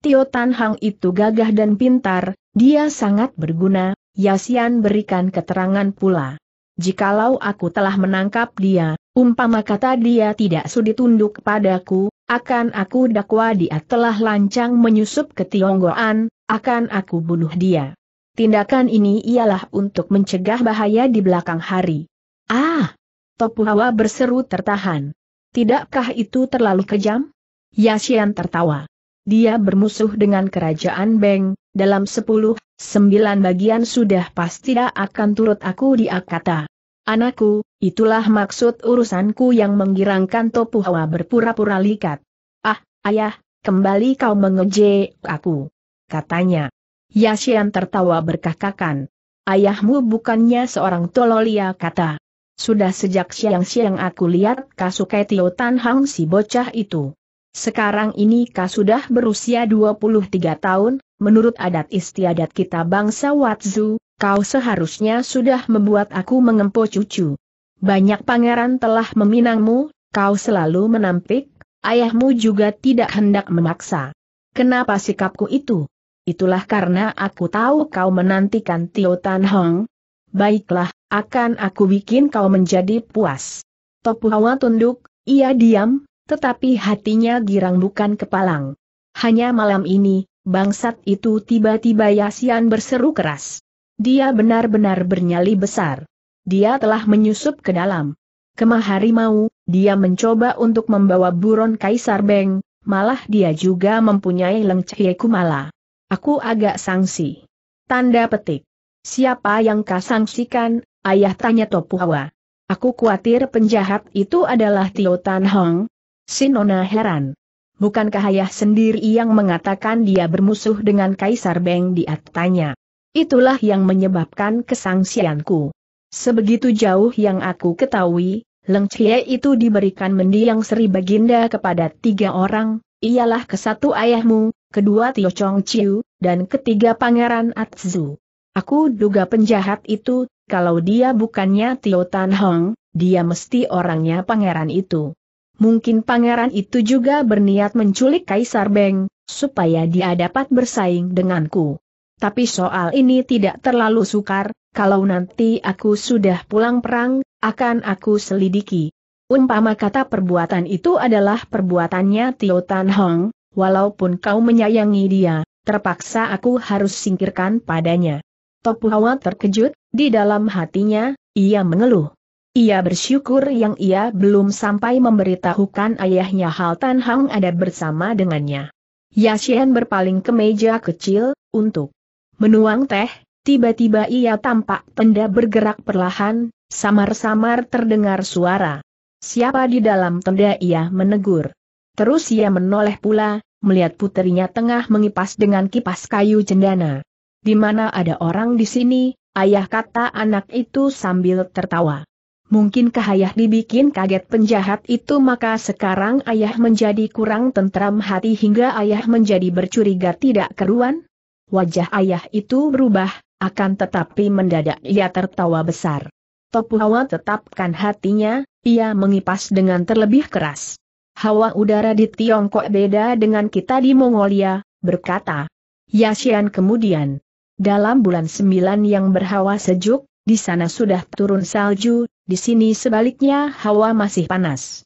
Tio Tan Hong itu gagah dan pintar, dia sangat berguna, Yasian berikan keterangan pula. Jikalau aku telah menangkap dia, umpama kata dia tidak sudi tunduk padaku, akan aku dakwa dia telah lancang menyusup ke Tionggoan, akan aku bunuh dia. Tindakan ini ialah untuk mencegah bahaya di belakang hari. Ah! Topu Hawa berseru tertahan. Tidakkah itu terlalu kejam? Yashian tertawa. Dia bermusuh dengan kerajaan Beng, dalam sepuluh, sembilan bagian sudah pasti akan turut aku dia kata. Anakku, itulah maksud urusanku yang menggirangkan Topu Hawa berpura-pura likat. Ah, ayah, kembali kau mengejek aku. Katanya. Yashian tertawa berkakakan. Ayahmu bukannya seorang tololia kata. Sudah sejak siang-siang aku lihat Kasukai Tio Tan Hang si bocah itu. Sekarang ini kau sudah berusia 23 tahun, menurut adat istiadat kita bangsa Watzu, kau seharusnya sudah membuat aku mengempo cucu. Banyak pangeran telah meminangmu, kau selalu menampik, ayahmu juga tidak hendak memaksa. Kenapa sikapku itu? Itulah karena aku tahu kau menantikan Tio Tan Hong. Baiklah, akan aku bikin kau menjadi puas. Topu Hawa tunduk, ia diam, tetapi hatinya girang bukan kepalang. Hanya malam ini, bangsat itu tiba-tiba Yasian berseru keras. Dia benar-benar bernyali besar. Dia telah menyusup ke dalam. Kemah harimau, dia mencoba untuk membawa buron Kaisar Beng, malah dia juga mempunyai Leng Kumala. Aku agak sangsi. Tanda petik. Siapa yang kau kasangsikan, ayah tanya Topuawa. Aku khawatir penjahat itu adalah Tio Tan Hong. Sinona heran. Bukankah ayah sendiri yang mengatakan dia bermusuh dengan Kaisar Beng dia tanya. Itulah yang menyebabkan kesangsianku. Sebegitu jauh yang aku ketahui, Leng Chie itu diberikan mendiang Sri Baginda kepada tiga orang, ialah kesatu ayahmu, kedua Tio Chong Chiu, dan ketiga Pangeran Atzu. Aku duga penjahat itu, kalau dia bukannya Tio Tan Hong, dia mesti orangnya pangeran itu. Mungkin pangeran itu juga berniat menculik Kaisar Beng, supaya dia dapat bersaing denganku. Tapi soal ini tidak terlalu sukar, kalau nanti aku sudah pulang perang, akan aku selidiki. Umpama kata perbuatan itu adalah perbuatannya Tio Tan Hong, walaupun kau menyayangi dia, terpaksa aku harus singkirkan padanya. Topu Hawa terkejut, di dalam hatinya, ia mengeluh. Ia bersyukur yang ia belum sampai memberitahukan ayahnya Hal Tan Hong ada bersama dengannya. Yashian berpaling ke meja kecil, untuk menuang teh, tiba-tiba ia tampak tenda bergerak perlahan, samar-samar terdengar suara. Siapa di dalam tenda ia menegur. Terus ia menoleh pula, melihat putrinya tengah mengipas dengan kipas kayu cendana. Di mana ada orang di sini, ayah kata anak itu sambil tertawa. Mungkinkah ayah dibikin kaget penjahat itu maka sekarang ayah menjadi kurang tentram hati hingga ayah menjadi bercuriga tidak keruan? Wajah ayah itu berubah, akan tetapi mendadak ia tertawa besar. Topu Hawa tetapkan hatinya, ia mengipas dengan terlebih keras. Hawa udara di Tiongkok beda dengan kita di Mongolia, berkata. Yashian kemudian. Dalam bulan sembilan yang berhawa sejuk, di sana sudah turun salju, di sini sebaliknya hawa masih panas.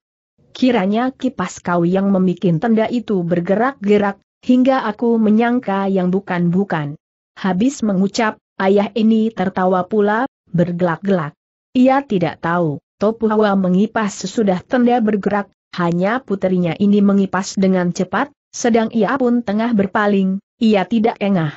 Kiranya kipas kau yang memikin tenda itu bergerak-gerak, Hingga aku menyangka yang bukan-bukan. Habis mengucap, ayah ini tertawa pula, bergelak-gelak. Ia tidak tahu, Hawa mengipas sesudah tenda bergerak, hanya puterinya ini mengipas dengan cepat, sedang ia pun tengah berpaling, ia tidak engah.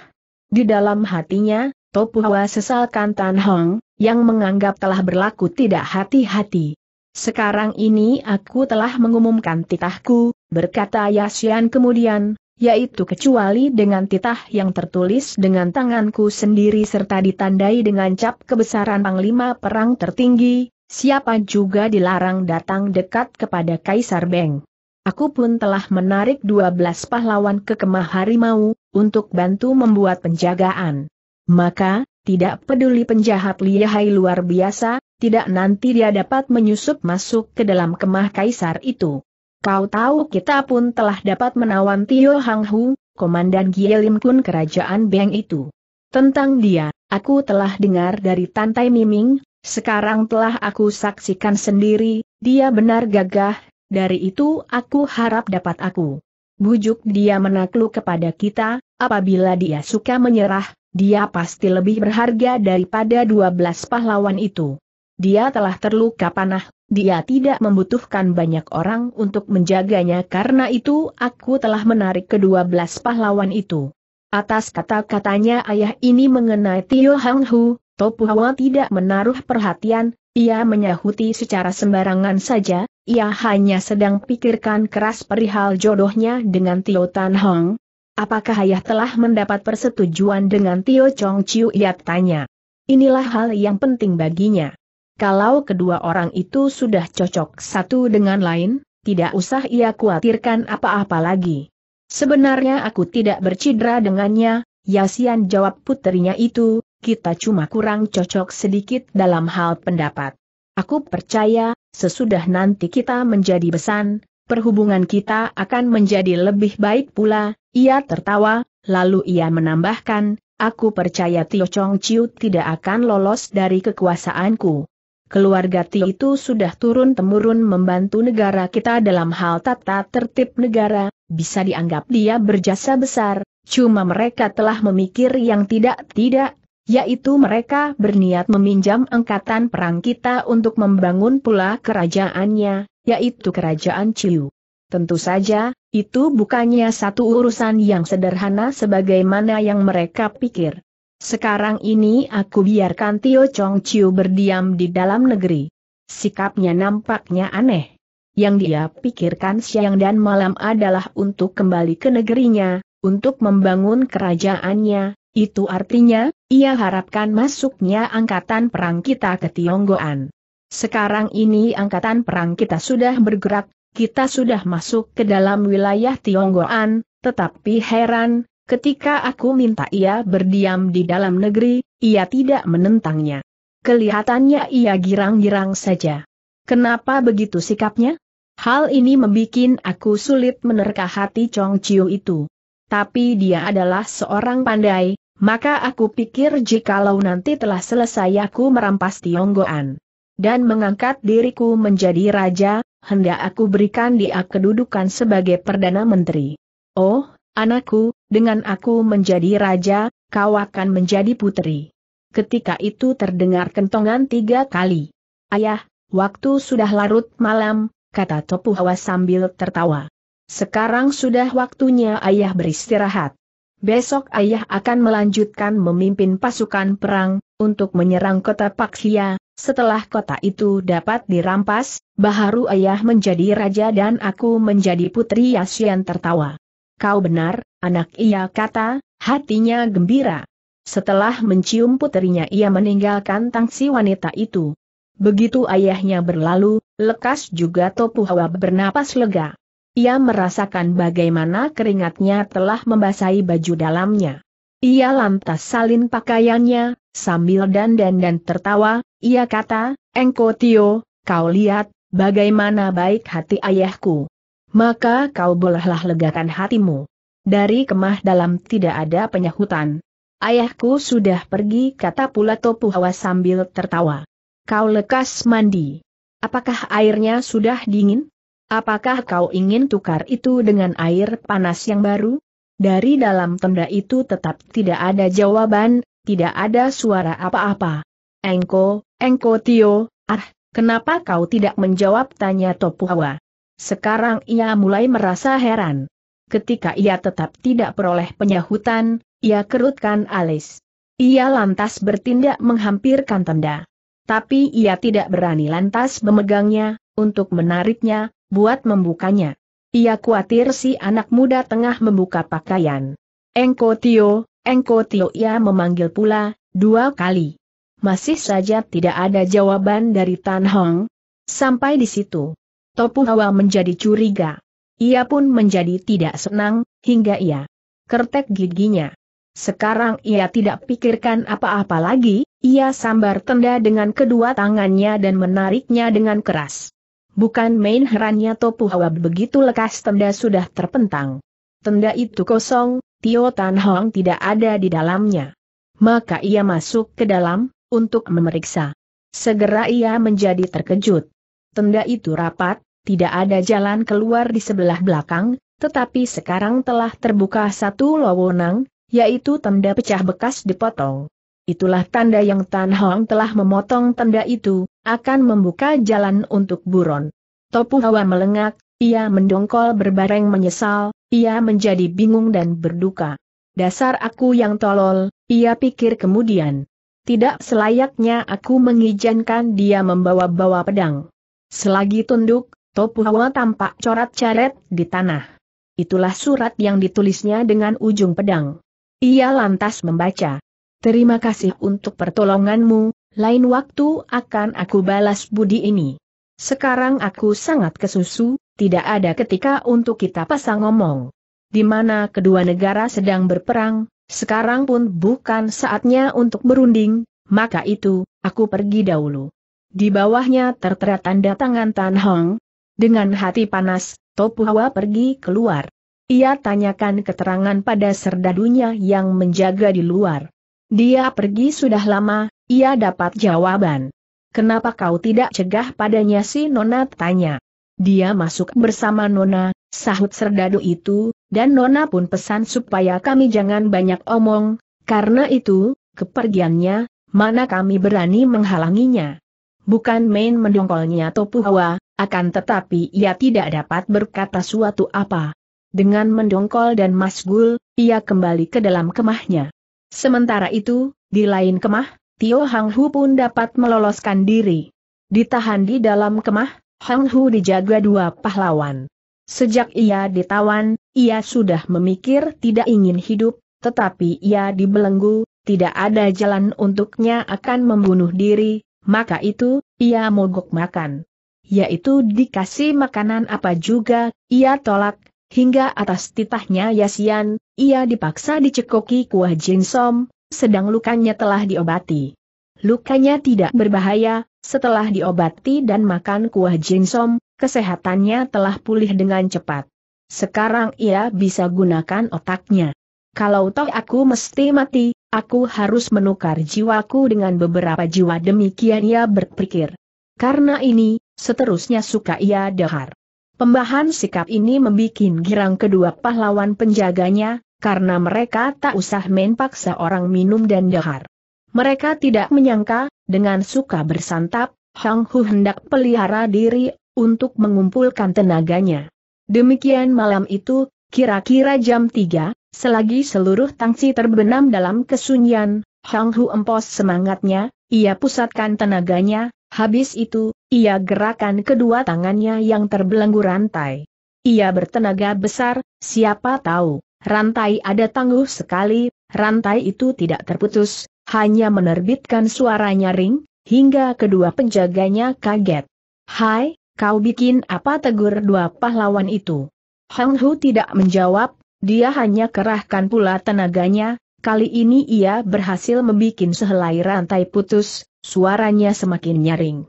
Di dalam hatinya, Hawa sesalkan Tan Hong, yang menganggap telah berlaku tidak hati-hati. Sekarang ini aku telah mengumumkan titahku, berkata Yasian kemudian, yaitu kecuali dengan titah yang tertulis dengan tanganku sendiri serta ditandai dengan cap kebesaran Panglima Perang Tertinggi, siapa juga dilarang datang dekat kepada Kaisar Beng. Aku pun telah menarik 12 pahlawan ke kemah harimau, untuk bantu membuat penjagaan. Maka, tidak peduli penjahat lihai luar biasa, tidak nanti dia dapat menyusup masuk ke dalam kemah kaisar itu. Kau tahu kita pun telah dapat menawan Tio Hang Hu, Komandan Gielim Kun Kerajaan Beng itu. Tentang dia, aku telah dengar dari Tantai Miming, sekarang telah aku saksikan sendiri, dia benar gagah, dari itu aku harap dapat aku. Bujuk dia menakluk kepada kita, apabila dia suka menyerah, dia pasti lebih berharga daripada 12 pahlawan itu. Dia telah terluka panah, dia tidak membutuhkan banyak orang untuk menjaganya karena itu aku telah menarik kedua belas pahlawan itu. Atas kata-katanya ayah ini mengenai Tio Hang Hu, Topuhawa tidak menaruh perhatian, ia menyahuti secara sembarangan saja, ia hanya sedang pikirkan keras perihal jodohnya dengan Tio Tan Hong. Apakah ayah telah mendapat persetujuan dengan Tio Chong Chiu ia tanya. Inilah hal yang penting baginya. Kalau kedua orang itu sudah cocok satu dengan lain, tidak usah ia khawatirkan apa-apa lagi. Sebenarnya aku tidak bercidra dengannya, Yasian jawab putrinya itu, kita cuma kurang cocok sedikit dalam hal pendapat. Aku percaya, sesudah nanti kita menjadi besan, perhubungan kita akan menjadi lebih baik pula, ia tertawa, lalu ia menambahkan, aku percaya Tio Chong Chiu tidak akan lolos dari kekuasaanku keluarga Ti itu sudah turun-temurun membantu negara kita dalam hal tata tertib negara, bisa dianggap dia berjasa besar, cuma mereka telah memikir yang tidak-tidak, yaitu mereka berniat meminjam angkatan perang kita untuk membangun pula kerajaannya, yaitu kerajaan Ciu. Tentu saja, itu bukannya satu urusan yang sederhana sebagaimana yang mereka pikir. Sekarang ini aku biarkan Tio Chong Chiu berdiam di dalam negeri. Sikapnya nampaknya aneh. Yang dia pikirkan siang dan malam adalah untuk kembali ke negerinya, untuk membangun kerajaannya, itu artinya, ia harapkan masuknya angkatan perang kita ke Tionggoan. Sekarang ini angkatan perang kita sudah bergerak, kita sudah masuk ke dalam wilayah Tionggoan, tetapi heran, Ketika aku minta ia berdiam di dalam negeri, ia tidak menentangnya. Kelihatannya ia girang-girang saja. Kenapa begitu sikapnya? Hal ini membuat aku sulit menerka hati Chong Chiu itu. Tapi dia adalah seorang pandai, maka aku pikir jikalau nanti telah selesai aku merampas Tionggoan dan mengangkat diriku menjadi raja, hendak aku berikan dia kedudukan sebagai Perdana Menteri. Oh, anakku, dengan aku menjadi raja, kau akan menjadi putri. Ketika itu terdengar kentongan tiga kali. Ayah, waktu sudah larut malam, kata Topu Hawa sambil tertawa. Sekarang sudah waktunya ayah beristirahat. Besok ayah akan melanjutkan memimpin pasukan perang, untuk menyerang kota Paksia, setelah kota itu dapat dirampas, Baharu ayah menjadi raja dan aku menjadi putri Yasian tertawa. Kau benar, anak ia kata, hatinya gembira. Setelah mencium putrinya, ia meninggalkan tangsi wanita itu. Begitu ayahnya berlalu, lekas juga Topu Hawa bernapas lega. Ia merasakan bagaimana keringatnya telah membasahi baju dalamnya. Ia lantas salin pakaiannya, sambil dandan dan tertawa, ia kata, Engko Tio, kau lihat, bagaimana baik hati ayahku maka kau bolehlah legakan hatimu. Dari kemah dalam tidak ada penyahutan. Ayahku sudah pergi kata pula Topu Hawa sambil tertawa. Kau lekas mandi. Apakah airnya sudah dingin? Apakah kau ingin tukar itu dengan air panas yang baru? Dari dalam tenda itu tetap tidak ada jawaban, tidak ada suara apa-apa. Engko, Engko Tio, ah, kenapa kau tidak menjawab tanya Topu Hawa? Sekarang ia mulai merasa heran. Ketika ia tetap tidak peroleh penyahutan, ia kerutkan alis. Ia lantas bertindak menghampirkan tenda. Tapi ia tidak berani lantas memegangnya, untuk menariknya, buat membukanya. Ia khawatir si anak muda tengah membuka pakaian. Engko Tio, Engko Tio ia memanggil pula, dua kali. Masih saja tidak ada jawaban dari Tan Hong. Sampai di situ. Topu Hawa menjadi curiga. Ia pun menjadi tidak senang, hingga ia kertek giginya. Sekarang ia tidak pikirkan apa-apa lagi, ia sambar tenda dengan kedua tangannya dan menariknya dengan keras. Bukan main herannya Topu Hawa begitu lekas tenda sudah terpentang. Tenda itu kosong, Tio Tan Hong tidak ada di dalamnya. Maka ia masuk ke dalam, untuk memeriksa. Segera ia menjadi terkejut tenda itu rapat, tidak ada jalan keluar di sebelah belakang, tetapi sekarang telah terbuka satu lowonang, yaitu tenda pecah bekas dipotong. Itulah tanda yang Tan Hong telah memotong tenda itu, akan membuka jalan untuk buron. Topu Hawa melengak, ia mendongkol berbareng menyesal, ia menjadi bingung dan berduka. Dasar aku yang tolol, ia pikir kemudian. Tidak selayaknya aku mengizinkan dia membawa-bawa pedang. Selagi tunduk, Topu Hawa tampak corat-coret di tanah. Itulah surat yang ditulisnya dengan ujung pedang. Ia lantas membaca. Terima kasih untuk pertolonganmu, lain waktu akan aku balas budi ini. Sekarang aku sangat kesusu, tidak ada ketika untuk kita pasang ngomong. Di mana kedua negara sedang berperang, sekarang pun bukan saatnya untuk berunding, maka itu, aku pergi dahulu. Di bawahnya tertera tanda tangan Tan Hong. Dengan hati panas, Topu Hwa pergi keluar. Ia tanyakan keterangan pada serdadunya yang menjaga di luar. Dia pergi sudah lama, ia dapat jawaban. Kenapa kau tidak cegah padanya si Nona tanya. Dia masuk bersama Nona, sahut serdadu itu, dan Nona pun pesan supaya kami jangan banyak omong, karena itu, kepergiannya, mana kami berani menghalanginya bukan main mendongkolnya Hua, akan tetapi ia tidak dapat berkata suatu apa. Dengan mendongkol dan masgul, ia kembali ke dalam kemahnya. Sementara itu, di lain kemah, Tio Hang Hu pun dapat meloloskan diri. Ditahan di dalam kemah, Hang Hu dijaga dua pahlawan. Sejak ia ditawan, ia sudah memikir tidak ingin hidup, tetapi ia dibelenggu, tidak ada jalan untuknya akan membunuh diri, maka itu, ia mogok makan. Yaitu dikasih makanan apa juga, ia tolak, hingga atas titahnya Yasian, ia dipaksa dicekoki kuah jinsom, sedang lukanya telah diobati. Lukanya tidak berbahaya, setelah diobati dan makan kuah jinsom, kesehatannya telah pulih dengan cepat. Sekarang ia bisa gunakan otaknya. Kalau toh aku mesti mati, Aku harus menukar jiwaku dengan beberapa jiwa demikian ia berpikir. Karena ini, seterusnya suka ia dahar. Pembahan sikap ini membuat girang kedua pahlawan penjaganya, karena mereka tak usah main paksa orang minum dan dahar. Mereka tidak menyangka, dengan suka bersantap, Hang Hu hendak pelihara diri, untuk mengumpulkan tenaganya. Demikian malam itu, kira-kira jam 3, Selagi seluruh tangsi terbenam dalam kesunyian, Hang Hu empos semangatnya, ia pusatkan tenaganya, habis itu, ia gerakan kedua tangannya yang terbelenggu rantai. Ia bertenaga besar, siapa tahu, rantai ada tangguh sekali, rantai itu tidak terputus, hanya menerbitkan suara nyaring, hingga kedua penjaganya kaget. Hai, kau bikin apa tegur dua pahlawan itu? Hang Hu tidak menjawab, dia hanya kerahkan pula tenaganya, kali ini ia berhasil membuat sehelai rantai putus, suaranya semakin nyaring.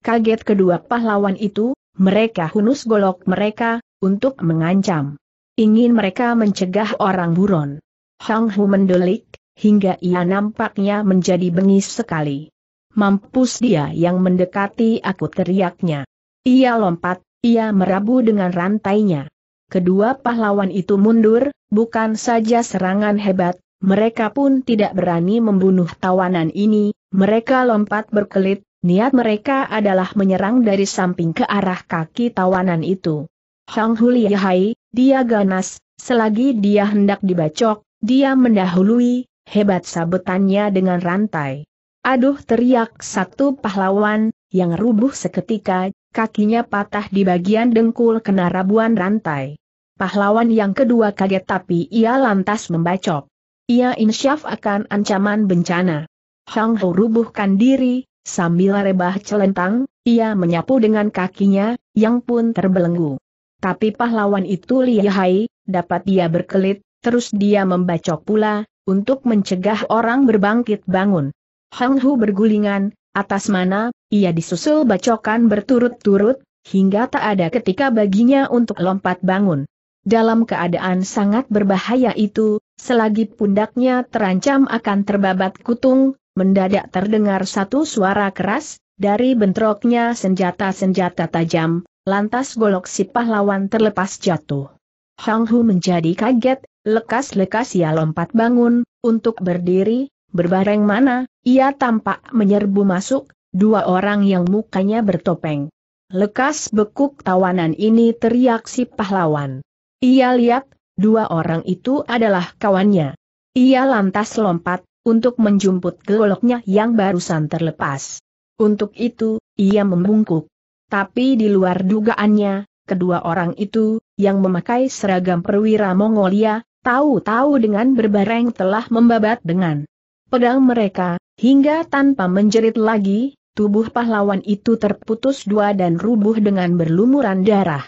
Kaget kedua pahlawan itu, mereka hunus golok mereka, untuk mengancam. Ingin mereka mencegah orang buron. Hang Hu mendelik, hingga ia nampaknya menjadi bengis sekali. Mampus dia yang mendekati aku teriaknya. Ia lompat, ia merabu dengan rantainya. Kedua pahlawan itu mundur, bukan saja serangan hebat, mereka pun tidak berani membunuh tawanan ini, mereka lompat berkelit, niat mereka adalah menyerang dari samping ke arah kaki tawanan itu. Hang Huliyahai, dia ganas, selagi dia hendak dibacok, dia mendahului, hebat sabetannya dengan rantai. Aduh teriak satu pahlawan, yang rubuh seketika, kakinya patah di bagian dengkul kena rabuan rantai. Pahlawan yang kedua kaget tapi ia lantas membacok. Ia insyaf akan ancaman bencana. Hang Ho rubuhkan diri, sambil rebah celentang, ia menyapu dengan kakinya, yang pun terbelenggu. Tapi pahlawan itu lihai, dapat dia berkelit, terus dia membacok pula, untuk mencegah orang berbangkit bangun. Hang Hu bergulingan, atas mana, ia disusul bacokan berturut-turut, hingga tak ada ketika baginya untuk lompat bangun. Dalam keadaan sangat berbahaya itu, selagi pundaknya terancam akan terbabat kutung, mendadak terdengar satu suara keras, dari bentroknya senjata-senjata tajam, lantas golok si pahlawan terlepas jatuh. Hang Hu menjadi kaget, lekas-lekas ia lompat bangun, untuk berdiri, berbareng mana, ia tampak menyerbu masuk, dua orang yang mukanya bertopeng. Lekas bekuk tawanan ini teriak si pahlawan. Ia lihat, dua orang itu adalah kawannya. Ia lantas lompat, untuk menjumput goloknya yang barusan terlepas. Untuk itu, ia membungkuk. Tapi di luar dugaannya, kedua orang itu, yang memakai seragam perwira Mongolia, tahu-tahu dengan berbareng telah membabat dengan pedang mereka, hingga tanpa menjerit lagi, tubuh pahlawan itu terputus dua dan rubuh dengan berlumuran darah.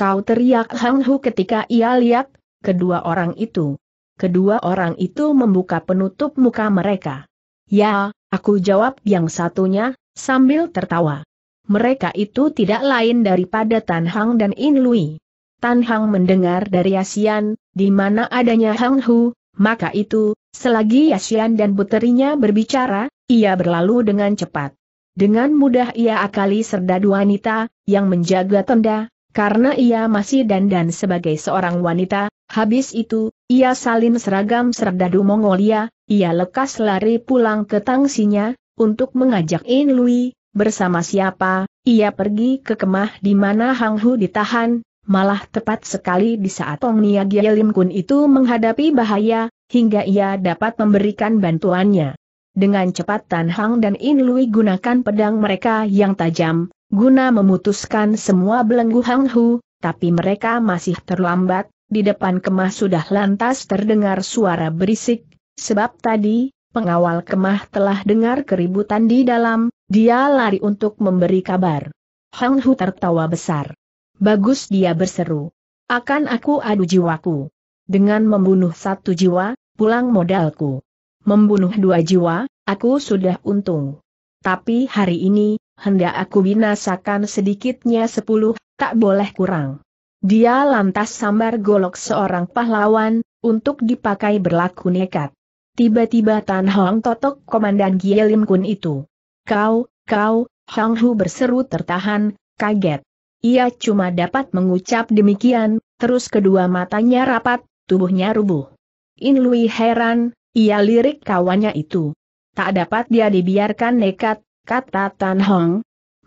Kau teriak Hang Hu ketika ia lihat, kedua orang itu. Kedua orang itu membuka penutup muka mereka. Ya, aku jawab yang satunya, sambil tertawa. Mereka itu tidak lain daripada Tan Hang dan In Lui. Tan Hang mendengar dari Asian, di mana adanya Hang Hu, maka itu, selagi Asian dan puterinya berbicara, ia berlalu dengan cepat. Dengan mudah ia akali serdadu wanita, yang menjaga tenda, karena ia masih dandan sebagai seorang wanita, habis itu, ia salin seragam serdadu Mongolia, ia lekas lari pulang ke tangsinya, untuk mengajak In Lui, bersama siapa, ia pergi ke kemah di mana Hang Hu ditahan, malah tepat sekali di saat Ong Niagya Lim Kun itu menghadapi bahaya, hingga ia dapat memberikan bantuannya. Dengan cepat Tan Hang dan In Lui gunakan pedang mereka yang tajam, guna memutuskan semua belenggu Hang Hu, tapi mereka masih terlambat, di depan kemah sudah lantas terdengar suara berisik, sebab tadi, pengawal kemah telah dengar keributan di dalam, dia lari untuk memberi kabar. Hang Hu tertawa besar. Bagus dia berseru. Akan aku adu jiwaku. Dengan membunuh satu jiwa, pulang modalku. Membunuh dua jiwa, aku sudah untung. Tapi hari ini, hendak aku binasakan sedikitnya sepuluh, tak boleh kurang. Dia lantas sambar golok seorang pahlawan, untuk dipakai berlaku nekat. Tiba-tiba Tan Hong totok komandan Gielim Kun itu. Kau, kau, Hang Hu berseru tertahan, kaget. Ia cuma dapat mengucap demikian, terus kedua matanya rapat, tubuhnya rubuh. In Lui heran, ia lirik kawannya itu tak dapat dia dibiarkan nekat, kata Tan Hong.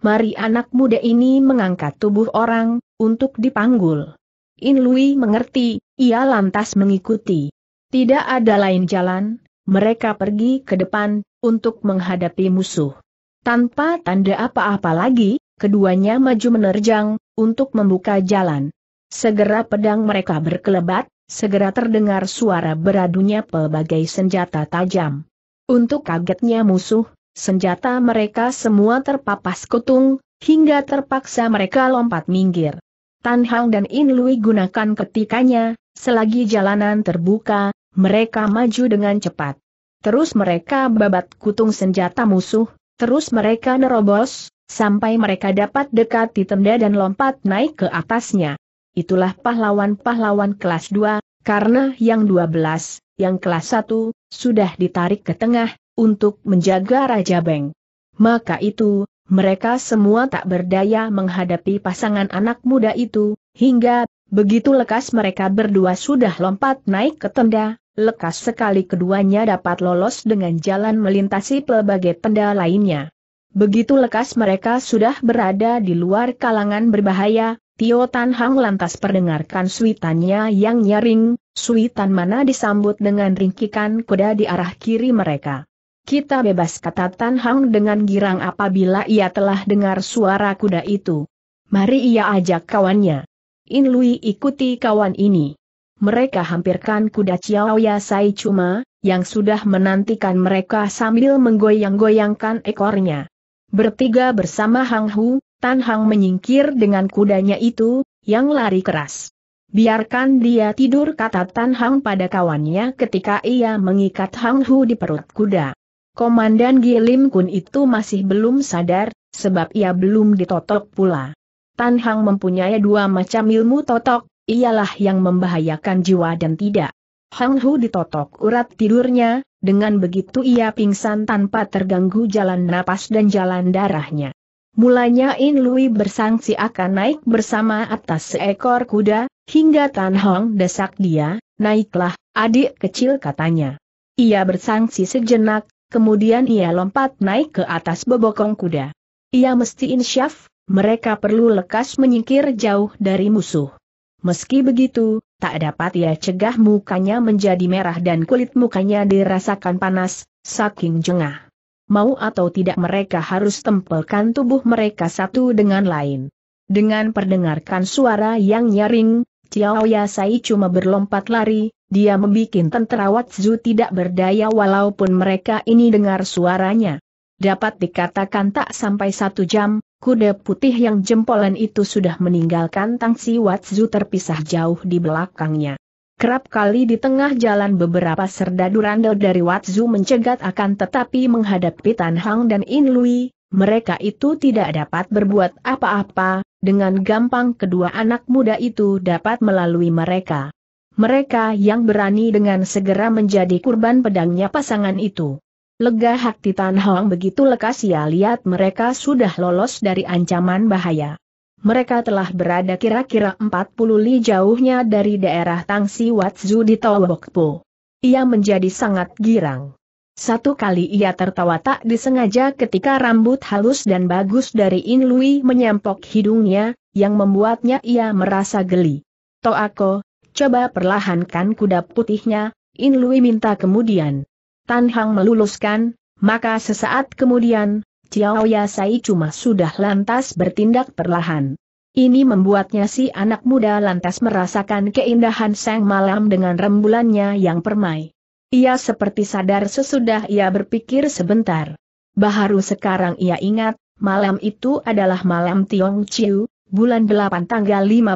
Mari anak muda ini mengangkat tubuh orang, untuk dipanggul. In Lui mengerti, ia lantas mengikuti. Tidak ada lain jalan, mereka pergi ke depan, untuk menghadapi musuh. Tanpa tanda apa-apa lagi, keduanya maju menerjang, untuk membuka jalan. Segera pedang mereka berkelebat, segera terdengar suara beradunya pelbagai senjata tajam. Untuk kagetnya musuh, senjata mereka semua terpapas kutung, hingga terpaksa mereka lompat minggir. Tan Hang dan In Lui gunakan ketikanya, selagi jalanan terbuka, mereka maju dengan cepat. Terus mereka babat kutung senjata musuh, terus mereka nerobos, sampai mereka dapat dekat di tenda dan lompat naik ke atasnya. Itulah pahlawan-pahlawan kelas 2, karena yang 12, yang kelas 1, sudah ditarik ke tengah, untuk menjaga Raja Beng. Maka itu, mereka semua tak berdaya menghadapi pasangan anak muda itu, hingga, begitu lekas mereka berdua sudah lompat naik ke tenda, lekas sekali keduanya dapat lolos dengan jalan melintasi pelbagai tenda lainnya. Begitu lekas mereka sudah berada di luar kalangan berbahaya, Tio Tan Hang lantas perdengarkan suitannya yang nyaring, suitan mana disambut dengan ringkikan kuda di arah kiri mereka. Kita bebas kata Tan Hang dengan girang apabila ia telah dengar suara kuda itu. Mari ia ajak kawannya. In Lui ikuti kawan ini. Mereka hampirkan kuda Ciao Ya Sai Cuma, yang sudah menantikan mereka sambil menggoyang-goyangkan ekornya. Bertiga bersama Hang Hu, Tan Hang menyingkir dengan kudanya itu, yang lari keras. Biarkan dia tidur kata Tan Hang pada kawannya ketika ia mengikat Hang Hu di perut kuda. Komandan Gilim Kun itu masih belum sadar, sebab ia belum ditotok pula. Tan Hang mempunyai dua macam ilmu totok, ialah yang membahayakan jiwa dan tidak. Hang Hu ditotok urat tidurnya, dengan begitu ia pingsan tanpa terganggu jalan napas dan jalan darahnya. Mulanya In Lui bersangsi akan naik bersama atas seekor kuda, hingga Tan Hong desak dia, naiklah, adik kecil katanya. Ia bersangsi sejenak, kemudian ia lompat naik ke atas bebokong kuda. Ia mesti insyaf, mereka perlu lekas menyingkir jauh dari musuh. Meski begitu, tak dapat ia cegah mukanya menjadi merah dan kulit mukanya dirasakan panas, saking jengah mau atau tidak mereka harus tempelkan tubuh mereka satu dengan lain. Dengan perdengarkan suara yang nyaring, Chiao Yasai cuma berlompat lari, dia membuat tentara Watsu tidak berdaya walaupun mereka ini dengar suaranya. Dapat dikatakan tak sampai satu jam, kuda putih yang jempolan itu sudah meninggalkan Tangsi Watsu terpisah jauh di belakangnya. Kerap kali di tengah jalan beberapa serdadu randel dari Watzu mencegat akan tetapi menghadapi Tan Hang dan In Lui, mereka itu tidak dapat berbuat apa-apa, dengan gampang kedua anak muda itu dapat melalui mereka. Mereka yang berani dengan segera menjadi kurban pedangnya pasangan itu. Lega hati Tan Hong begitu lekas ia lihat mereka sudah lolos dari ancaman bahaya mereka telah berada kira-kira 40 li jauhnya dari daerah Tangsi Watsu di Tawokpo. Ia menjadi sangat girang. Satu kali ia tertawa tak disengaja ketika rambut halus dan bagus dari In Lui menyampok hidungnya, yang membuatnya ia merasa geli. Toako, coba perlahankan kuda putihnya, In Lui minta kemudian. Tan Hang meluluskan, maka sesaat kemudian, Chiao Yasai cuma sudah lantas bertindak perlahan. Ini membuatnya si anak muda lantas merasakan keindahan sang malam dengan rembulannya yang permai. Ia seperti sadar sesudah ia berpikir sebentar. Baharu sekarang ia ingat, malam itu adalah malam Tiong Chiu, bulan 8 tanggal 15.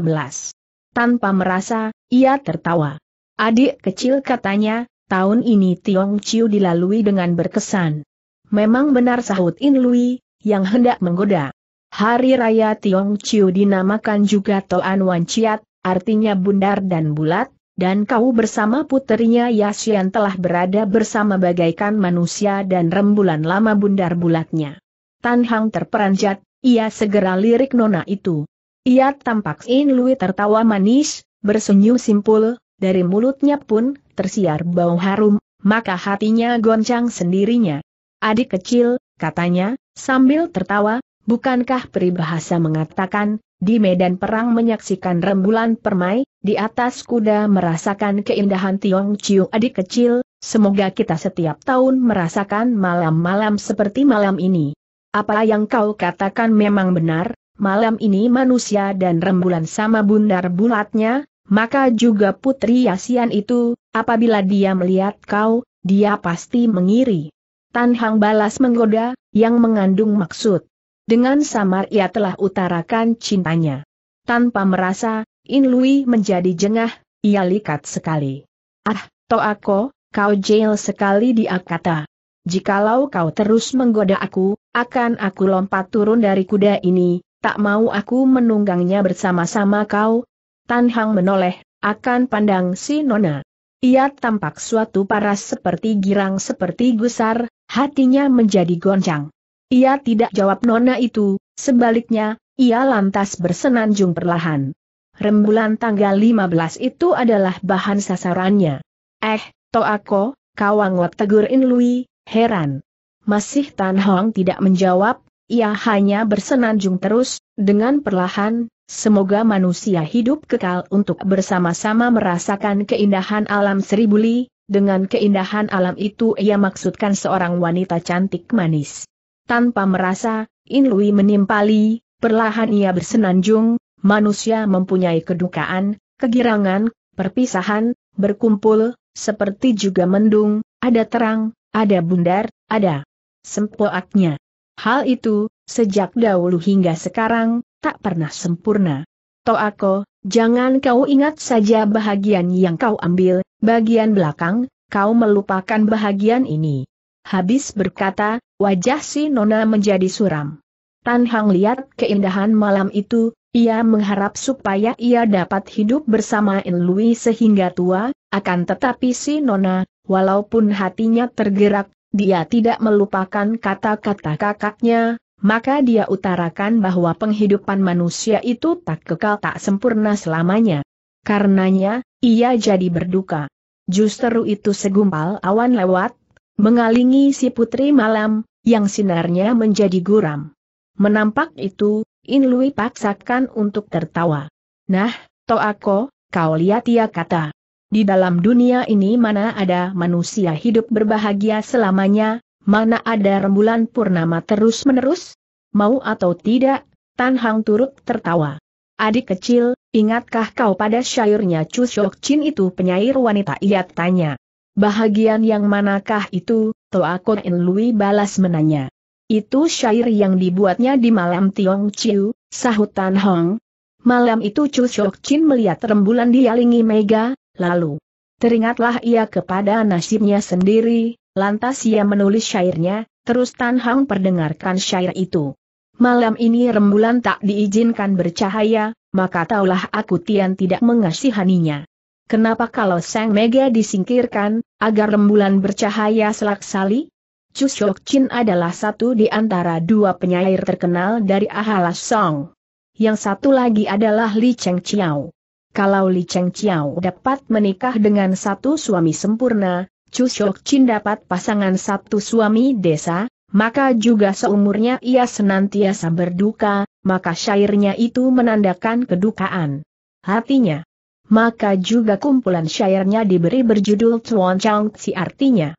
Tanpa merasa, ia tertawa. Adik kecil katanya, tahun ini Tiong Chiu dilalui dengan berkesan. Memang benar sahut In Lui, yang hendak menggoda. Hari Raya Tiong Chiu dinamakan juga Toan Wan Chiat, artinya bundar dan bulat, dan kau bersama puterinya Yasian telah berada bersama bagaikan manusia dan rembulan lama bundar bulatnya. Tan Hang terperanjat, ia segera lirik nona itu. Ia tampak In Lui tertawa manis, bersenyum simpul, dari mulutnya pun tersiar bau harum, maka hatinya goncang sendirinya. Adik kecil, katanya, sambil tertawa, bukankah peribahasa mengatakan, di medan perang menyaksikan rembulan permai, di atas kuda merasakan keindahan Tiong Chiu adik kecil, semoga kita setiap tahun merasakan malam-malam seperti malam ini. Apa yang kau katakan memang benar, malam ini manusia dan rembulan sama bundar bulatnya, maka juga putri Yasian itu, apabila dia melihat kau, dia pasti mengiri. Tan Hang balas menggoda, yang mengandung maksud. Dengan samar ia telah utarakan cintanya. Tanpa merasa, In Lui menjadi jengah, ia likat sekali. Ah, aku, kau jail sekali dia kata. Jikalau kau terus menggoda aku, akan aku lompat turun dari kuda ini, tak mau aku menunggangnya bersama-sama kau. Tan Hang menoleh, akan pandang si Nona. Ia tampak suatu paras seperti girang seperti gusar, Hatinya menjadi goncang. Ia tidak jawab nona itu, sebaliknya, ia lantas bersenanjung perlahan. Rembulan tanggal 15 itu adalah bahan sasarannya. Eh, Toako, kawangot tegur Inlui, Lui, heran. Masih Tan Hong tidak menjawab, ia hanya bersenanjung terus, dengan perlahan, semoga manusia hidup kekal untuk bersama-sama merasakan keindahan alam seribu li, dengan keindahan alam itu ia maksudkan seorang wanita cantik manis. Tanpa merasa, In Lui menimpali, perlahan ia bersenanjung, manusia mempunyai kedukaan, kegirangan, perpisahan, berkumpul, seperti juga mendung, ada terang, ada bundar, ada sempoaknya. Hal itu, sejak dahulu hingga sekarang, tak pernah sempurna. Toako, jangan kau ingat saja bahagian yang kau ambil, Bagian belakang, kau melupakan bahagian ini. Habis berkata, wajah si Nona menjadi suram. Tan Hang lihat keindahan malam itu, ia mengharap supaya ia dapat hidup bersama In Lui sehingga tua, akan tetapi si Nona, walaupun hatinya tergerak, dia tidak melupakan kata-kata kakaknya, maka dia utarakan bahwa penghidupan manusia itu tak kekal tak sempurna selamanya. Karenanya, ia jadi berduka. Justru itu segumpal awan lewat, mengalingi si putri malam, yang sinarnya menjadi guram. Menampak itu, In Lui paksakan untuk tertawa. Nah, Toako, kau lihat ia kata. Di dalam dunia ini mana ada manusia hidup berbahagia selamanya, mana ada rembulan purnama terus-menerus? Mau atau tidak, Tan Hang turut tertawa. Adik kecil, Ingatkah kau pada syairnya Chu Shok Chin itu penyair wanita ia tanya. Bahagian yang manakah itu, Toa Kot Lui balas menanya. Itu syair yang dibuatnya di malam Tiong Chiu, sahut Tan Hong. Malam itu Chu Shok Chin melihat rembulan dialingi Mega, lalu teringatlah ia kepada nasibnya sendiri, lantas ia menulis syairnya, terus Tan Hong perdengarkan syair itu. Malam ini rembulan tak diizinkan bercahaya, maka taulah aku Tian tidak mengasihaninya. Kenapa kalau Sang Mega disingkirkan, agar rembulan bercahaya selaksali? Shok Chin adalah satu di antara dua penyair terkenal dari Ahalas Song. Yang satu lagi adalah Li Cheng Chiao. Kalau Li Cheng Chiao dapat menikah dengan satu suami sempurna, Chu Shok Chin dapat pasangan satu suami desa, maka juga seumurnya ia senantiasa berduka, maka syairnya itu menandakan kedukaan hatinya. Maka juga kumpulan syairnya diberi berjudul Tuan Chang Si artinya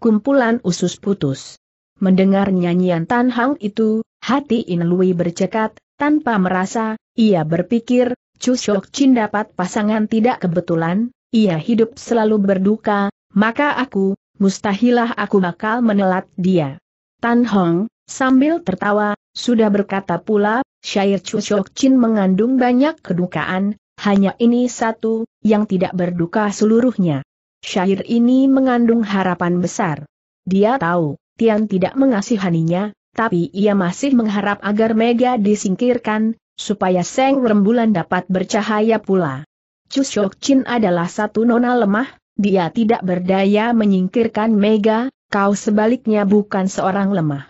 kumpulan usus putus. Mendengar nyanyian Tan Hang itu, hati In Lui bercekat, tanpa merasa, ia berpikir, Chu Shok Chin dapat pasangan tidak kebetulan, ia hidup selalu berduka, maka aku, mustahilah aku bakal menelat dia. Tan Hong, sambil tertawa, sudah berkata pula, syair Chu Shok Chin mengandung banyak kedukaan, hanya ini satu, yang tidak berduka seluruhnya. Syair ini mengandung harapan besar. Dia tahu, Tian tidak mengasihaninya, tapi ia masih mengharap agar Mega disingkirkan, supaya Seng Rembulan dapat bercahaya pula. Chu Shok Chin adalah satu nona lemah, dia tidak berdaya menyingkirkan Mega, kau sebaliknya bukan seorang lemah.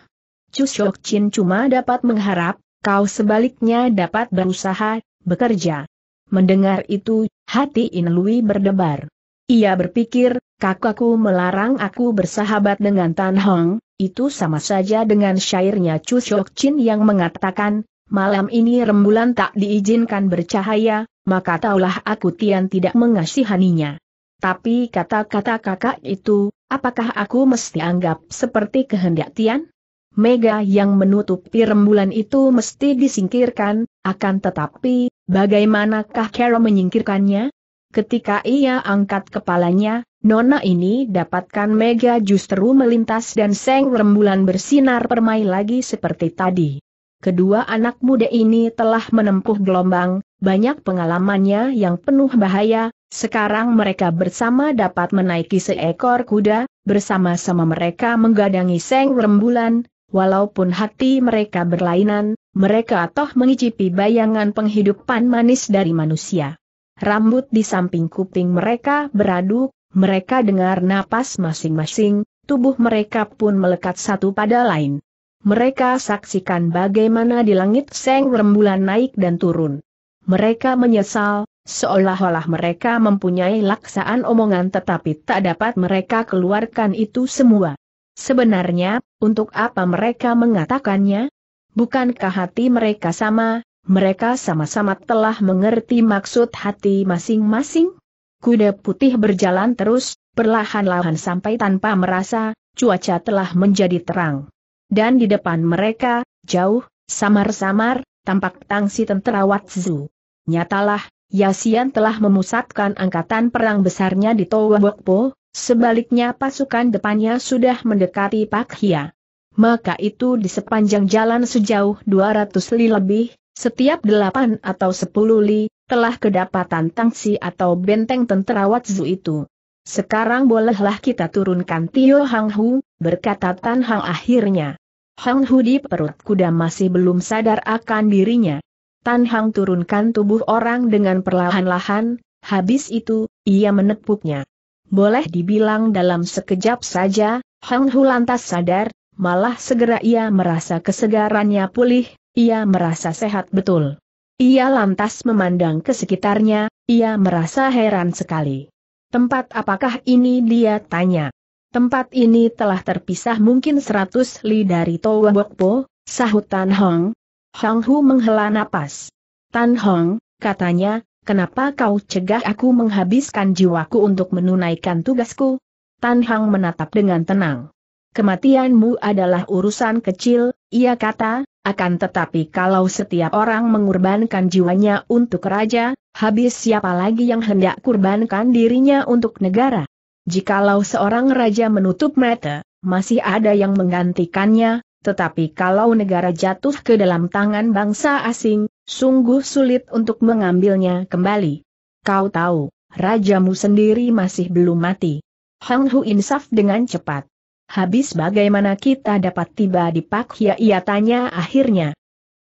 Cusyok Chin cuma dapat mengharap, kau sebaliknya dapat berusaha, bekerja. Mendengar itu, hati In Lui berdebar. Ia berpikir, kakakku melarang aku bersahabat dengan Tan Hong, itu sama saja dengan syairnya Cusyok Chin yang mengatakan, malam ini rembulan tak diizinkan bercahaya, maka taulah aku tian tidak mengasihaninya. Tapi kata-kata kakak itu, apakah aku mesti anggap seperti kehendak Tian? Mega yang menutupi rembulan itu mesti disingkirkan, akan tetapi, bagaimanakah Carol menyingkirkannya? Ketika ia angkat kepalanya, nona ini dapatkan Mega justru melintas dan seng rembulan bersinar permai lagi seperti tadi kedua anak muda ini telah menempuh gelombang, banyak pengalamannya yang penuh bahaya, sekarang mereka bersama dapat menaiki seekor kuda, bersama-sama mereka menggadangi seng rembulan, walaupun hati mereka berlainan, mereka toh mengicipi bayangan penghidupan manis dari manusia. Rambut di samping kuping mereka beradu, mereka dengar napas masing-masing, tubuh mereka pun melekat satu pada lain. Mereka saksikan bagaimana di langit seng rembulan naik dan turun. Mereka menyesal, seolah-olah mereka mempunyai laksaan omongan tetapi tak dapat mereka keluarkan itu semua. Sebenarnya, untuk apa mereka mengatakannya? Bukankah hati mereka sama, mereka sama-sama telah mengerti maksud hati masing-masing? Kuda putih berjalan terus, perlahan-lahan sampai tanpa merasa, cuaca telah menjadi terang dan di depan mereka, jauh, samar-samar, tampak tangsi tentera Watsu. Nyatalah, Yasian telah memusatkan angkatan perang besarnya di Towabokpo, sebaliknya pasukan depannya sudah mendekati Pak Hia. Maka itu di sepanjang jalan sejauh 200 li lebih, setiap 8 atau 10 li, telah kedapatan tangsi atau benteng tentera Watsu itu. Sekarang bolehlah kita turunkan Tio Hang Hu, berkata Tan Hang akhirnya. Hang Hu di perut kuda masih belum sadar akan dirinya. Tan Hang turunkan tubuh orang dengan perlahan-lahan, habis itu, ia menepuknya. Boleh dibilang dalam sekejap saja, Hang Hu lantas sadar, malah segera ia merasa kesegarannya pulih, ia merasa sehat betul. Ia lantas memandang ke sekitarnya, ia merasa heran sekali. Tempat apakah ini dia tanya. Tempat ini telah terpisah mungkin seratus li dari Toa Bokpo, sahut Tan Hong. Hang Hu menghela napas. Tan Hong, katanya, kenapa kau cegah aku menghabiskan jiwaku untuk menunaikan tugasku? Tan Hong menatap dengan tenang. Kematianmu adalah urusan kecil, ia kata, akan tetapi kalau setiap orang mengorbankan jiwanya untuk raja, habis siapa lagi yang hendak kurbankan dirinya untuk negara? Jikalau seorang raja menutup mata, masih ada yang menggantikannya, tetapi kalau negara jatuh ke dalam tangan bangsa asing, sungguh sulit untuk mengambilnya kembali. Kau tahu, rajamu sendiri masih belum mati. Hang Hu insaf dengan cepat. Habis bagaimana kita dapat tiba di Pak Hia ia tanya akhirnya.